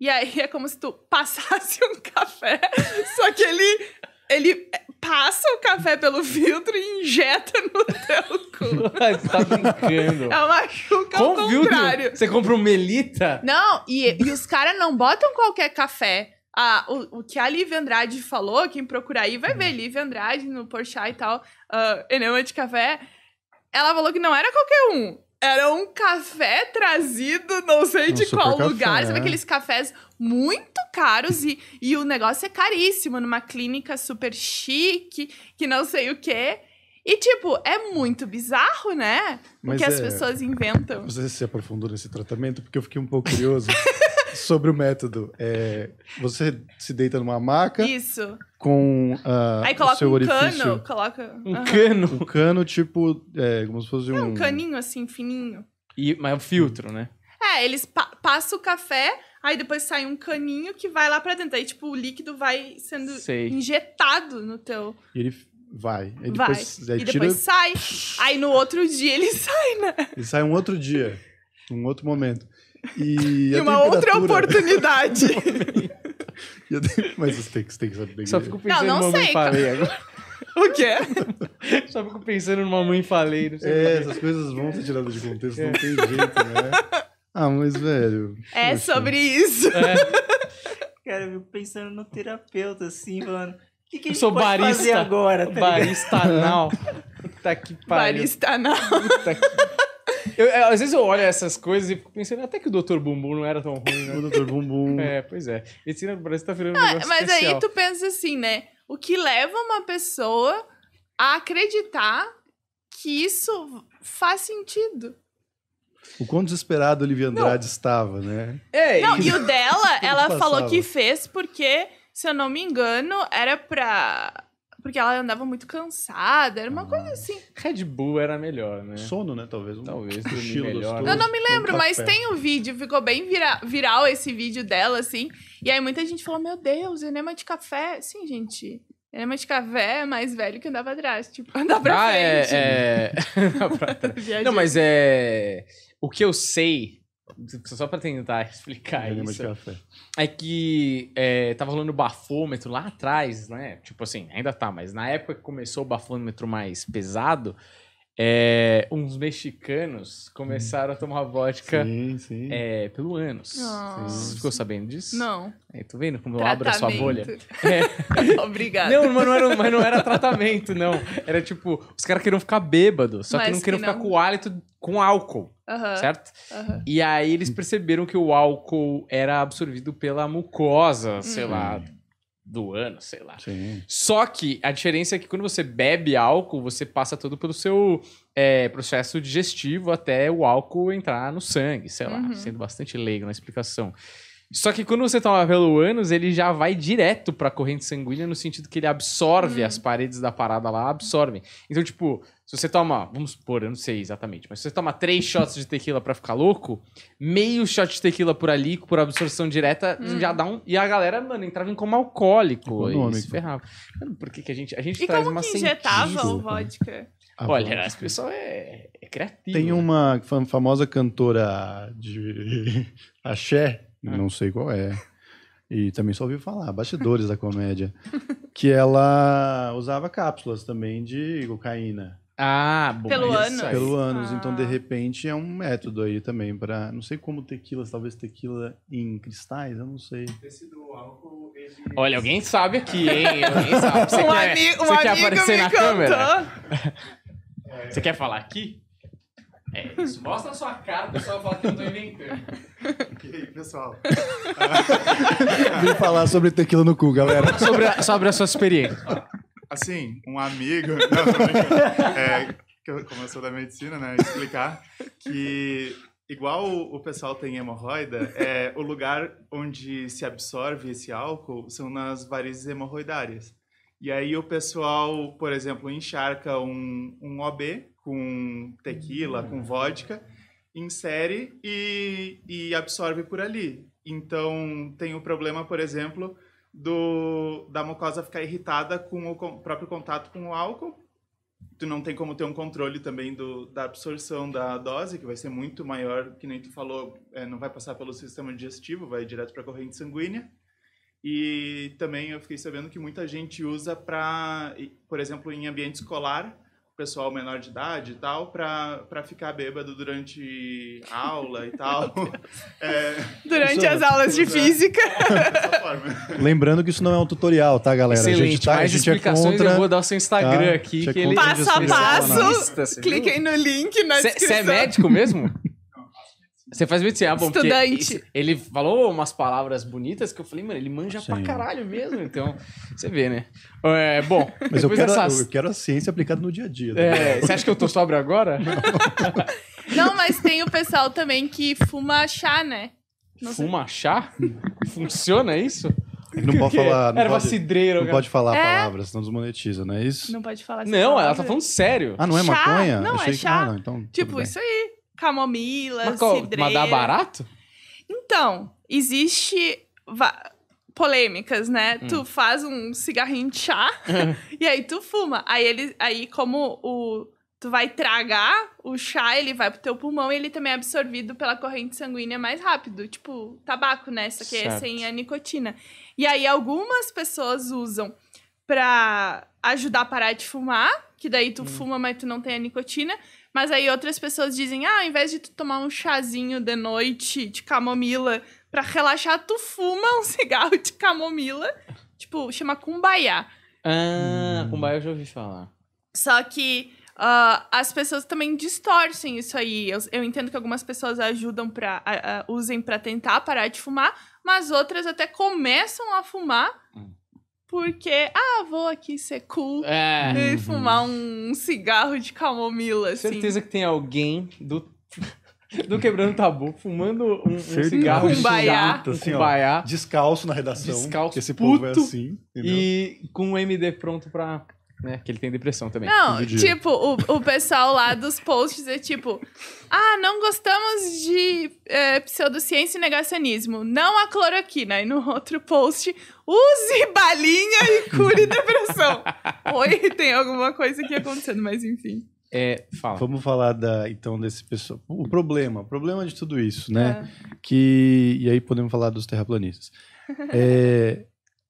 e aí é como se tu passasse um café, só que ele, ele passa o café pelo filtro e injeta no teu cu. Você tá brincando. É uma chuca Com ao filtro? contrário. Você compra um melita? Não, e, e os caras não botam qualquer café. Ah, o, o, que a Lívia Andrade falou, quem procurar aí vai ver Lívia Andrade no Porchat e tal, uh, Enema de Café. Ela falou que não era qualquer um. Era um café trazido, não sei um de qual lugar. Sabe é. aqueles cafés muito caros e, e o negócio é caríssimo, numa clínica super chique, que não sei o quê. E, tipo, é muito bizarro, né? Mas o que é... as pessoas inventam. Você se aprofundou nesse tratamento, porque eu fiquei um pouco curioso sobre o método. É... Você se deita numa maca. Isso com uh, Aí coloca o seu um orifício. cano, coloca... Um uhum. cano? Um cano, tipo, é, como se fosse é um... É, um caninho, assim, fininho. E, mas é o filtro, né? É, eles pa passam o café, aí depois sai um caninho que vai lá pra dentro. Aí, tipo, o líquido vai sendo Sei. injetado no teu... E ele vai. vai. Depois, aí e tira... depois sai. aí no outro dia ele sai, né? Ele sai um outro dia, um outro momento. E, e uma temperatura... outra oportunidade. Mas você tem, que, você tem que saber bem. Só é. fico pensando não, não numa sei, mãe falei agora. o quê? Só fico pensando numa mãe falei. Não sei é, essas coisas vão ser tiradas de contexto, é. não tem jeito, né? Ah, mas velho. É poxa. sobre isso. É. Cara, eu fico pensando no terapeuta, assim, falando. O que, que eu sou barista fazer agora? Tá barista anal. Puta que pariu. Barista anal. Puta que eu, eu, é, às vezes eu olho essas coisas e fico pensando, até que o Dr. Bumbum não era tão ruim, né? o Dr. Bumbum. É, pois é. Medicina do Brasil tá virando um ah, Mas especial. aí tu pensa assim, né? O que leva uma pessoa a acreditar que isso faz sentido? O quão desesperado Olivia Andrade não. estava, né? É, não, e o dela, ela falou que fez porque, se eu não me engano, era pra porque ela andava muito cansada, era uma ah. coisa assim. Red Bull era melhor, né? Sono, né? Talvez. Um Talvez melhor. Eu não me lembro, um mas tem o um vídeo, ficou bem vira viral esse vídeo dela, assim. E aí muita gente falou: Meu Deus, enema de café. Sim, gente. Enema de café é mais velho que andava atrás. Tipo, andar pra ah, é, frente. É. é... não, mas é. O que eu sei Tipo, só pra tentar explicar isso. É que é, tava rolando o bafômetro lá atrás, né? Tipo assim, ainda tá, mas na época que começou o bafômetro mais pesado, é, uns mexicanos começaram a tomar vodka sim, sim. É, pelo ânus. Você ficou sabendo disso? Não. É, tô vendo como eu abro a sua bolha? É. Obrigada. Não, mas não, era, mas não era tratamento, não. Era tipo, os caras queriam ficar bêbados, só mas que não queriam que não. ficar com o hálito com álcool, uhum. certo? Uhum. E aí eles perceberam que o álcool era absorvido pela mucosa, sei uhum. lá, hum do ano, sei lá. Sim. Só que a diferença é que quando você bebe álcool, você passa tudo pelo seu é, processo digestivo até o álcool entrar no sangue, sei lá, uhum. sendo bastante leigo na explicação. Só que quando você toma pelo ânus, ele já vai direto pra corrente sanguínea, no sentido que ele absorve hum. as paredes da parada lá, absorvem. Então, tipo, se você toma, vamos supor, eu não sei exatamente, mas se você toma três shots de tequila pra ficar louco, meio shot de tequila por ali, por absorção direta, hum. já dá um. E a galera, mano, entrava em coma alcoólico. Econômico. ferrava. Mano, por que, que a gente. A gente e traz como uma que injetava o vodka? A Olha, vodka. as pessoas é, é criativo. Tem né? uma famosa cantora de axé é. não sei qual é. E também só ouviu falar, bastidores da comédia. Que ela usava cápsulas também de cocaína. Ah, bom. Pelo é ânus. Pelo ânus. Ah. Então, de ah. repente, é um método aí também para. Não sei como tequila, talvez tequila em cristais, eu não sei. álcool. Olha, alguém sabe aqui, hein? Alguém sabe. Você um quer, amigo, você um quer aparecer na câmera? É. Você quer falar aqui? É isso, mostra a sua cara pessoal falar que eu tô inventando. E aí, pessoal? Vim falar sobre tequila no cu, galera. Sobre a, sobre a sua experiência. Assim, um amigo. Não, não é, que começou da medicina, né? Explicar que Igual o pessoal tem hemorroida, é, o lugar onde se absorve esse álcool são nas varizes hemorroidárias. E aí o pessoal, por exemplo, encharca um, um OB com tequila, com vodka, insere e, e absorve por ali. Então, tem o problema, por exemplo, do, da mucosa ficar irritada com o com, próprio contato com o álcool. Tu não tem como ter um controle também do, da absorção da dose, que vai ser muito maior, que nem tu falou, é, não vai passar pelo sistema digestivo, vai direto para a corrente sanguínea. E também eu fiquei sabendo que muita gente usa para, por exemplo, em ambiente escolar, pessoal menor de idade e tal, para ficar bêbado durante aula e tal. É, durante as aulas de física. É, Lembrando que isso não é um tutorial, tá, galera? Excelente, a gente tá, mais a gente é explicações é contra, eu vou dar o seu Instagram tá? aqui. É que é ele passo a passo, cliquem no link na descrição. Você é médico mesmo? Você faz muito assim, ah, bom, Estudante. Ele falou umas palavras bonitas que eu falei, mano, ele manja Sim. pra caralho mesmo. Então, você vê, né? É, bom. Mas eu quero, dessas... eu quero a ciência aplicada no dia a dia. É, né? É, você acha que eu tô sobre agora? Não. Não, mas tem o pessoal também que fuma chá, né? Não fuma sei. chá? Funciona isso? É não pode falar. Não Erva pode, cidreiro, Não né? pode falar é? palavras, é? palavra, senão desmonetiza, não é isso? Não pode falar Não, palavra. ela tá falando sério. Ah, não é chá? maconha? Não, Achei é chá. Que... Ah, não, então, tipo, isso aí camomila, mas, cidreira. Mas dá barato? Então, existe polêmicas, né? Hum. Tu faz um cigarrinho de chá e aí tu fuma. Aí ele, aí como o tu vai tragar o chá, ele vai pro teu pulmão e ele também é absorvido pela corrente sanguínea mais rápido, tipo tabaco, né? Só que é sem a nicotina. E aí algumas pessoas usam para ajudar a parar de fumar, que daí tu hum. fuma, mas tu não tem a nicotina. Mas aí outras pessoas dizem: ah, ao invés de tu tomar um chazinho de noite de camomila para relaxar, tu fuma um cigarro de camomila. Tipo, chama cumbaiá. Ah, hum. cumbaiá eu já ouvi falar. Só que uh, as pessoas também distorcem isso aí. Eu, eu entendo que algumas pessoas ajudam para uh, usem para tentar parar de fumar, mas outras até começam a fumar porque, ah, vou aqui ser cool é. e uhum. fumar um cigarro de camomila, assim. Certeza que tem alguém do do Quebrando Tabu, fumando um, um cigarro um baiá, assim, descalço na redação. Descalço, esse puto, povo é assim. Entendeu? E com o MD pronto pra né? Que ele tem depressão também. Não, tipo, o, o pessoal lá dos posts é tipo: ah, não gostamos de é, pseudociência e negacionismo, não a cloroquina. E no outro post, use balinha e cure depressão. Oi, tem alguma coisa aqui acontecendo, mas enfim. É, fala. Vamos falar da, então desse pessoal. O problema, o problema de tudo isso, né? É. Que e aí podemos falar dos terraplanistas. É,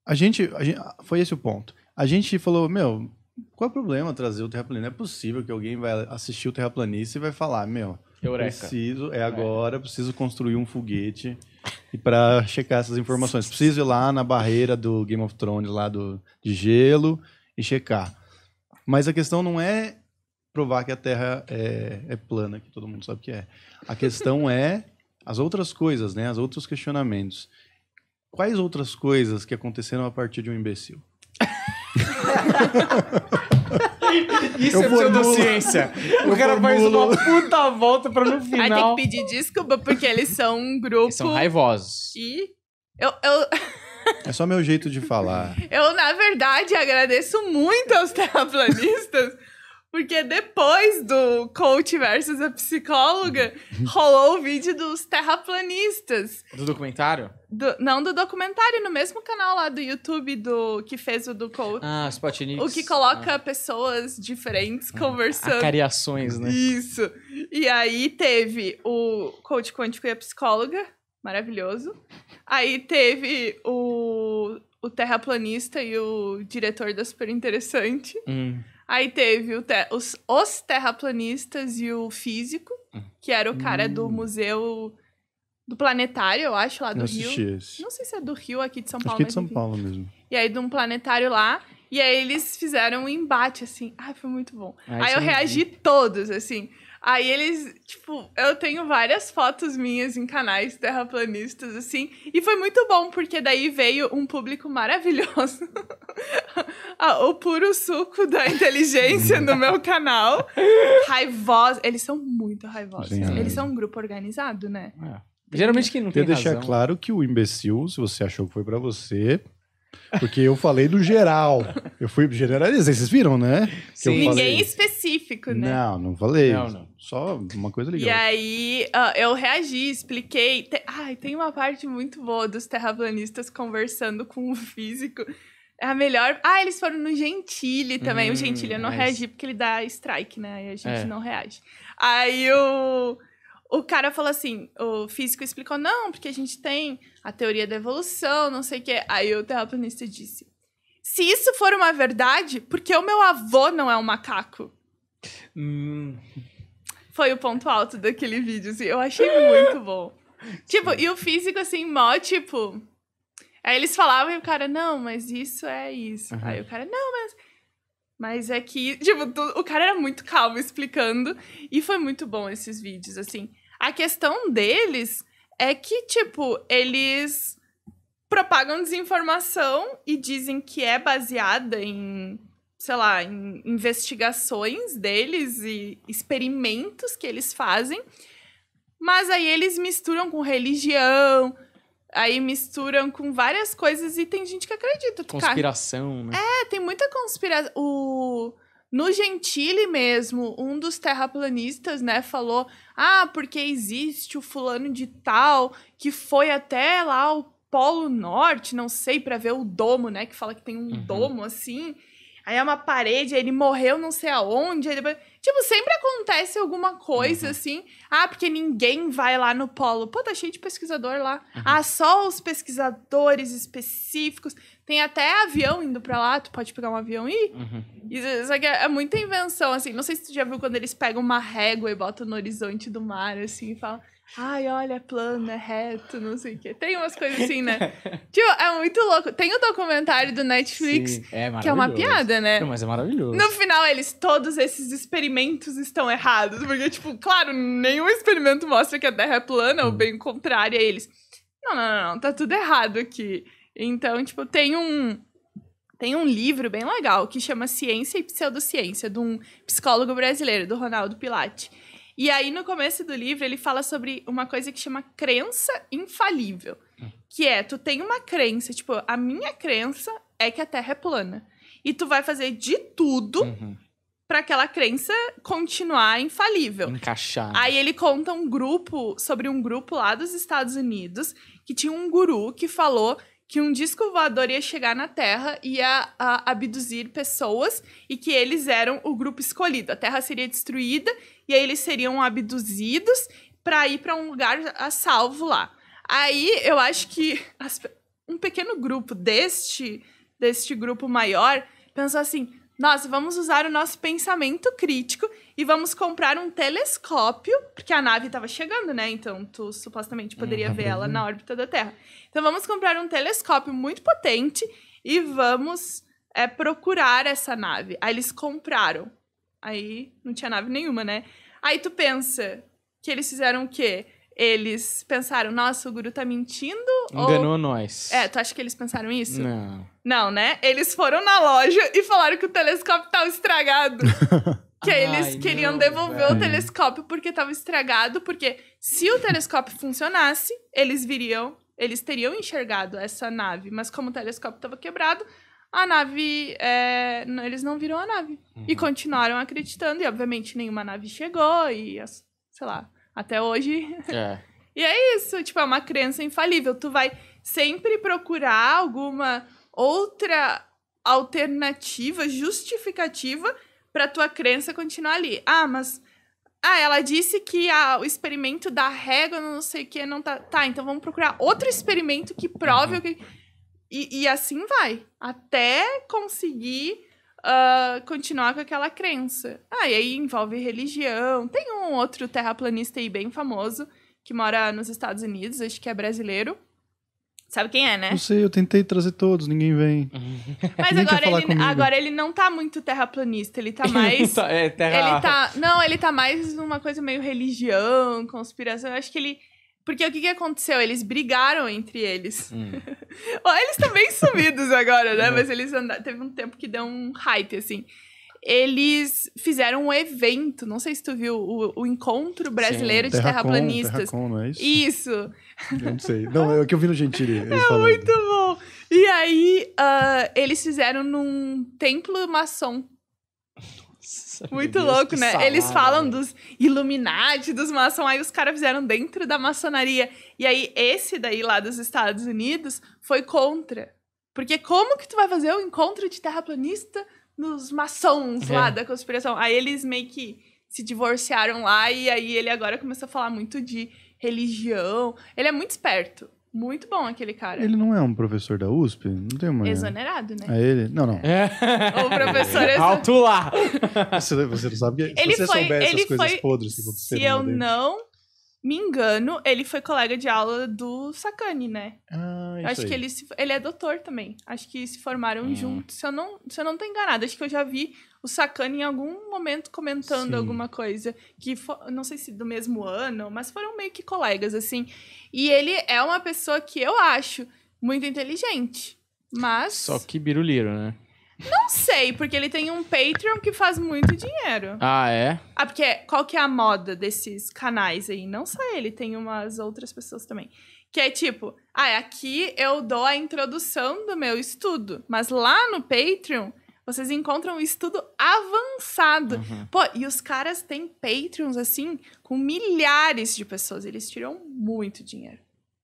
a, gente, a gente, foi esse o ponto. A gente falou, meu, qual é o problema trazer o terraplanista? Não é possível que alguém vai assistir o terraplanista e vai falar, meu, Eureka. preciso, é, é. agora, é. preciso construir um foguete e para checar essas informações. Preciso ir lá na barreira do Game of Thrones, lá do, de gelo, e checar. Mas a questão não é provar que a Terra é, é plana, que todo mundo sabe que é. A questão é as outras coisas, né? As outros questionamentos. Quais outras coisas que aconteceram a partir de um imbecil? Isso eu é formulo, pseudociência. O cara formulo. faz uma puta volta pra no final. Vai tem que pedir desculpa, porque eles são um grupo. Eles são raivosos. E. Eu. eu... É só meu jeito de falar. Eu, na verdade, agradeço muito aos terraplanistas. Porque depois do coach versus a psicóloga, rolou o vídeo dos terraplanistas. Do documentário? Do, não, do documentário, no mesmo canal lá do YouTube do que fez o do Coach. Ah, Spotnix. O que coloca ah. pessoas diferentes ah, conversando. Cariações, né? Isso. E aí teve o coach quântico e a psicóloga, maravilhoso. Aí teve o, o terraplanista e o diretor da Super Interessante. Hum. Aí teve te, os, os terraplanistas e o físico, hum. que era o cara hum. do museu do planetário, eu acho, lá do eu Rio. Esse. Não sei se é do Rio, aqui de São acho Paulo. que é de São enfim. Paulo mesmo. E aí, de um planetário lá. E aí, eles fizeram um embate, assim. Ah, foi muito bom. Ah, aí, eu é reagi todos, assim. Aí eles, tipo, eu tenho várias fotos minhas em canais terraplanistas, assim, e foi muito bom, porque daí veio um público maravilhoso. ah, o puro suco da inteligência no meu canal. Raivosos. Eles são muito raivosos. Sim, é. Eles são um grupo organizado, né? É. Geralmente quem não tem Quer deixar razão. claro que o imbecil, se você achou que foi para você, porque eu falei do geral. Eu fui generalizar. vocês viram, né? Sim, ninguém falei... específico, né? Não, não falei. Não, não. Só uma coisa legal. E aí uh, eu reagi, expliquei. Te... Ai, tem uma parte muito boa dos terraplanistas conversando com o físico. É a melhor. Ah, eles foram no Gentile também. Hum, o Gentile eu não mas... É reagi porque ele dá strike, né? E a gente é. não reage. Aí o. Eu o cara falou assim, o físico explicou, não, porque a gente tem a teoria da evolução, não sei o quê. Aí o terraplanista disse, se isso for uma verdade, por que o meu avô não é um macaco? Hum. Foi o ponto alto daquele vídeo, assim, eu achei muito bom. Tipo, e o físico, assim, mó, tipo... Aí eles falavam e o cara, não, mas isso é isso. Uhum. Aí o cara, não, mas... Mas é que, tipo, o cara era muito calmo explicando. E foi muito bom esses vídeos, assim. A questão deles é que, tipo, eles propagam desinformação e dizem que é baseada em, sei lá, em investigações deles e experimentos que eles fazem. Mas aí eles misturam com religião, aí misturam com várias coisas e tem gente que acredita. Conspiração, cara. né? É, tem muita conspiração. O no Gentile mesmo, um dos terraplanistas, né, falou: "Ah, porque existe o fulano de tal que foi até lá ao Polo Norte, não sei, para ver o domo, né, que fala que tem um uhum. domo assim. Aí é uma parede, aí ele morreu não sei aonde, tipo, sempre acontece alguma coisa uhum. assim. Ah, porque ninguém vai lá no polo. Pô, tá cheio de pesquisador lá. Uhum. Ah, só os pesquisadores específicos. Tem até avião indo pra lá, tu pode pegar um avião e ir. Uhum. Isso, só que é, é, muita invenção, assim. Não sei se tu já viu quando eles pegam uma régua e botam no horizonte do mar, assim, e falam. Ai, olha, é plano, é reto, não sei o quê. Tem umas coisas assim, né? tipo, é muito louco. Tem o um documentário do Netflix, Sim, é que é uma piada, né? mas é maravilhoso. No final, eles, todos esses experimentos estão errados. Porque, tipo, claro, nenhum experimento mostra que a Terra é plana, hum. ou uhum. bem contrário a eles. Não, não, não, não, tá tudo errado aqui. Então, tipo, tem um tem um livro bem legal que chama Ciência e Pseudociência, de um psicólogo brasileiro, do Ronaldo Pilate. E aí, no começo do livro, ele fala sobre uma coisa que chama crença infalível. Que é, tu tem uma crença, tipo, a minha crença é que a Terra é plana. E tu vai fazer de tudo uhum. para aquela crença continuar infalível. Encaixar. Né? Aí ele conta um grupo, sobre um grupo lá dos Estados Unidos, que tinha um guru que falou que um disco voador ia chegar na Terra e ia a, abduzir pessoas e que eles eram o grupo escolhido. A Terra seria destruída e aí eles seriam abduzidos para ir para um lugar a salvo lá. Aí eu acho que as, um pequeno grupo deste deste grupo maior pensou assim: "Nossa, vamos usar o nosso pensamento crítico e vamos comprar um telescópio, porque a nave estava chegando, né? Então tu supostamente poderia hum, ver ela na órbita da Terra. Então vamos comprar um telescópio muito potente e vamos é, procurar essa nave. Aí eles compraram. Aí não tinha nave nenhuma, né? Aí tu pensa que eles fizeram o quê? Eles pensaram, nossa, o guru tá mentindo? Enganou ou... nós. É, tu acha que eles pensaram isso? Não. Não, né? Eles foram na loja e falaram que o telescópio tava estragado. que eles queriam não, devolver o telescópio porque tava estragado, porque se o telescópio funcionasse, eles viriam eles teriam enxergado essa nave, mas como o telescópio estava quebrado, a nave. É, eles não viram a nave. Uhum. E continuaram acreditando, e obviamente nenhuma nave chegou, e sei lá, até hoje. É. e é isso, tipo, é uma crença infalível. Tu vai sempre procurar alguma outra alternativa, justificativa, para tua crença continuar ali. Ah, mas ah, ela disse que a, o experimento da régua, não sei o que, não tá. Tá, então vamos procurar outro experimento que prove uhum. o que. E, e assim vai. Até conseguir uh, continuar com aquela crença. Ah, e aí envolve religião. Tem um outro terraplanista aí bem famoso que mora nos Estados Unidos, acho que é brasileiro Sabe quem é, né? Não sei, eu tentei trazer todos, ninguém vem. Mas ninguém agora, ele, agora ele não tá muito terraplanista, ele tá mais. Tá, é, terra... ele tá, não, ele tá mais numa coisa meio religião, conspiração. Eu acho que ele. Porque o que, que aconteceu? Eles brigaram entre eles. Hum. eles estão bem sumidos agora, né? É. Mas eles andaram. Teve um tempo que deu um hype, assim. Eles fizeram um evento, não sei se tu viu, o, o Encontro Brasileiro Sim, de Terraplanistas. Terracon, não é isso? isso. Eu não sei. Não, é o que eu vi no Gentili. É falando. muito bom. E aí, uh, eles fizeram num templo maçom. Nossa, muito Deus, louco, né? Salada. Eles falam dos Illuminati, dos maçons, aí os caras fizeram dentro da maçonaria. E aí, esse daí lá dos Estados Unidos foi contra. Porque como que tu vai fazer o um encontro de terraplanista nos maçons é. lá da conspiração? Aí eles meio que se divorciaram lá e aí ele agora começou a falar muito de religião. Ele é muito esperto. Muito bom aquele cara. Ele não é um professor da USP? Não tem uma. Exonerado, né? É ele? Não, não. É. O professor. Exo... É Alto lá! você, você não sabe que. se você foi, essas coisas foi, podres que aconteceram. Se eu não me engano, ele foi colega de aula do Sakane, né? Ah, isso eu acho aí. que ele, se, ele é doutor também. Acho que se formaram hum. juntos. Se eu, não, se eu não tô enganada, acho que eu já vi o Sakane em algum momento comentando Sim. alguma coisa. Que for, não sei se do mesmo ano, mas foram meio que colegas, assim. E ele é uma pessoa que eu acho muito inteligente. Mas. Só que biruliro, né? Não sei, porque ele tem um Patreon que faz muito dinheiro. Ah, é? Ah, porque qual que é a moda desses canais aí? Não só ele, tem umas outras pessoas também. Que é tipo, ah, aqui eu dou a introdução do meu estudo, mas lá no Patreon vocês encontram um estudo avançado. Uhum. Pô, e os caras têm Patreons assim com milhares de pessoas, eles tiram muito dinheiro.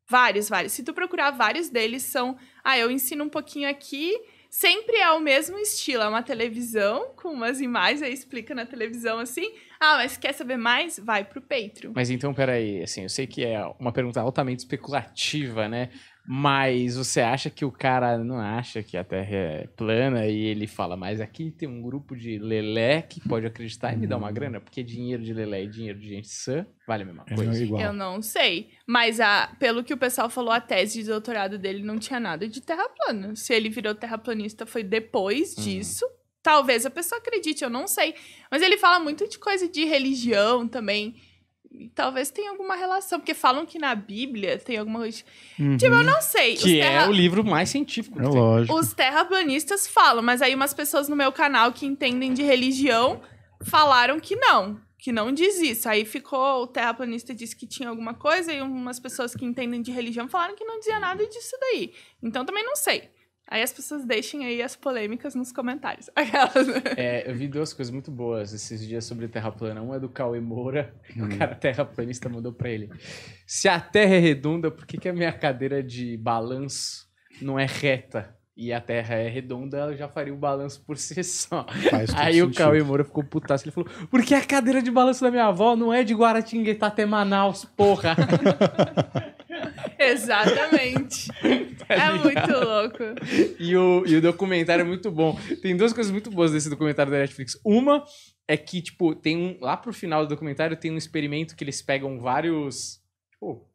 Vários, vários. Se tu procurar, vários deles são, ah, eu ensino um pouquinho aqui sempre é o mesmo estilo, é uma televisão com umas imagens, aí explica na televisão assim. Ah, mas quer saber mais? Vai pro Patreon. Mas então, peraí, assim, eu sei que é uma pergunta altamente especulativa, né? Mas você acha que o cara não acha que a Terra é plana e ele fala, mas aqui tem um grupo de lelé que pode acreditar e me dar uma hum. grana, porque dinheiro de lelé e dinheiro de gente sã vale a mesma é coisa. É Eu não sei, mas a, pelo que o pessoal falou, a tese de doutorado dele não tinha nada de terra plana. Se ele virou terraplanista foi depois uhum. disso, Talvez a pessoa acredite, eu não sei. Mas ele fala muito de coisa de religião também talvez tenha alguma relação, porque falam que na Bíblia tem alguma coisa. Uhum. Tipo, eu não sei. Que é terra... é o livro mais científico. É lógico. Os terraplanistas falam, mas aí umas pessoas no meu canal que entendem de religião falaram que não. Que não diz isso. Aí ficou, o terraplanista disse que tinha alguma coisa, e umas pessoas que entendem de religião falaram que não dizia nada disso daí. Então também não sei. Aí as pessoas deixem aí as polêmicas nos comentários. Aquelas, né? É, eu vi duas coisas muito boas esses dias sobre Terra plana. Uma é do Cauê Moura, hum. o cara terraplanista mandou pra ele. Se a Terra é redonda, por que, que a minha cadeira de balanço não é reta? E a Terra é redonda, ela já faria o balanço por si só. Aí o Cauê Moura ficou putaço. Ele falou, Por que a cadeira de balanço da minha avó não é de Guaratinguetá até Manaus, porra? Exatamente. É muito louco. E o, e o documentário é muito bom. Tem duas coisas muito boas desse documentário da Netflix. Uma é que, tipo, tem um. Lá pro final do documentário tem um experimento que eles pegam vários. Tipo,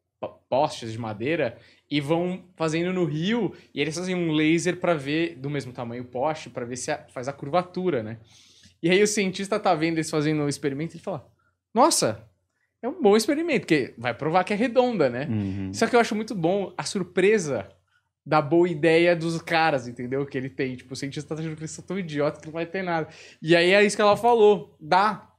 postes de madeira e vão fazendo no rio e eles fazem um laser para ver do mesmo tamanho o poste para ver se a, faz a curvatura, né? E aí o cientista tá vendo eles fazendo o experimento e fala: "Nossa, é um bom experimento, porque vai provar que é redonda, né?" Uhum. Só que eu acho muito bom a surpresa da boa ideia dos caras, entendeu? Que ele tem. Tipo, o cientista tá achando que eles são tão idiotas que não vai ter nada. E aí é isso que ela falou. Dá.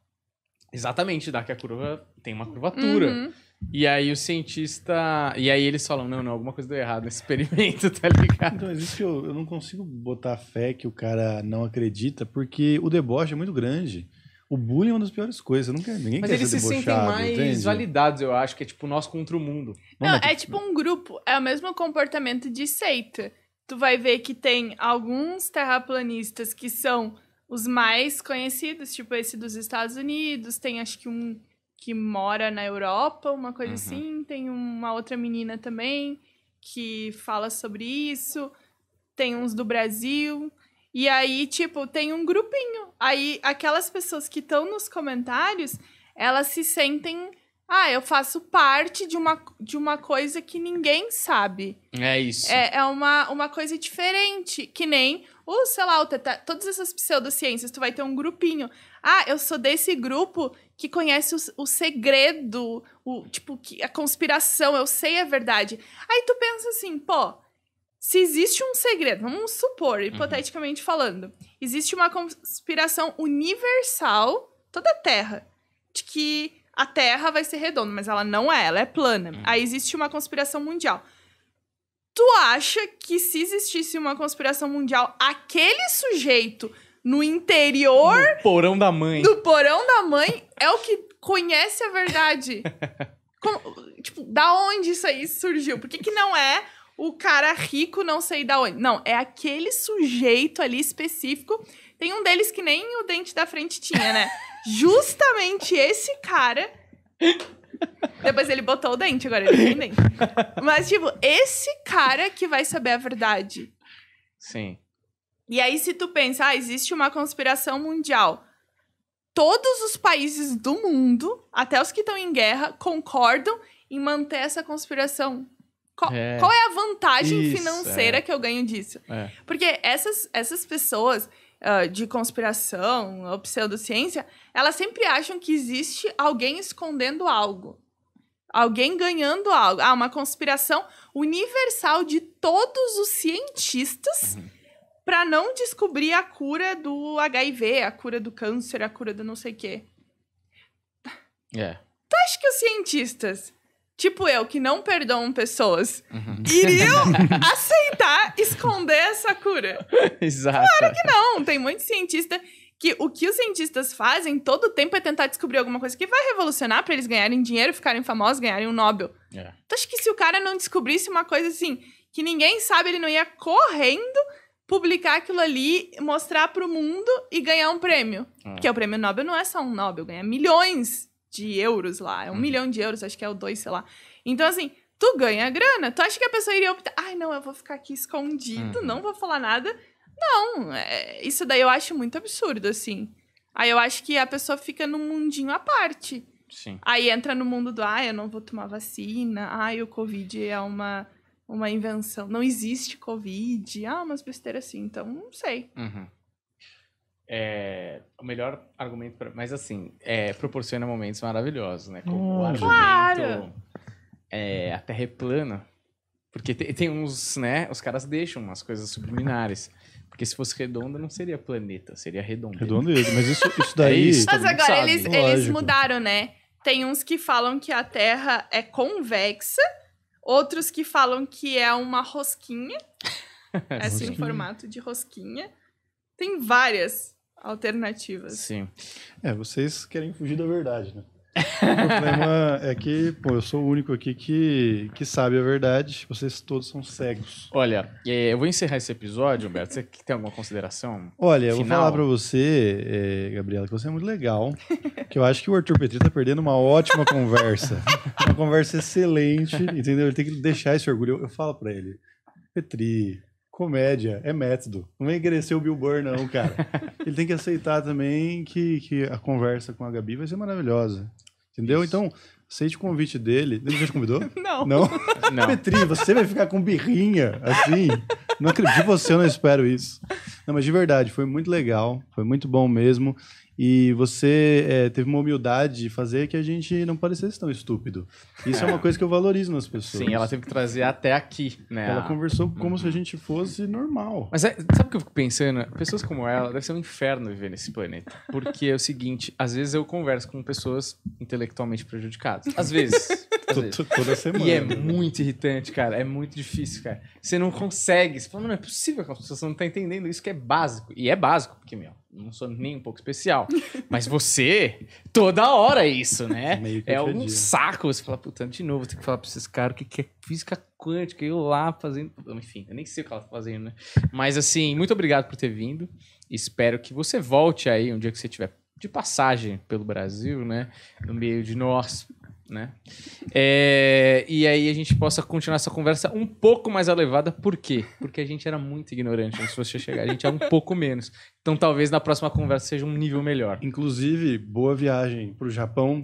Exatamente, dá que a curva tem uma curvatura. Uhum. E aí o cientista. E aí eles falam: não, não, alguma coisa deu errado nesse experimento, tá ligado? Então, existe eu, eu não consigo botar fé que o cara não acredita, porque o deboche é muito grande. O bullying é uma das piores coisas. Não quer, ninguém Mas quer eles se sentem mais validados, eu acho, que é tipo nós contra o mundo. Não, não é, que... Tipo, é tipo um grupo. É o mesmo comportamento de seita. Tu vai ver que tem alguns terraplanistas que são os mais conhecidos, tipo esse dos Estados Unidos, tem acho que um que mora na Europa, uma coisa uhum. assim, tem uma outra menina também que fala sobre isso, tem uns do Brasil. E aí, tipo, tem um grupinho. Aí, aquelas pessoas que estão nos comentários, elas se sentem. Ah, eu faço parte de uma, de uma coisa que ninguém sabe. É isso. É, é uma, uma coisa diferente. Que nem, o, sei lá, o teta, tá, todas essas pseudociências, tu vai ter um grupinho. Ah, eu sou desse grupo que conhece o, o segredo, o tipo, que, a conspiração, eu sei a verdade. Aí tu pensa assim, pô, se existe um segredo, vamos supor, uhum. hipoteticamente uhum. falando, existe uma conspiração universal, toda a Terra, de que a Terra vai ser redonda, mas ela não é, ela é plana. Uhum. Aí existe uma conspiração mundial. Tu acha que se existisse uma conspiração mundial, aquele sujeito no interior. Do porão da mãe. Do porão da mãe é o que conhece a verdade. Como, tipo, da onde isso aí surgiu? Por que, que não é o cara rico, não sei da onde. Não, é aquele sujeito ali específico. Tem um deles que nem o dente da frente tinha, né? Justamente esse cara. Depois ele botou o dente, agora ele tem dente. Mas, tipo, esse cara que vai saber a verdade. Sim. E aí, se tu pensa, ah, existe uma conspiração mundial. Todos os países do mundo, até os que estão em guerra, concordam em manter essa conspiração qual é, qual é a vantagem Isso, financeira é. que eu ganho disso? É. Porque essas, essas pessoas uh, de conspiração ou pseudociência, elas sempre acham que existe alguém escondendo algo. Alguém ganhando algo. Ah, uma conspiração universal de todos os cientistas uhum. para não descobrir a cura do HIV, a cura do câncer, a cura do não sei o quê. É. Tu acha que os cientistas tipo eu, que não perdoam pessoas, uhum. iriam aceitar esconder essa cura? Exato. Claro que não. Tem muito cientista que o que os cientistas fazem todo o tempo é tentar descobrir alguma coisa que vai revolucionar para eles ganharem dinheiro, ficarem famosos, ganharem um Nobel. É. Então acho que se o cara não descobrisse uma coisa assim que ninguém sabe, ele não ia correndo publicar aquilo ali, mostrar para o mundo e ganhar um prêmio. É. Que é o prêmio Nobel não é só um Nobel, ganha milhões de euros lá. É um uhum. milhão de euros, acho que é o dois, sei lá. Então, assim, tu ganha grana. Tu acha que a pessoa iria optar? Ai, não, eu vou ficar aqui escondido, uhum. não vou falar nada. Não, é, isso daí eu acho muito absurdo, assim. Aí eu acho que a pessoa fica num mundinho à parte. Sim. Aí entra no mundo do, ah, eu não vou tomar vacina, ai o Covid é uma, uma invenção. Não existe Covid, ah, umas besteiras assim, então não sei. Uhum. É, o melhor argumento, mas assim, é, proporciona momentos maravilhosos, né? hum, o argumento claro. é, a Terra é plana, porque tem, tem, uns, né? Os caras deixam umas coisas subliminares. Porque se fosse redonda, não seria planeta, seria redonda. Redondeza, mas isso, isso é daí. é isso, mas agora eles, eles mudaram, né? Tem uns que falam que a Terra é convexa, outros que falam que é uma rosquinha. É assim, em formato de rosquinha. Tem várias alternativas. Sim. É, vocês querem fugir da verdade, né? o problema é que, pô, eu sou o único aqui que, que sabe a verdade. Vocês todos são cegos. Olha, é, eu vou encerrar esse episódio, Humberto. Você tem alguma consideração? Olha, final? eu vou falar pra você, é, Gabriela, que você é muito legal. que eu acho que o Arthur Petri tá perdendo uma ótima conversa. uma conversa excelente, entendeu? Ele tem que deixar esse orgulho. Eu, eu falo pra ele. Petri, comédia, é método. Não é crescer o Bill Burr, não, cara. Ele tem que aceitar também que, que a conversa com a Gabi vai ser maravilhosa. Entendeu? Isso. Então, aceite o convite dele. Ele já te convidou? Não. Não? não. Petri, você vai ficar com birrinha, assim? Não acredito em você, eu não espero isso. Não, mas de verdade, foi muito legal. Foi muito bom mesmo. E você é, teve uma humildade de fazer que a gente não parecesse tão estúpido. Isso é, uma coisa que eu valorizo nas pessoas. Sim, ela teve que trazer até aqui, né? Ela ah. conversou como uhum. se a gente fosse normal. Mas é, sabe o que eu fico pensando? Pessoas como ela, deve ser um inferno viver nesse planeta. Porque é o seguinte, às vezes eu converso com pessoas intelectualmente prejudicadas. Às vezes. Toda semana. E é muito irritante, cara. É muito difícil, cara. Você não consegue. Você fala, não, não é possível que a pessoa não tá entendendo isso que é básico. E é básico, porque, meu, não sou nem um pouco especial. Mas você, toda hora é isso, né? é um saco. Você fala, puta, de novo, tem que falar pra esses caras o que, que é física quântica. Eu lá fazendo. Enfim, eu nem sei o que ela tá fazendo, né? Mas, assim, muito obrigado por ter vindo. Espero que você volte aí um dia que você tiver de passagem pelo Brasil, né? No meio de nós, né? É, e aí a gente possa continuar essa conversa um pouco mais elevada. Por quê? Porque a gente era muito ignorante antes de você chegar. A gente é um pouco menos. Então talvez na próxima conversa seja um nível melhor. Inclusive, boa viagem para o Japão.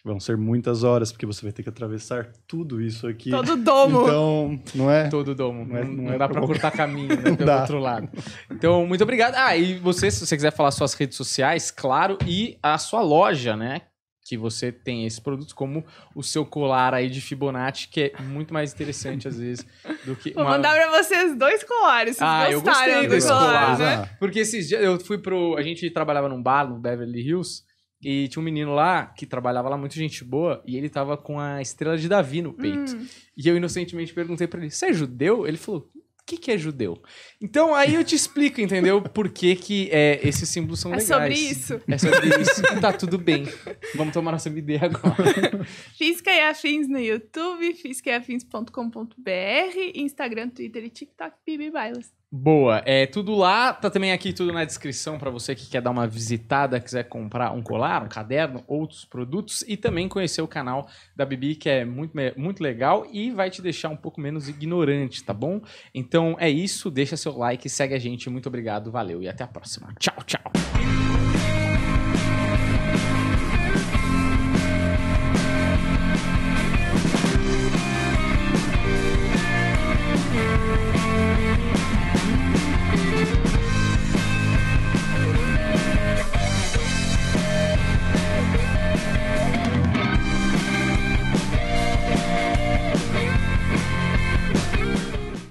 Que vão ser muitas horas, porque você vai ter que atravessar tudo isso aqui. Todo domo! Então, não é? Todo domo. Não, é, não, não é dá para cortar caminho né, pelo dá. outro lado. Então, muito obrigado. Ah, e você, se você quiser falar suas redes sociais, claro, e a sua loja, né? que você tem esses produtos, como o seu colar aí de Fibonacci, que é muito mais interessante às vezes do que. Vou uma... mandar pra vocês dois colares, vocês ah, eu gostei dos colares, colar, né? Né? Porque esses dias eu fui pro. A gente trabalhava num bar, no Beverly Hills, e tinha um menino lá que trabalhava lá, muito gente boa, e ele tava com a estrela de Davi no peito. Hum. E eu inocentemente perguntei para ele: Você é judeu? Ele falou: que, que é judeu? Então aí eu te explico, entendeu? Por que, que é, esses símbolos são é legais. É sobre isso. É sobre isso. tá tudo bem. Vamos tomar nossa BD agora. Física e Afins no YouTube, físicaeafins.com.br, Instagram, Twitter e TikTok, Bibi Bailas. Boa. É tudo lá, tá também aqui tudo na descrição para você que quer dar uma visitada, quiser comprar um colar, um caderno, outros produtos e também conhecer o canal da Bibi, que é muito, muito legal e vai te deixar um pouco menos ignorante, tá bom? Então é isso, deixa seu like, segue a gente, muito obrigado, valeu e até a próxima. Tchau, tchau.